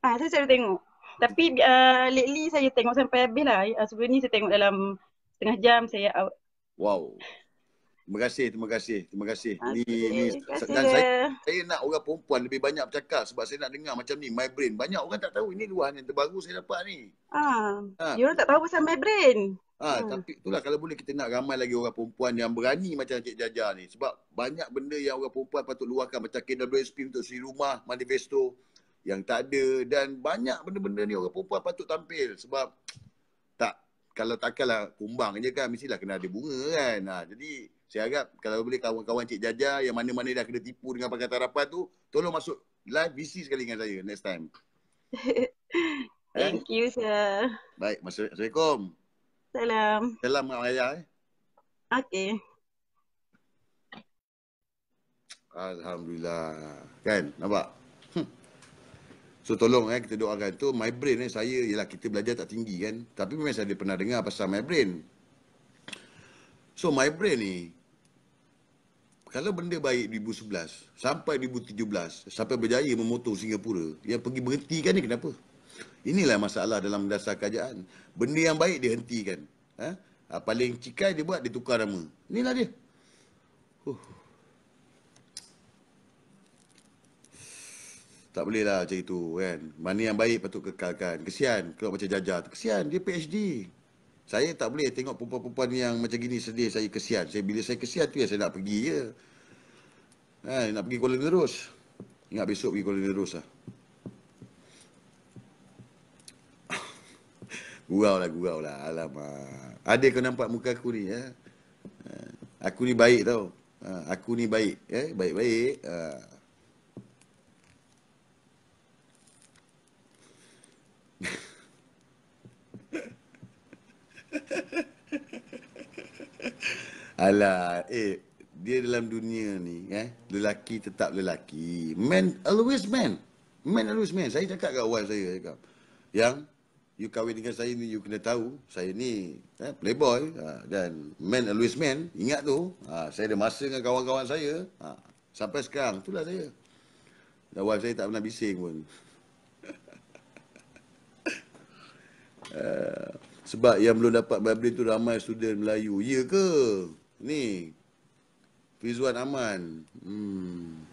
ah saya selalu tengok tapi uh, lately saya tengok sampai habis lah sebelum ni saya tengok dalam setengah jam saya out. wow Terima kasih, terima kasih, terima kasih. Okay, ni, ni. Kasih dan saya, saya nak orang perempuan lebih banyak bercakap sebab saya nak dengar macam ni, my brain. Banyak orang tak tahu, ini luar yang terbaru saya dapat ni. Ah, ha. you tak tahu pasal my brain. Ah, ha, hmm. Tapi itulah kalau boleh kita nak ramai lagi orang perempuan yang berani macam Cik Jaja ni. Sebab banyak benda yang orang perempuan patut luahkan macam KWSP untuk si rumah, manifesto yang tak ada. Dan banyak benda-benda ni orang perempuan patut tampil sebab tak kalau takkanlah kumbang je kan, mestilah kena ada bunga kan. Ha, jadi... Saya harap kalau boleh kawan-kawan Cik Jaja yang mana-mana dah kena tipu dengan pakai Harapan tu, tolong masuk live VC sekali dengan saya next time. Thank eh? you, sir. Baik, mas- Assalamualaikum. Salam. Salam, Mak Maya. Eh. Okay. Alhamdulillah. Kan, nampak? Hmm. So tolong eh kita doakan tu my brain eh saya ialah kita belajar tak tinggi kan tapi memang saya pernah dengar pasal my brain. So my brain ni kalau benda baik 2011 sampai 2017 sampai berjaya memotong Singapura yang pergi berhentikan ni kenapa inilah masalah dalam dasar kerajaan benda yang baik dihentikan ha? ha paling cikai dia buat dia tukar nama inilah dia huh. tak boleh lah macam itu kan mana yang baik patut kekalkan kesian kalau macam jajah tu kesian dia PhD saya tak boleh tengok perempuan-perempuan yang macam gini sedih saya kesian. Saya bila saya kesian tu yang saya nak pergi je. Ha, ya. eh, nak pergi Kuala Nerus. Ingat besok pergi Kuala Nerus lah. gurau lah, gurau lah. Alamak. Ada kau nampak muka aku ni ya? Eh, aku ni baik tau. Ha, aku ni baik. Eh? Baik-baik. Ha. Alah, eh, dia dalam dunia ni, eh, lelaki tetap lelaki. Man always man. Man always man. Saya cakap kat wife saya, cakap, yang you kahwin dengan saya ni, you kena tahu, saya ni eh, playboy ha, dan man always man. Ingat tu, ha, saya ada masa dengan kawan-kawan saya. Ha, sampai sekarang, itulah saya. Dan wife saya tak pernah bising pun. uh, Sebab yang belum dapat Bible tu ramai student Melayu. Ya ke? Ni. Fizuan Aman. Hmm.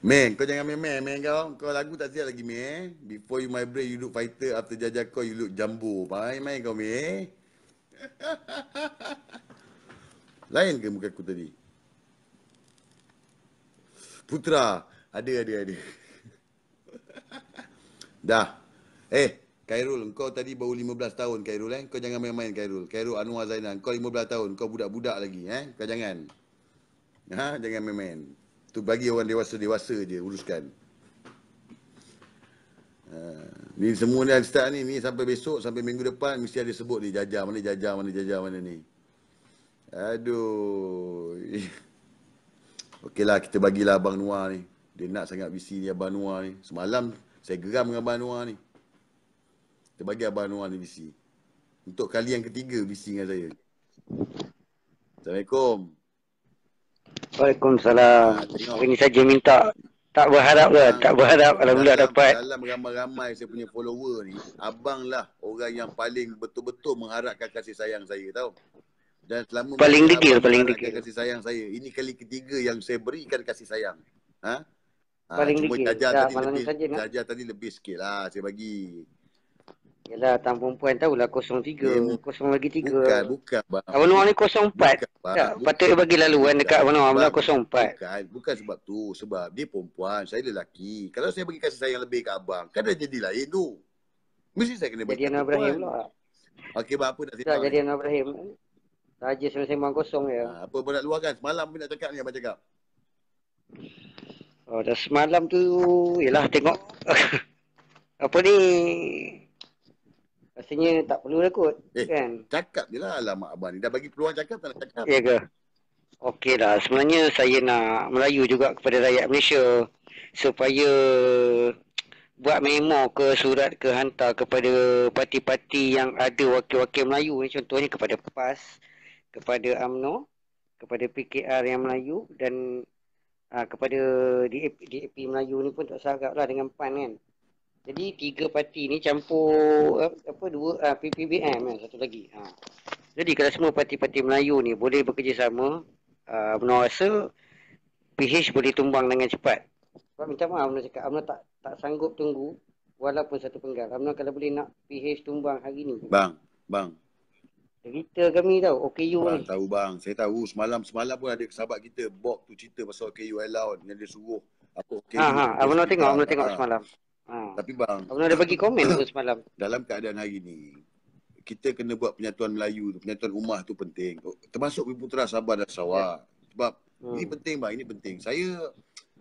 Man, kau jangan main-main, man kau. Kau lagu tak siap lagi, man. Before you my break, you look fighter. After jajah kau, you look jambu. Main-main kau, man. Lain ke muka aku tadi? Putra. Ada, ada, ada. Dah. Eh, Khairul, kau tadi baru 15 tahun Khairul eh. Kau jangan main-main Khairul. Khairul Anwar Zainal, kau 15 tahun, kau budak-budak lagi eh. Kau jangan. Ha, jangan main-main. Tu bagi orang dewasa-dewasa je uruskan. Uh, ni semua ni Ustaz ni, ni sampai besok, sampai minggu depan mesti ada sebut ni jajah mana jajah mana jajah mana ni. Aduh. Okeylah kita bagilah Abang Noah ni. Dia nak sangat visi ni Abang Noah ni. Semalam saya geram dengan Abang Anwar ni. Saya bagi Abang Anwar ni bisi. Untuk kali yang ketiga bisi dengan saya. Assalamualaikum. Waalaikumsalam. Ha, ini saja minta. Tak berharap lah. Tak berharap. Alhamdulillah dapat. Dalam ramai-ramai saya punya follower ni. Abang lah orang yang paling betul-betul mengharapkan kasih sayang saya tau. Dan selama paling degil, paling degil. Kasih sayang saya. Ini kali ketiga yang saya berikan kasih sayang. Ha? Ah, paling dikit. Cuma tajar tadi lebih, saja, tajar, tajar tadi lebih sikit lah saya bagi. Yalah, tang perempuan tahulah 03. Kosong yeah. lagi 3. Bukan, bukan. Abang Noah ni 04. Bukan, tak, patut bagi laluan dekat Abang Noah. Abang 04. Bukan, bukan sebab tu. Sebab dia perempuan, saya lelaki. Kalau saya bagi kasih sayang lebih ke Abang, kan dah jadi lain tu. Mesti saya kena bagi Jadi Anwar Ibrahim lah. Okey, buat apa nak cakap? jadi Anwar Ibrahim. Saja sembang kosong ya. Ah, apa pun nak luahkan. Semalam pun nak cakap ni Abang cakap. Oh, dah semalam tu, yelah tengok. Apa ni? Rasanya tak perlu dah kot, eh, kan? cakap je lah lah mak abang ni. Dah bagi peluang cakap tak nak cakap? Ya ke? Okey lah. Sebenarnya saya nak Melayu juga kepada rakyat Malaysia. Supaya buat memo ke surat ke hantar kepada parti-parti yang ada wakil-wakil Melayu ni contohnya kepada PAS, kepada AMNO, kepada PKR yang Melayu dan uh, kepada DAP, DAP Melayu ni pun tak sarap lah dengan PAN kan. Jadi tiga parti ni campur uh, apa dua uh, ah, PPBM kan, satu lagi. Uh. Jadi kalau semua parti-parti Melayu ni boleh bekerjasama, uh, ah, UMNO rasa PH boleh tumbang dengan cepat. Sebab minta maaf UMNO cakap, UMNO tak, tak sanggup tunggu walaupun satu penggal. UMNO kalau boleh nak PH tumbang hari ni. Bang, bang, Cerita kami tau OKU ni Bang tahu bang Saya tahu semalam-semalam pun ada sahabat kita Bob tu cerita pasal OKU allowed Yang dia suruh Aku OKU Haa haa Abang nak tengok Abang nak lah. tengok semalam ha. Tapi bang Abang ada bagi komen tu semalam Dalam keadaan hari ni Kita kena buat penyatuan Melayu tu Penyatuan rumah tu penting oh, Termasuk Putera Sabah dan Sarawak yeah. Sebab hmm. Ini penting bang Ini penting Saya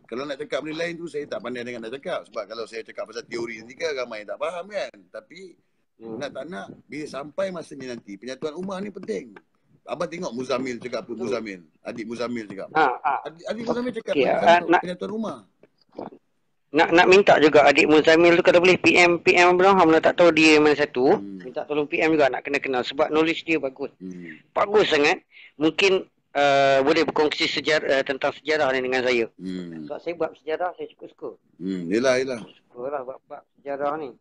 kalau nak cakap benda lain tu saya tak pandai dengan nak cakap sebab kalau saya cakap pasal teori nanti kan ramai yang tak faham kan tapi hmm. nak tak nak bila sampai masa ni nanti penyatuan rumah ni penting Abang tengok Muzamil cakap pun Muzamil. Adik Muzamil cakap. Ha, ha. Adik, adik Muzamil cakap okay, apa? Ha, nak, penyatuan rumah. Nak nak minta juga adik Muzamil tu kalau boleh PM PM Abang Noham tak tahu dia mana satu. Hmm. Minta tolong PM juga nak kenal-kenal sebab knowledge dia bagus. Hmm. Bagus sangat. Mungkin uh, boleh berkongsi sejarah, uh, tentang sejarah ni dengan saya. Hmm. Sebab saya buat sejarah, saya cukup suka. Hmm, yelah, yelah. Suka lah buat, buat sejarah ni.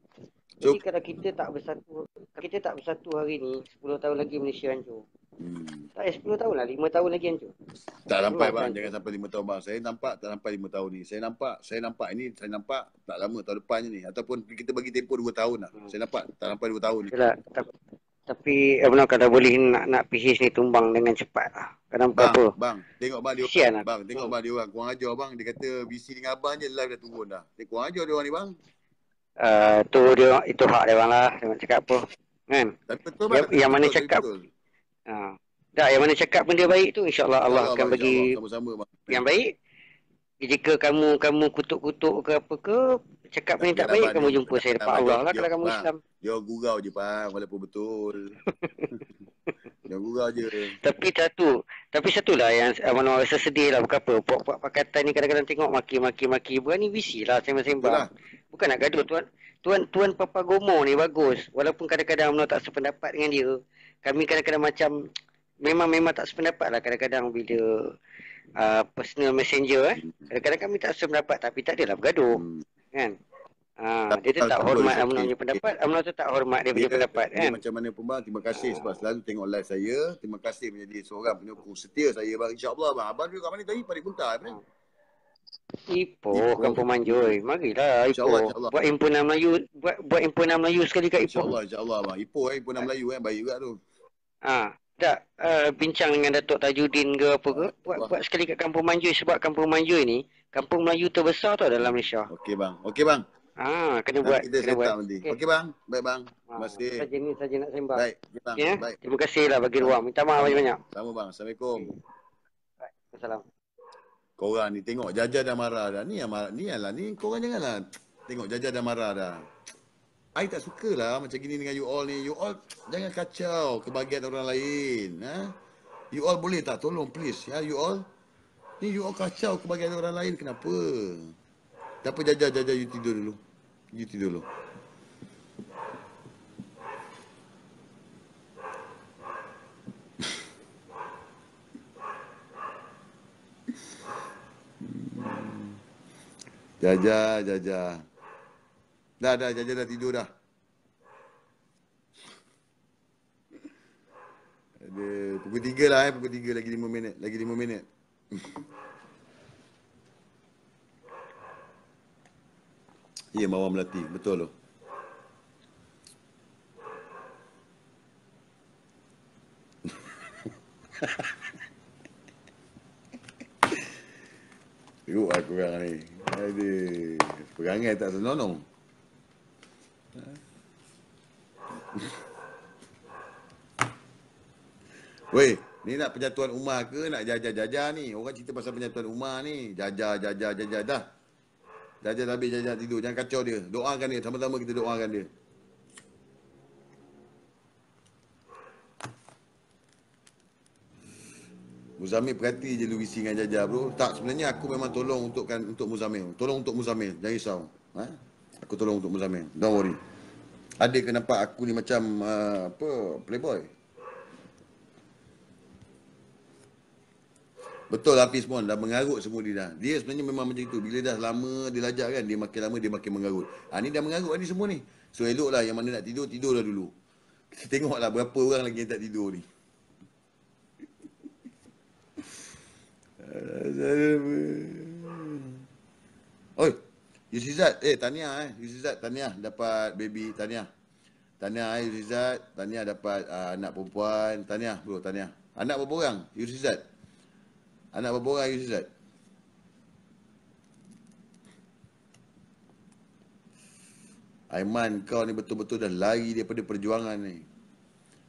Jadi so, kalau kita tak bersatu kita tak bersatu hari ni 10 tahun lagi Malaysia hancur. Hmm. Tak eh, 10 tahun lah, 5 tahun lagi hancur. Tak sampai bang, jangan sampai 5 tahun bang. Saya nampak tak sampai 5 tahun ni. Saya nampak, saya nampak ini, saya nampak tak lama tahun depan ni. Ataupun kita bagi tempoh 2 tahun lah. Hmm. Saya nampak tak sampai 2 tahun ni. Yalah, tapi abang eh, kalau boleh nak nak PH ni tumbang dengan cepat lah. Kadang bang, apa? Bang, tengok bang dia orang. Lah. Bang, tengok hmm. bang dia orang. Kurang ajar bang, dia kata VC dengan abang je live dah turun dah. Dia kurang ajar dia orang ni bang. Eh, tu dia itu hak dia orang lah dia cakap apa kan tapi betul dia, betul yang mana betul, cakap betul. Ha. tak yang mana cakap pun dia baik tu insyaallah Allah, Allah akan bagi Allah, sama-sama. yang baik jika kamu kamu kutuk-kutuk ke apa ke Cakap ni tak baik kamu jumpa saya dekat Allah lah kalau kamu Islam. Dia gurau je pak walaupun betul. dia gurau je. Tapi satu, tapi satu yang abang Noah rasa sedih lah bukan apa. Pok-pok pakatan ni kadang-kadang tengok maki-maki-maki berani bisi lah sembang-sembang. Lah. Bukan nak gaduh tuan. Tuan tuan Papa Gomo ni bagus walaupun kadang-kadang Abang tak sependapat dengan dia. Kami kadang-kadang macam memang memang tak sependapat lah kadang-kadang bila uh, personal messenger eh. Kadang-kadang kami tak sependapat tapi tak adalah bergaduh. Hmm kan Ha, dia tak, tak hormat Amnon punya pendapat. Amnon tu tak hormat dia, punya pendapat kan. macam mana pun bang. Terima kasih ha. sebab selalu tengok live saya. Terima kasih menjadi seorang penyokong setia saya bang. InsyaAllah bang. Abang juga kat mana tadi? Pada Kuntar. Kan? Ha. Ipoh, Ipoh. Kampung Manjoy. Marilah Ipoh. Insya Allah, insya Allah. Buat impunan Melayu. Buat, buat impunan Melayu sekali kat Ipoh. InsyaAllah, insyaAllah bang. Ipoh eh, impunan Melayu eh. Baik juga tu. Ha. Tak, uh, bincang dengan Datuk Tajuddin ke apa ke. Buat, buat sekali kat Kampung Manjoy. Sebab Kampung Manjoy ni, kampung Melayu terbesar tu dalam Malaysia. Okey bang. Okey bang. Ah, kena nah, buat. Kita kena buat. Okey okay, bang. Baik bang. Ha, terima ah, kasih. Saja ni saja nak sembang. Baik. Okay, bang. Yeah? Baik. Terima kasihlah bagi ruang. Minta maaf banyak-banyak. Sama bang. Assalamualaikum. Baik. Kau Korang ni tengok jajah dah marah dah. Ni yang marah. Ni lah. Ni kau korang janganlah tengok jajah dah marah dah. I tak sukalah macam gini dengan you all ni. You all jangan kacau kebahagiaan orang lain. Ha? You all boleh tak? Tolong please. Ya, you all. Ni you all kacau kebahagiaan orang lain kenapa? Tak apa jaja jaja you tidur dulu. You tidur dulu. Jaja, jaja. Dah, dah, jaja dah tidur dah. pukul tiga lah eh, pukul tiga lagi lima minit, lagi lima minit. Ya, mawar melati. Betul loh. Yuk lah korang ni. Aduh. Perangai tak senonong. Weh. Ni nak penyatuan Umar ke nak jajah-jajah ni? Orang cerita pasal penyatuan Umar ni. Jajah, jajah, jajah. Dah. Jajah tapi habis, jajah tidur. Jangan kacau dia. Doakan dia. Sama-sama kita doakan dia. Muzamil perhati je lu bisingan jajah bro. Tak sebenarnya aku memang tolong untuk kan untuk Muzamil. Tolong untuk Muzamil. Jangan risau. Ha? Aku tolong untuk Muzamil. Don't worry. Adik kenapa aku ni macam uh, apa playboy? Betul Hafiz pun dah mengarut semua dia dah. Dia sebenarnya memang macam itu. Bila dah lama dia lajak kan, dia makin lama dia makin mengarut. Ha, ni dah mengarut ni semua ni. So lah yang mana nak tidur, tidur dah dulu. Kita tengoklah berapa orang lagi yang tak tidur ni. Oi, Yusizat, eh Tania eh. Yusizat, Tania dapat baby Tania. Tania eh Yusizat, Tania dapat uh, anak perempuan. Tania bro, Tania. Anak berapa orang? Yusizat. Anak berapa orang you Ustaz? Aiman kau ni betul-betul dah lari daripada perjuangan ni.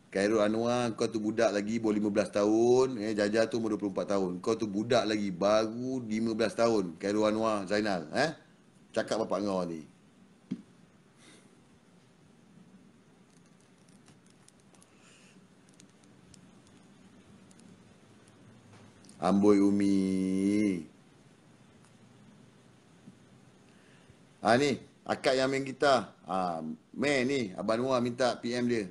Kairu Anwar kau tu budak lagi baru 15 tahun. Eh, Jajah tu umur 24 tahun. Kau tu budak lagi baru 15 tahun. Kairu Anwar Zainal. Eh? Cakap bapak kau ni. Amboi Umi. Ha ni, akak yang main gitar. Ha, main ni, Abang Noah minta PM dia.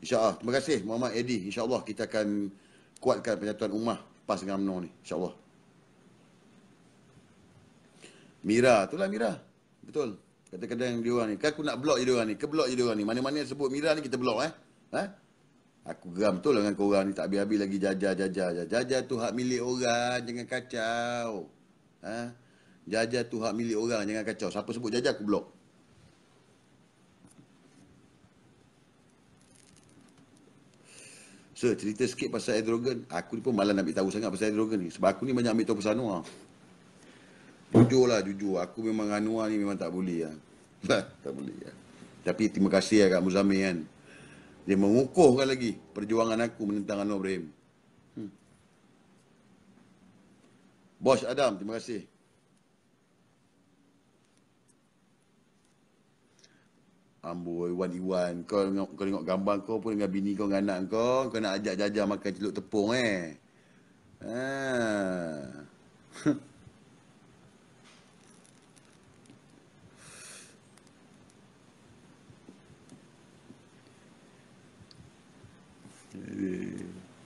InsyaAllah. Terima kasih Muhammad Edi. InsyaAllah kita akan kuatkan penyatuan Umar PAS dengan UMNO ni. InsyaAllah. Mira. Itulah Mira. Betul. Kadang-kadang dia orang ni. Kan aku nak blok je dia orang ni. Ke blok je dia orang ni. Mana-mana yang sebut Mira ni kita blok eh. Ha? Aku geram betul lah dengan korang ni. Tak habis-habis lagi jajah, jajah, jajah. Jajah tu hak milik orang. Jangan kacau. Ha? Jajah tu hak milik orang. Jangan kacau. Siapa sebut jajah aku blok. So, cerita sikit pasal hidrogen. Aku ni pun malas nak tahu sangat pasal hidrogen ni. Sebab aku ni banyak ambil tahu pasal Noah. Jujur lah, jujur. Aku memang Anwar ni memang tak boleh lah. lah tak boleh lah. Tapi terima kasih lah Kak Muzamir kan. Dia mengukuhkan lagi perjuangan aku menentang Anwar Ibrahim. Hmm. Bos Adam, terima kasih. Amboi, Wan Iwan. Kau tengok, kau tengok gambar kau pun dengan bini kau, dengan anak kau. Kau nak ajak jajah makan celup tepung eh. Haa. Ah.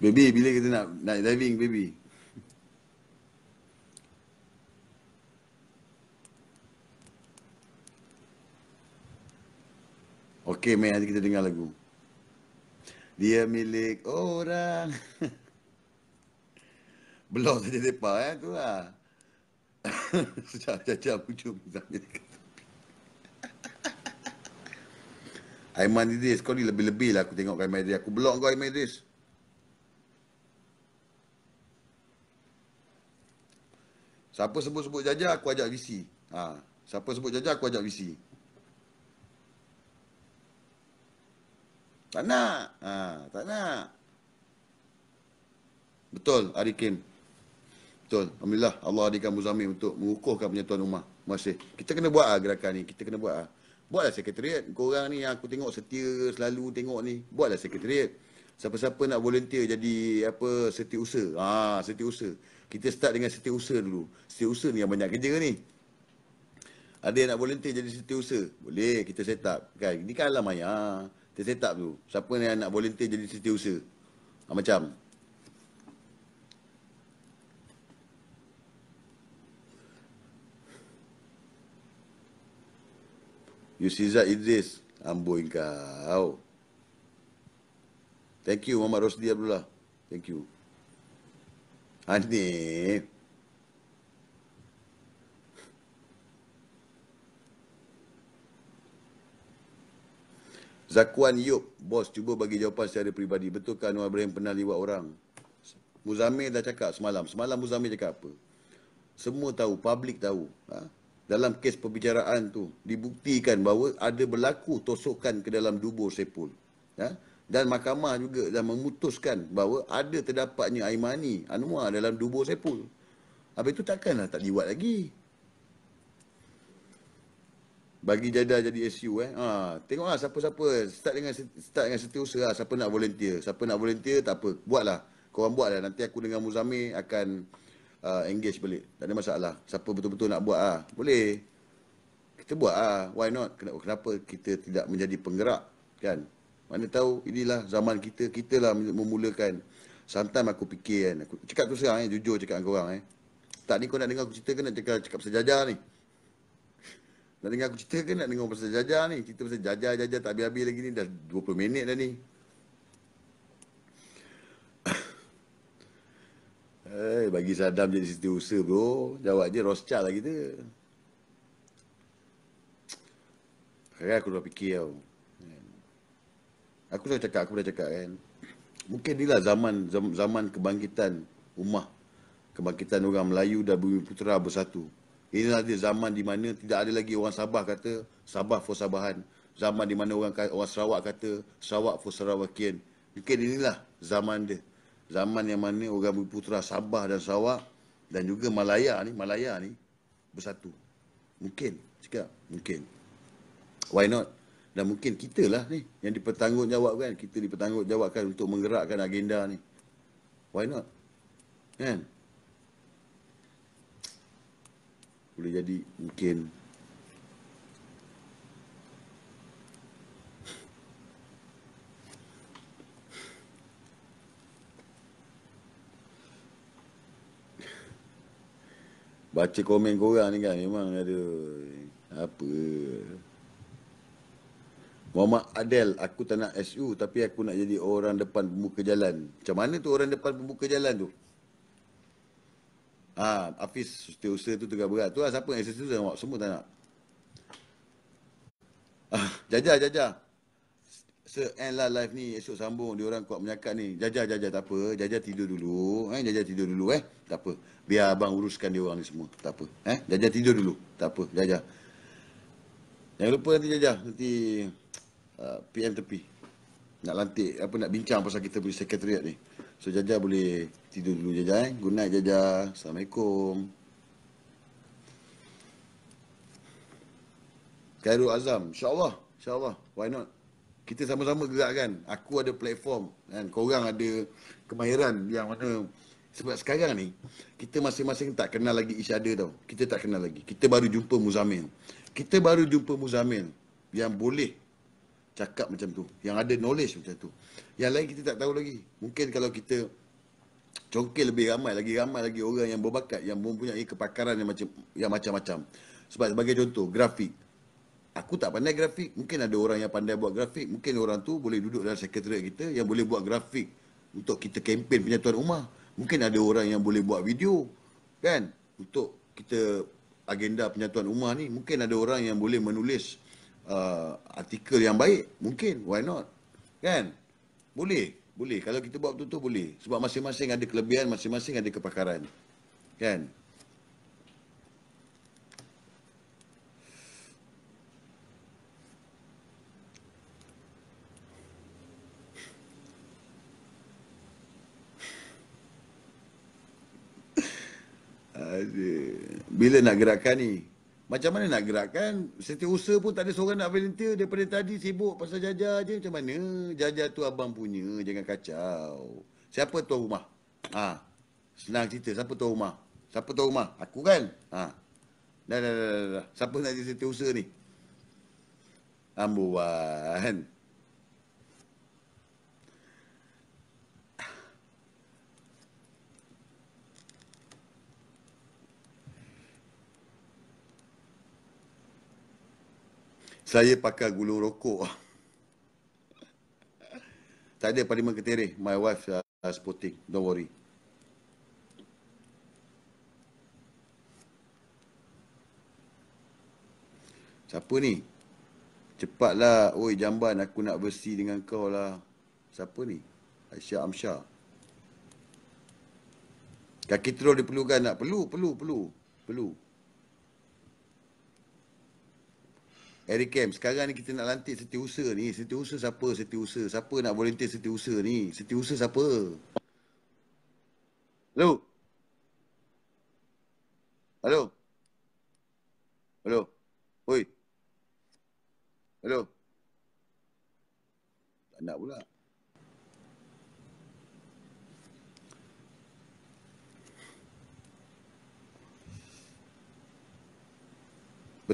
baby bila kita nak nak diving baby Okay, mai nanti kita dengar lagu. Dia milik orang. Belum saja depa eh tu lah. Sejak-sejak pucuk misalnya. Aiman Idris, kau ni lebih-lebih lah aku tengok Aiman Idris. Aku blok kau Aiman Idris. Siapa sebut-sebut jajah, aku ajak VC. Ha. Siapa sebut jajah, aku ajak VC. Tak nak. Ha. Tak nak. Betul, Arikin. Betul. Alhamdulillah, Allah adikan Muzamin untuk mengukuhkan penyatuan rumah. Masih. Kita kena buat lah gerakan ni. Kita kena buat lah. Buatlah sekretariat. orang ni aku tengok setia selalu tengok ni. Buatlah sekretariat. Siapa-siapa nak volunteer jadi apa setiausaha. Ha, setiausaha. Kita start dengan setiausaha dulu. Setiausaha ni yang banyak kerja ni. Ada yang nak volunteer jadi setiausaha? Boleh, kita set up. Kan? Ini kan alam maya. Kita set up tu. Siapa yang nak volunteer jadi setiausaha? Ha, macam. You Yusiza Idris. Amboi kau. Thank you Muhammad Rosdi Abdullah. Thank you. Ani. Zakuan Yop, bos cuba bagi jawapan secara peribadi. kan? Anwar Ibrahim pernah liwat orang? Muzamir dah cakap semalam. Semalam Muzamir cakap apa? Semua tahu, publik tahu. Ha? dalam kes perbicaraan tu dibuktikan bahawa ada berlaku tosokan ke dalam dubur sepul. Ya? Dan mahkamah juga dah memutuskan bahawa ada terdapatnya Aimani Anwar dalam dubur sepul. Habis itu takkanlah tak diwat lagi. Bagi jadah jadi SU eh. Ha, tengoklah siapa-siapa. Start dengan start dengan setiausaha. Siapa nak volunteer. Siapa nak volunteer tak apa. Buatlah. Korang buatlah. Nanti aku dengan Muzamir akan uh, engage balik. Tak ada masalah. Siapa betul-betul nak buat ah, boleh. Kita buat ah, why not? Kenapa, kita tidak menjadi penggerak, kan? Mana tahu inilah zaman kita, kita lah memulakan. Sometimes aku fikir kan, aku cakap tu sekarang eh, jujur cakap dengan korang eh. Tak ni kau nak dengar aku cerita ke nak cakap, cakap pasal jajah ni? Nak dengar aku cerita ke nak dengar pasal jajah ni? Cerita pasal jajah, jajah tak habis-habis lagi ni, dah 20 minit dah ni. Eh, bagi Saddam jadi Siti Usa bro. Jawab je Rothschild lah kita. Sekarang aku dah fikir tau. Aku dah cakap, aku dah cakap kan. Mungkin inilah zaman zaman kebangkitan umat. Kebangkitan orang Melayu dan Bumi Putera bersatu. Ini lah dia zaman di mana tidak ada lagi orang Sabah kata Sabah for Sabahan. Zaman di mana orang orang Sarawak kata Sarawak for Sarawakian. Mungkin inilah zaman dia zaman yang mana orang putra Sabah dan Sarawak dan juga Malaya ni, Malaya ni bersatu. Mungkin, jika mungkin. Why not? Dan mungkin kita lah ni yang dipertanggungjawabkan. Kita dipertanggungjawabkan untuk menggerakkan agenda ni. Why not? Kan? Boleh jadi mungkin baca komen korang ni kan memang ada apa Muhammad Adel, aku tak nak SU tapi aku nak jadi orang depan pembuka jalan. Macam mana tu orang depan pembuka jalan tu? Ah, ha, Hafiz setiausaha tu tegak berat. Tu lah siapa yang SU semua tak nak. Ah, jajah, jajah. Se end lah live ni esok sambung dia orang kuat menyakat ni. Jajah jajah tak apa, jajah tidur dulu. Eh jajah tidur dulu eh. Tak apa. Biar abang uruskan dia orang ni semua. Tak apa. Eh jajah tidur dulu. Tak apa, jajah. Jangan lupa nanti jajah nanti uh, PM tepi. Nak lantik apa nak bincang pasal kita punya sekretariat ni. So jajah boleh tidur dulu jajah eh. Good night jajah. Assalamualaikum. Khairul Azam. InsyaAllah. InsyaAllah. Why not? kita sama-sama gerak kan aku ada platform kan korang ada kemahiran yang mana sebab sekarang ni kita masing-masing tak kenal lagi each other tau kita tak kenal lagi kita baru jumpa Muzamil kita baru jumpa Muzamil yang boleh cakap macam tu yang ada knowledge macam tu yang lain kita tak tahu lagi mungkin kalau kita congkel lebih ramai lagi ramai lagi orang yang berbakat yang mempunyai kepakaran yang macam yang macam-macam sebab sebagai contoh grafik aku tak pandai grafik mungkin ada orang yang pandai buat grafik mungkin orang tu boleh duduk dalam sekretariat kita yang boleh buat grafik untuk kita kempen penyatuan umat mungkin ada orang yang boleh buat video kan untuk kita agenda penyatuan umat ni mungkin ada orang yang boleh menulis uh, artikel yang baik mungkin why not kan boleh boleh kalau kita buat betul-betul boleh sebab masing-masing ada kelebihan masing-masing ada kepakaran kan Eh, bila nak gerakkan ni? Macam mana nak gerakkan? Setiausaha pun tak ada seorang nak volunteer daripada tadi sibuk pasal jajah je. Macam mana? Jajah tu abang punya. Jangan kacau. Siapa tuan rumah? Ha. Senang cerita. Siapa tuan rumah? Siapa tuan rumah? Aku kan? Ha. Dah, dah, dah, dah. Siapa nak jadi setiausaha ni? Ambo Saya pakai gulung rokok. Tak ada parlimen ketereh. My wife are uh, supporting. Don't worry. Siapa ni? Cepatlah. Oi jamban aku nak bersi dengan kau lah. Siapa ni? Aisyah Amsyar. Kaki terus diperlukan nak perlu, perlu, perlu, perlu. perlu. Eric Camp, sekarang ni kita nak lantik setiausaha ni. Setiausaha siapa setiausaha? Siapa nak volunteer setiausaha ni? Setiausaha siapa? Hello?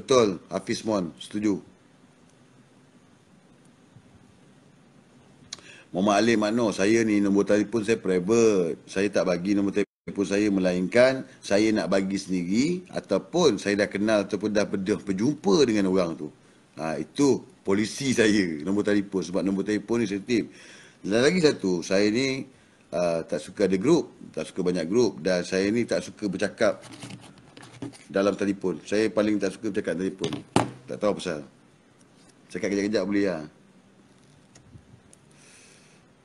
Betul, Hafiz Mon, setuju. Muhammad Ali Makno, saya ni nombor telefon saya private. Saya tak bagi nombor telefon saya melainkan saya nak bagi sendiri ataupun saya dah kenal ataupun dah pedah berjumpa dengan orang tu. Ha, itu polisi saya, nombor telefon. Sebab nombor telefon ni sensitif. Dan lagi satu, saya ni uh, tak suka ada grup. Tak suka banyak grup. Dan saya ni tak suka bercakap dalam telefon. Saya paling tak suka cakap telefon. Tak tahu pasal. Cakap kejap-kejap boleh lah.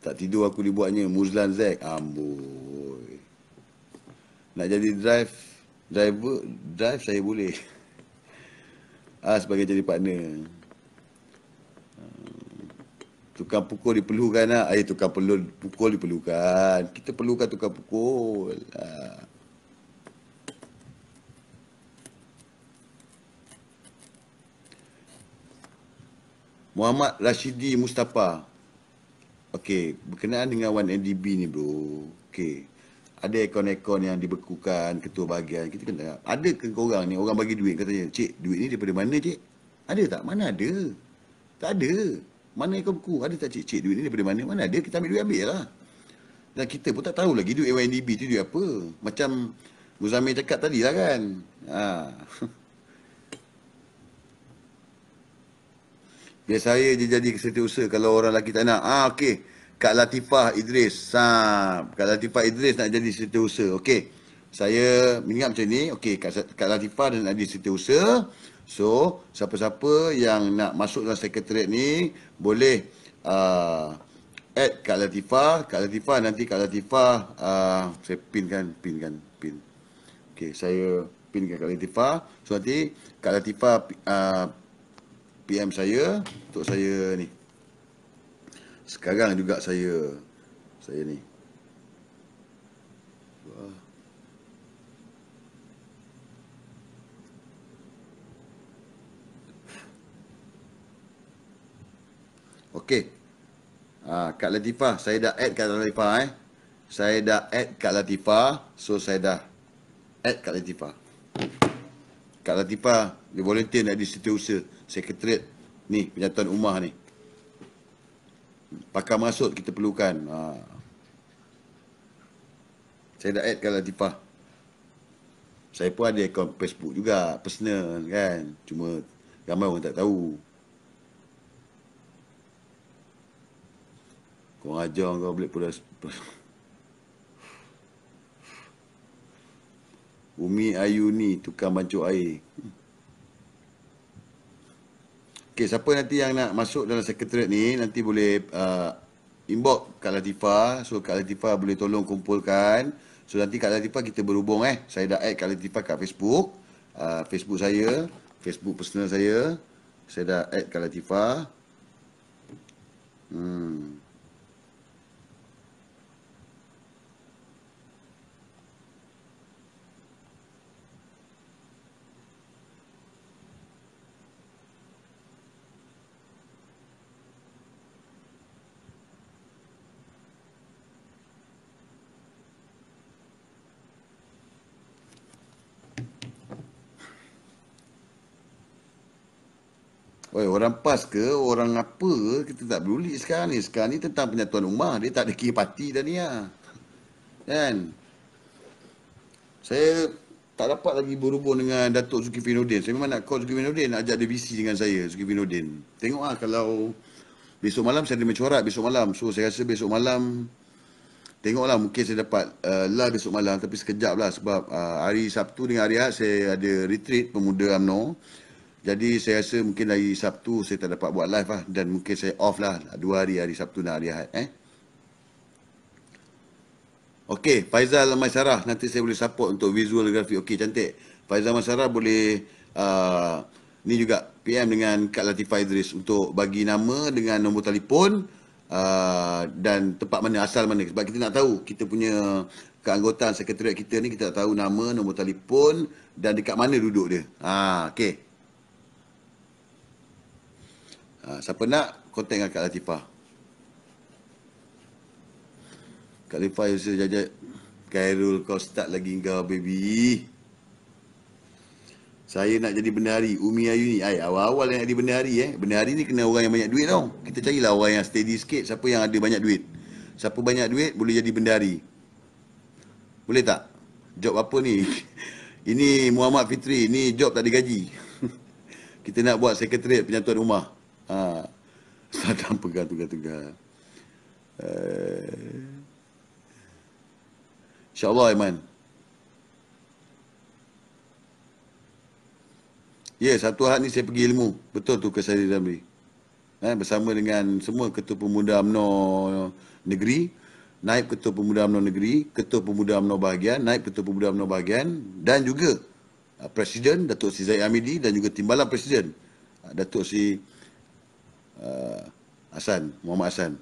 Tak tidur aku dibuatnya. Muzlan Zek. Amboi. Nak jadi drive. Driver. Drive saya boleh. Ah, sebagai jadi partner. Ah, tukang pukul diperlukan lah. Eh, tukang pelun pukul diperlukan. Kita perlukan tukang pukul. Ah. Muhammad Rashidi Mustafa. Okey, berkenaan dengan 1NDB ni bro. Okey. Ada ekon-ekon yang dibekukan ketua bahagian. Kita kena tengok. Ada ke korang ni orang bagi duit katanya. Cik, duit ni daripada mana cik? Ada tak? Mana ada? Tak ada. Mana ekon beku? Ada tak cik? Cik, duit ni daripada mana? Mana ada? Kita ambil duit ambil lah. Dan kita pun tak tahu lagi duit 1NDB tu duit apa. Macam Muzamir cakap tadi lah kan. Haa. Biar ya, saya je jadi setiausaha kalau orang lelaki tak nak. Ah okey. Kak Latifah Idris. Ha, Kak Latifah Idris nak jadi setiausaha. Okey. Saya ingat macam ni. Okey, Kak, Kak Latifah dan nak jadi setiausaha. So, siapa-siapa yang nak masuk dalam sekretariat ni boleh uh, add Kak Latifah. Kak Latifah nanti Kak Latifah uh, saya pin kan, pin kan, pin. Okey, saya pin Kak Latifah. So, nanti Kak Latifah uh, PM saya untuk saya ni. Sekarang juga saya saya ni. Wah. Okey. Ah ha, Kak Latifah, saya dah add Kak Latifah eh. Saya dah add Kak Latifah, so saya dah add Kak Latifah. Kak Latifah, dia volunteer nak di situ usaha sekretariat ni penyataan umah ni pakar masuk kita perlukan ha. saya dah add kalau tipah. saya pun ada akaun Facebook juga personal kan cuma ramai orang tak tahu kau ajar kau boleh pula Umi Ayuni ni tukang mancuk air. Okay, siapa nanti yang nak masuk dalam sekretariat ni nanti boleh uh, inbox Kak Latifah. So Kak Latifah boleh tolong kumpulkan. So nanti Kak Latifah kita berhubung eh. Saya dah add Kak Latifah kat Facebook. Uh, Facebook saya, Facebook personal saya. Saya dah add Kak Latifah. Hmm. Oi, orang PAS ke, orang apa, kita tak peduli sekarang ni. Sekarang ni tentang penyatuan rumah, dia tak ada kira parti dah ni lah. Kan? Saya tak dapat lagi berhubung dengan Datuk suki Nordin. Saya memang nak call Zulkifli Nordin, nak ajak dia visi dengan saya, suki Nordin. Tengok lah kalau besok malam saya ada mencorak besok malam. So, saya rasa besok malam, tengoklah mungkin saya dapat uh, lah besok malam. Tapi sekejap lah sebab uh, hari Sabtu dengan hari Ahad saya ada retreat pemuda UMNO. Jadi saya rasa mungkin hari Sabtu saya tak dapat buat live lah dan mungkin saya off lah dua hari hari Sabtu dan hari Ahad eh. Okey, Faizal Masara nanti saya boleh support untuk visual grafik. Okey, cantik. Faizal Masara boleh uh, ni juga PM dengan Kak Latifah Idris untuk bagi nama dengan nombor telefon uh, dan tempat mana, asal mana. Sebab kita nak tahu kita punya keanggotaan sekretariat kita ni kita tak tahu nama, nombor telefon dan dekat mana duduk dia. Ah, okey. Ha, siapa nak, contact dengan Kak Latifah. Kak Latifah, you still jajat. Khairul, kau start lagi kau, baby. Saya nak jadi benari. Umi Ayu ni. awal-awal nak jadi benari eh. Benari ni kena orang yang banyak duit tau. Kita carilah orang yang steady sikit. Siapa yang ada banyak duit. Siapa banyak duit boleh jadi benari. Boleh tak? Job apa ni? ini Muhammad Fitri. Ini job tak ada gaji. Kita nak buat sekretariat penyatuan rumah. Ha. Ustaz Dan pegang tegak-tegak. Eh. InsyaAllah Aiman. Ya, yeah, satu hari ni saya pergi ilmu. Betul tu ke saya Zamri. Eh, bersama dengan semua ketua pemuda UMNO negeri, naib ketua pemuda UMNO negeri, ketua pemuda UMNO bahagian, naib ketua pemuda UMNO bahagian dan juga uh, Presiden Datuk Si Zaid Amidi dan juga timbalan Presiden uh, Datuk Si uh, Hasan, Muhammad Hasan.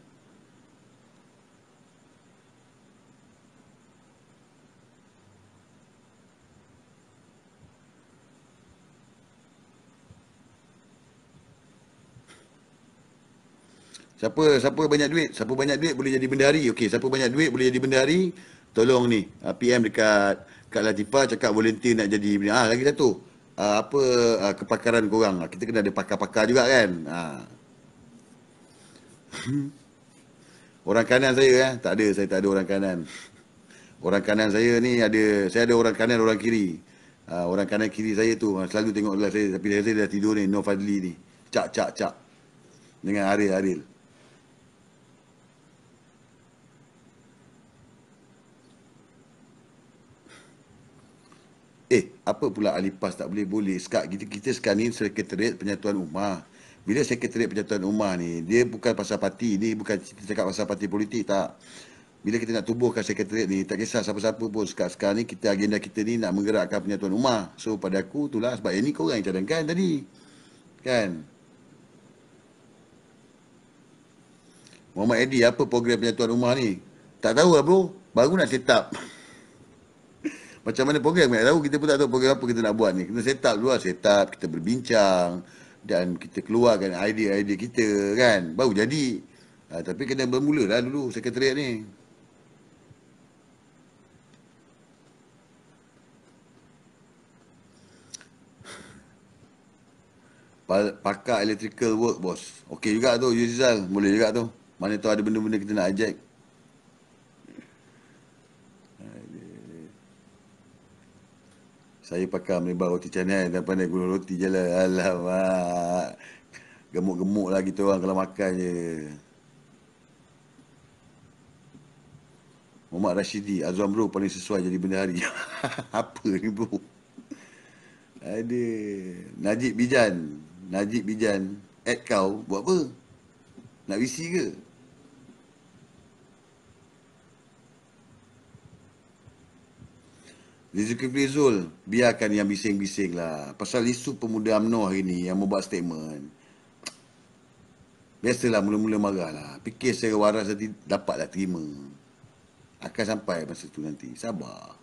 Siapa siapa banyak duit, siapa banyak duit boleh jadi bendahari. Okey, siapa banyak duit boleh jadi bendahari, tolong ni. Ah, PM dekat Kak Latifah cakap volunteer nak jadi ah lagi satu. Uh, apa uh, kepakaran korang? Kita kena ada pakar-pakar juga kan. Uh. Orang kanan saya eh, tak ada, saya tak ada orang kanan. Orang kanan saya ni ada, saya ada orang kanan, orang kiri. Ha, orang kanan kiri saya tu ah, selalu tengok belah saya tapi saya dah tidur ni, No Fadli ni. Cak, cak, cak. Dengan Aril, Aril. Eh, apa pula Alipas tak boleh? Boleh. Sekarang kita, kita sekarang ni sekretariat penyatuan umat. Bila sekretariat penyataan umat ni, dia bukan pasal parti ni, bukan cakap pasal parti politik, tak. Bila kita nak tubuhkan sekretariat ni, tak kisah siapa-siapa pun sekarang, sekarang ni, kita agenda kita ni nak menggerakkan penyataan umat. So pada aku, itulah sebab ni, korang yang cadangkan tadi. Kan? Muhammad Edi, apa program penyatuan rumah ni? Tak tahu lah bro. Baru nak set up. Macam mana program ni? tahu. Kita pun tak tahu program apa kita nak buat ni. Kita set up dulu lah. Set up. Kita berbincang dan kita keluarkan idea-idea kita kan baru jadi ha, tapi kena bermula lah dulu sekretariat ni pakar electrical work bos okey juga tu Yuzal boleh juga tu mana tu ada benda-benda kita nak ajak? Saya pakai melibat roti canai dan pandai guna roti je lah. Alamak. Gemuk-gemuk lah kita orang kalau makan je. Muhammad Rashidi, Azwan Bro paling sesuai jadi benda hari. Apa ni bro? Ada. Najib Bijan. Najib Bijan. At kau. Buat apa? Nak visi ke? Rizki Zul, biarkan yang bising-bising lah. Pasal isu pemuda UMNO hari ni yang membuat statement. Biasalah mula-mula marah lah. Fikir saya waras nanti dapatlah terima. Akan sampai masa tu nanti. Sabar.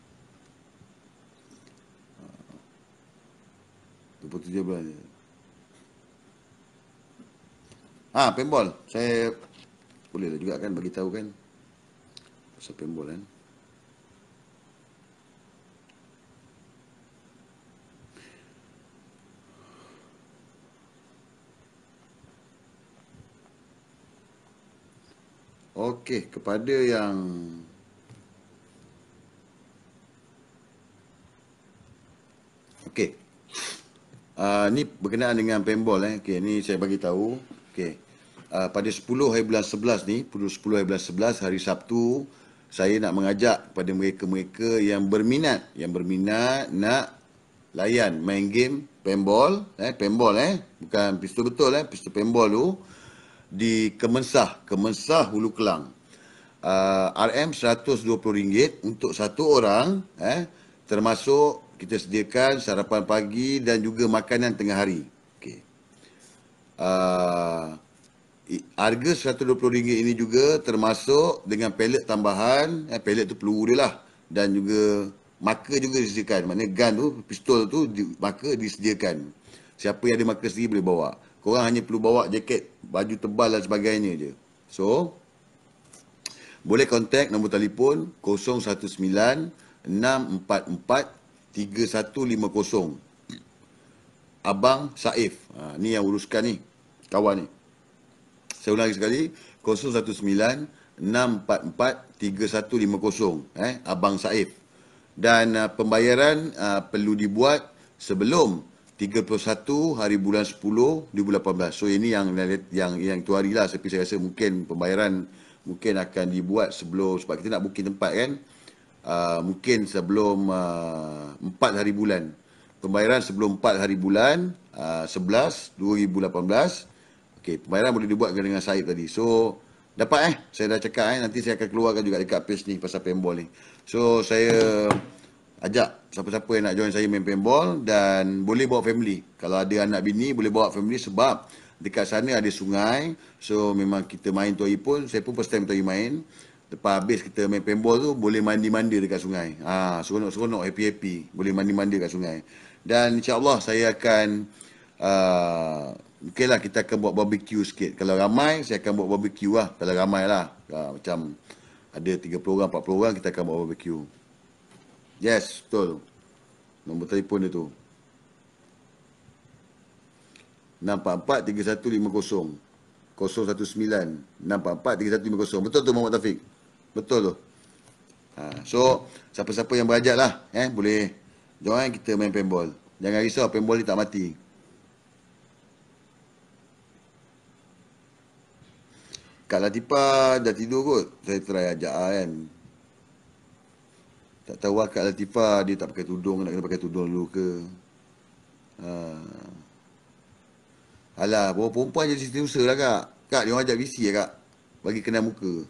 27 bulan je. Ha, ah, pinball. Saya bolehlah juga kan bagi tahu kan. Pasal pinball kan. Eh? Okey, kepada yang Okey. Ah uh, ni berkenaan dengan paintball eh. Okey, ni saya bagi tahu. Okey. Uh, pada 10 hari bulan 11 ni, pukul 10 hari bulan 11 hari Sabtu, saya nak mengajak kepada mereka-mereka yang berminat, yang berminat nak layan main game paintball, eh paintball eh, bukan pistol betul eh, pistol paintball tu di Kemensah, Kemensah Hulu Kelang. Ah, uh, RM120 untuk satu orang eh, termasuk kita sediakan sarapan pagi dan juga makanan tengah hari. Okay. Uh, ah, harga RM120 ini juga termasuk dengan pelet tambahan, eh, pelet tu peluru dia lah dan juga maka juga disediakan. Maknanya gun tu, pistol tu di, maka disediakan. Siapa yang ada maka sendiri boleh bawa. Korang hanya perlu bawa jaket, baju tebal dan sebagainya je. So, boleh kontak nombor telefon 019-644-3150. Abang Saif. Ha, ni yang uruskan ni. Kawan ni. Saya ulangi sekali. 019-644-3150. Eh, Abang Saif. Dan uh, pembayaran uh, perlu dibuat sebelum 31 hari bulan 10 2018. So ini yang yang yang tu harilah tapi saya rasa mungkin pembayaran mungkin akan dibuat sebelum sebab kita nak booking tempat kan. Uh, mungkin sebelum uh, ah, 4 hari bulan. Pembayaran sebelum 4 hari bulan uh, 11 2018. Okey, pembayaran boleh dibuat dengan saya tadi. So dapat eh saya dah cakap eh nanti saya akan keluarkan juga dekat page ni pasal paintball ni. So saya ajak siapa-siapa yang nak join saya main paintball dan boleh bawa family. Kalau ada anak bini boleh bawa family sebab dekat sana ada sungai. So memang kita main tu hari pun, saya pun first time tu hari main. Lepas habis kita main paintball tu boleh mandi-mandi dekat sungai. Ha, seronok-seronok, happy-happy. Boleh mandi-mandi dekat sungai. Dan insyaAllah saya akan uh, Okay lah kita akan buat barbecue sikit Kalau ramai saya akan buat barbecue lah Kalau ramai lah ha, Macam ada 30 orang 40 orang kita akan buat barbecue Yes, betul. Nombor telefon dia tu. 644-3150. 019-644-3150. Betul tu Muhammad Taufik? Betul tu. Ha, so, siapa-siapa yang berajak lah. Eh, boleh join kita main paintball. Jangan risau, paintball ni tak mati. Kak Latipah dah tidur kot. Saya try ajak lah kan. Tak tahu lah Kak Latifah dia tak pakai tudung, nak kena pakai tudung dulu ke. Uh. Alah, bawa perempuan jadi sistem usaha lah Kak. Kak, dia orang ajak visi lah Kak. Bagi kenal muka.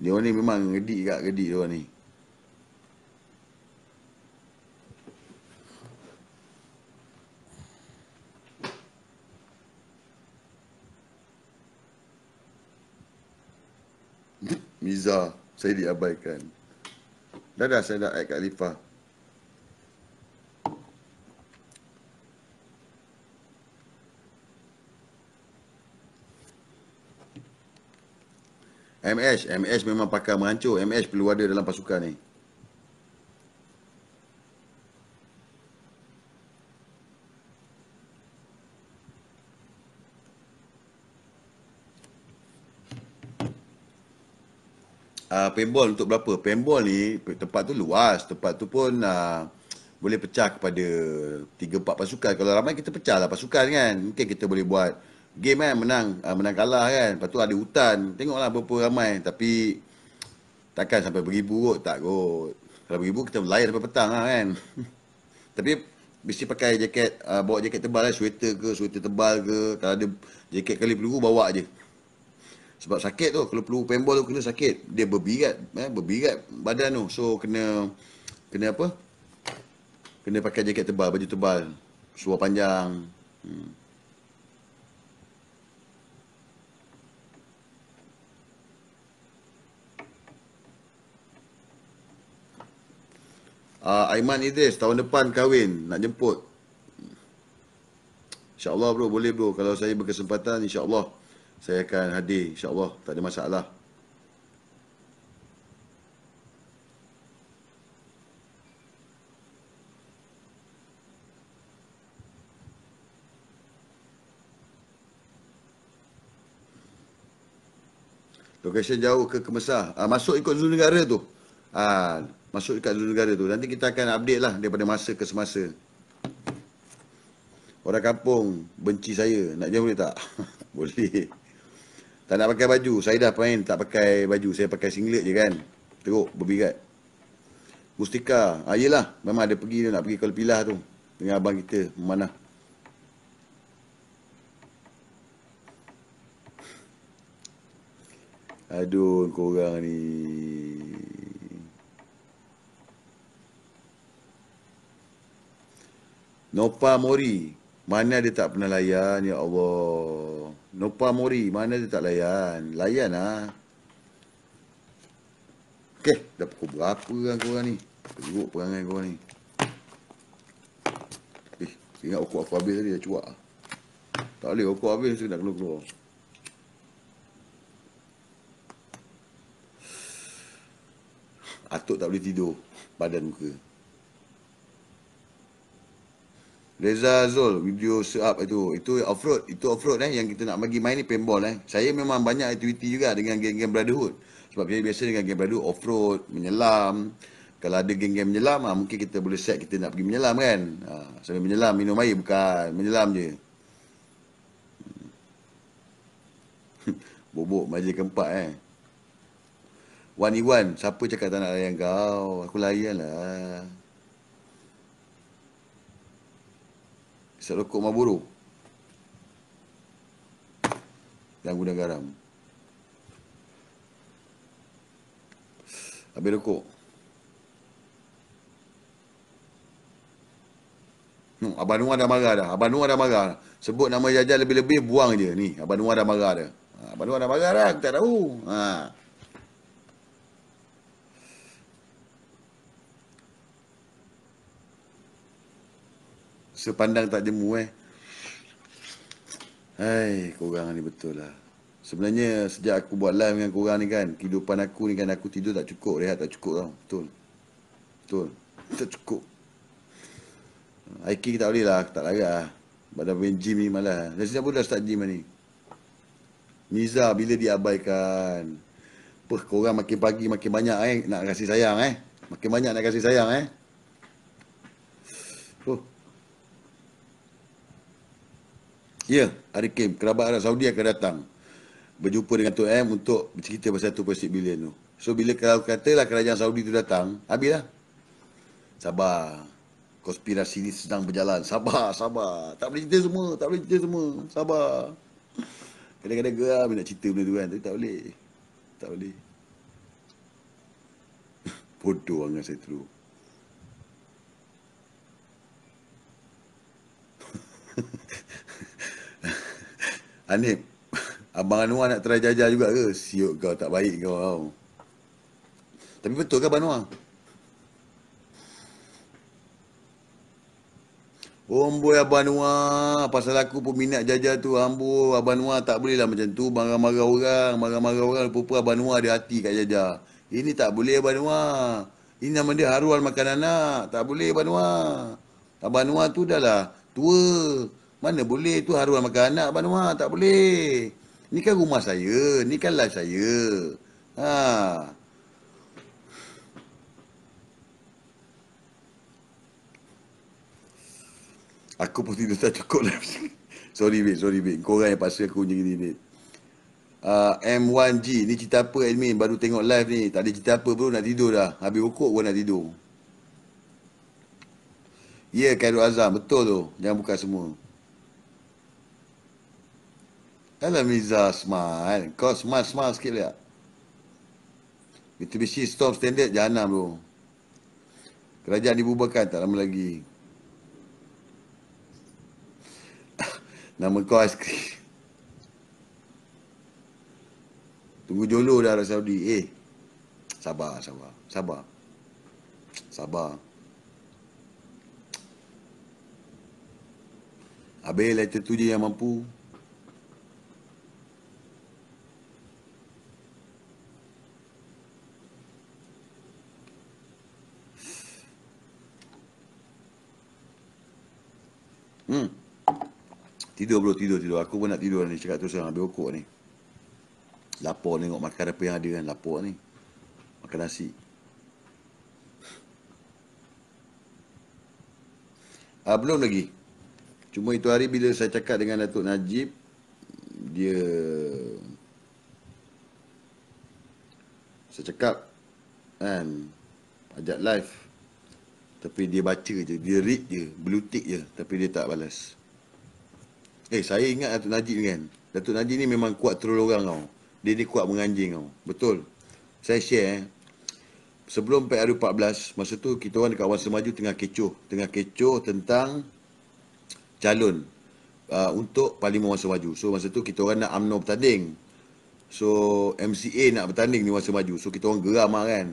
dia orang ni memang gedik Kak, gedik dia orang ni. Miza, saya diabaikan. Dah dah saya dah add kat Lipa. MH, MH memang pakar menghancur. MH perlu ada dalam pasukan ni. uh, paintball untuk berapa? Paintball ni tempat tu luas, tempat tu pun uh, boleh pecah kepada 3-4 pasukan. Kalau ramai kita pecah lah pasukan kan. Mungkin kita boleh buat game kan, menang, uh, menang kalah kan. Lepas tu ada hutan, tengoklah berapa ramai. Tapi takkan sampai beribu kot, tak kot. Kalau beribu kita layar sampai petang lah kan. Tapi mesti pakai jaket, uh, bawa jaket tebal lah, sweater ke, sweater tebal ke. Kalau ada jaket kali peluru, bawa je sebab sakit tu kalau peluru paintball tu kena sakit dia berbirat eh, berbirat badan tu so kena kena apa kena pakai jaket tebal baju tebal seluar panjang hmm. Uh, Aiman Idris tahun depan kahwin nak jemput hmm. InsyaAllah bro boleh bro kalau saya berkesempatan insyaAllah saya akan hadir insyaAllah tak ada masalah Location jauh ke Kemesah. Ah, ha, masuk ikut zon negara tu. Ha, masuk ikut zon negara tu. Nanti kita akan update lah daripada masa ke semasa. Orang kampung benci saya. Nak jauh boleh tak? boleh. Tak nak pakai baju. Saya dah main tak pakai baju. Saya pakai singlet je kan. Teruk, berbirat. Mustika. Ha, yelah. Memang ada pergi tu. Nak pergi kalau pilah tu. Dengan abang kita. Mana. Aduh, korang ni. Nopa Mori. Mana dia tak pernah layan. Ya Allah. Nopa Mori, mana dia tak layan? Layan lah. Okey, dah pukul berapa kan korang ni? Teruk perangai korang ni. Eh, ingat okok aku habis tadi, dah cuak lah. Tak boleh, okok habis, saya nak keluar-keluar. Atuk tak boleh tidur, badan muka. Reza Zul video seap itu itu offroad itu offroad road eh yang kita nak bagi main ni paintball eh. Saya memang banyak aktiviti juga dengan geng-geng brotherhood. Sebab saya biasa dengan geng brotherhood offroad menyelam. Kalau ada geng-geng menyelam ah mungkin kita boleh set kita nak pergi menyelam kan. Ha, sambil menyelam minum air bukan menyelam je. Bobok majlis keempat eh. Wan Iwan, siapa cakap tak nak layan kau? Aku layan lah. Hisap rokok Marlboro. Dan guna garam. Habis rokok. Hmm, Abang Nuah dah marah dah. Abang Nuah dah marah. Sebut nama jajan lebih-lebih, buang je. Ni, Abang Nuah dah marah dah. Ha, Abang Nuah dah marah dah. Aku tak tahu. Haa. sepandang tak jemu eh. Hai, korang ni betul lah. Sebenarnya sejak aku buat live dengan korang ni kan, kehidupan aku ni kan aku tidur tak cukup, rehat tak cukup tau. Betul. Betul. Tak cukup. IK tak boleh lah, aku tak larat lah. Badan main gym ni malah. Dah siapa dah start gym ni? Niza bila diabaikan. Apa korang makin pagi makin banyak eh nak kasih sayang eh. Makin banyak nak kasih sayang eh. Oh. Huh. Ya, hari Kim, kerabat Arab Saudi akan datang berjumpa dengan Tok M untuk bercerita pasal 2.6 bilion tu. So bila kalau katalah kerajaan Saudi tu datang, habislah. Sabar. Konspirasi ni sedang berjalan. Sabar, sabar. Tak boleh cerita semua, tak boleh cerita semua. Sabar. Kadang-kadang geram nak cerita benda tu kan, tapi tak boleh. Tak boleh. Bodoh dengan saya tu. Anip, Abang Anwar nak try jajah juga ke? Siuk kau tak baik kau. Tau. Tapi betul ke Abang Anwar? Omboi oh, Abang Noah, pasal aku pun minat jajah tu. Ambo, Abang Noah tak boleh lah macam tu. Marah-marah orang, marah-marah orang. Rupa-rupa Abang Noah ada hati kat jajah. Ini tak boleh Abang Noah. Ini nama dia haruan makan anak. Tak boleh Abang Noah. Abang Noah tu dah lah tua. Mana boleh tu haruan makan anak Abang Noah. Tak boleh. Ni kan rumah saya. Ni kan life saya. Ha. Aku pun tidur tak cukup lah. sorry, babe. Sorry, babe. Korang yang paksa aku macam ni, babe. Uh, ah, M1G. Ni cerita apa, admin? Baru tengok live ni. Tak ada cerita apa, bro. Nak tidur dah. Habis pokok pun nak tidur. Ya, yeah, Khairul Azam. Betul tu. Jangan buka semua. Hello, Miza. Smile. Kau smile, smile sikit lihat. Mitsubishi stop Standard jahanam tu. Kerajaan dibubarkan tak lama lagi. Nama kau aiskrim. Tunggu jolo dah Arab Saudi. Eh, sabar, sabar. Sabar. Sabar. Habis letter tu je yang mampu. Hmm. Tidur belum tidur, tidur. Aku pun nak tidur ni. Cakap terus yang ambil okok ni. Lapor tengok makan apa yang ada kan. Lapor ni. Makan nasi. Uh, belum lagi. Cuma itu hari bila saya cakap dengan Datuk Najib, dia... Saya cakap, kan, ajak live. Tapi dia baca je, dia read je, blue tick je, tapi dia tak balas. Eh, saya ingat Datuk Najib ni kan. Datuk Najib ni memang kuat troll orang kau. Dia ni kuat menganjing kau. Betul. Saya share eh. Sebelum PRU 14, masa tu kita orang dekat Wansa Maju tengah kecoh. Tengah kecoh tentang calon uh, untuk Parlimen Wansa Maju. So, masa tu kita orang nak UMNO bertanding. So, MCA nak bertanding ni Wansa Maju. So, kita orang geram lah kan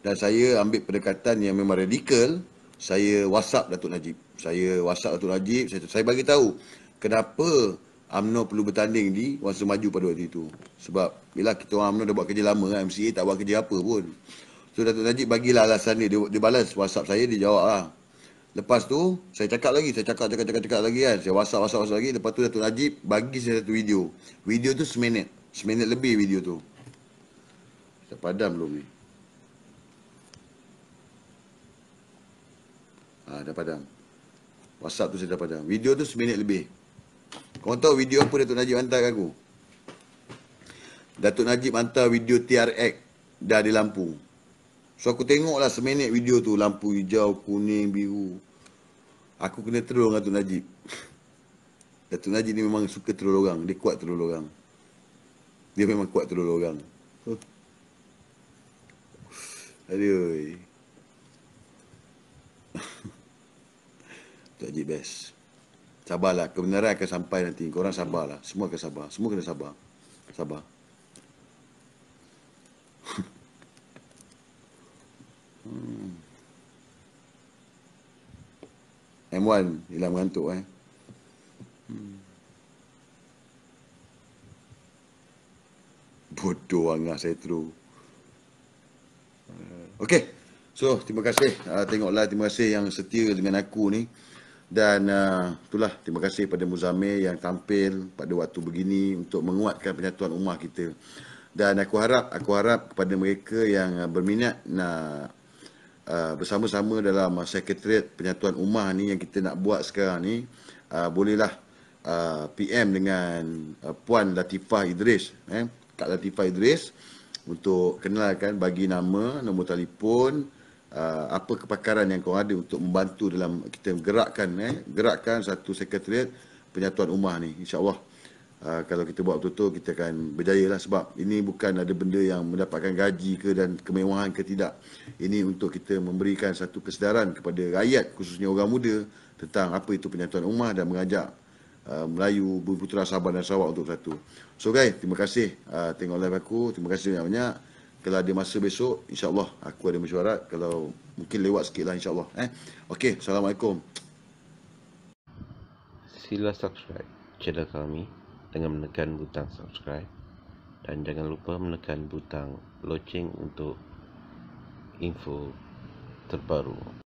dan saya ambil pendekatan yang memang radikal saya WhatsApp Datuk Najib. Saya WhatsApp Datuk Najib, saya saya bagi tahu kenapa Amno perlu bertanding di Wan maju pada waktu itu. Sebab bila kita orang UMNO dah buat kerja lama, eh, MCA tak buat kerja apa pun. So Datuk Najib bagilah alasan ni, dia, dia balas WhatsApp saya, dia jawab lah. Lepas tu, saya cakap lagi, saya cakap, cakap, cakap, cakap lagi kan. Saya WhatsApp, WhatsApp, WhatsApp lagi. Lepas tu Datuk Najib bagi saya satu video. Video tu seminit. Seminit lebih video tu. Saya padam belum ni. Eh. Ha, ah, dah padam. WhatsApp tu saya dah padam. Video tu seminit lebih. Kau tahu video apa Datuk Najib hantar ke aku? Datuk Najib hantar video TRX dah di lampu. So aku tengok lah seminit video tu lampu hijau, kuning, biru. Aku kena troll dengan Datuk Najib. Datuk Najib ni memang suka troll orang, dia kuat troll orang. Dia memang kuat troll orang. Huh. Aduh. Jadi best. Sabarlah. Kebenaran akan sampai nanti. Korang sabarlah. Semua akan sabar. Semua kena sabar. Sabar. M1 hmm. hilang mengantuk eh. Hmm. Bodoh angah saya tu. Okay. So, terima kasih. Uh, tengoklah terima kasih yang setia dengan aku ni. Dan uh, itulah terima kasih kepada Muzamir yang tampil pada waktu begini untuk menguatkan penyatuan umat kita. Dan aku harap aku harap kepada mereka yang uh, berminat nak Uh, bersama-sama dalam uh, sekretariat penyatuan umah ni yang kita nak buat sekarang ni uh, bolehlah uh, PM dengan uh, puan Latifah Idris eh Kak Latifah Idris untuk kenalkan bagi nama nombor telefon uh, apa kepakaran yang kau ada untuk membantu dalam kita gerakkan eh gerakkan satu sekretariat penyatuan ummah ni insyaallah uh, kalau kita buat betul-betul kita akan berjaya lah sebab ini bukan ada benda yang mendapatkan gaji ke dan kemewahan ke tidak ini untuk kita memberikan satu kesedaran kepada rakyat khususnya orang muda tentang apa itu penyatuan ummah dan mengajak Uh, Melayu, Bumiputera, Sabah dan Sarawak untuk satu. So guys, terima kasih uh, tengok live aku. Terima kasih banyak-banyak kalau ada masa besok insyaallah aku ada mesyuarat kalau mungkin lewat sikitlah insyaallah eh okey assalamualaikum sila subscribe channel kami dengan menekan butang subscribe dan jangan lupa menekan butang loceng untuk info terbaru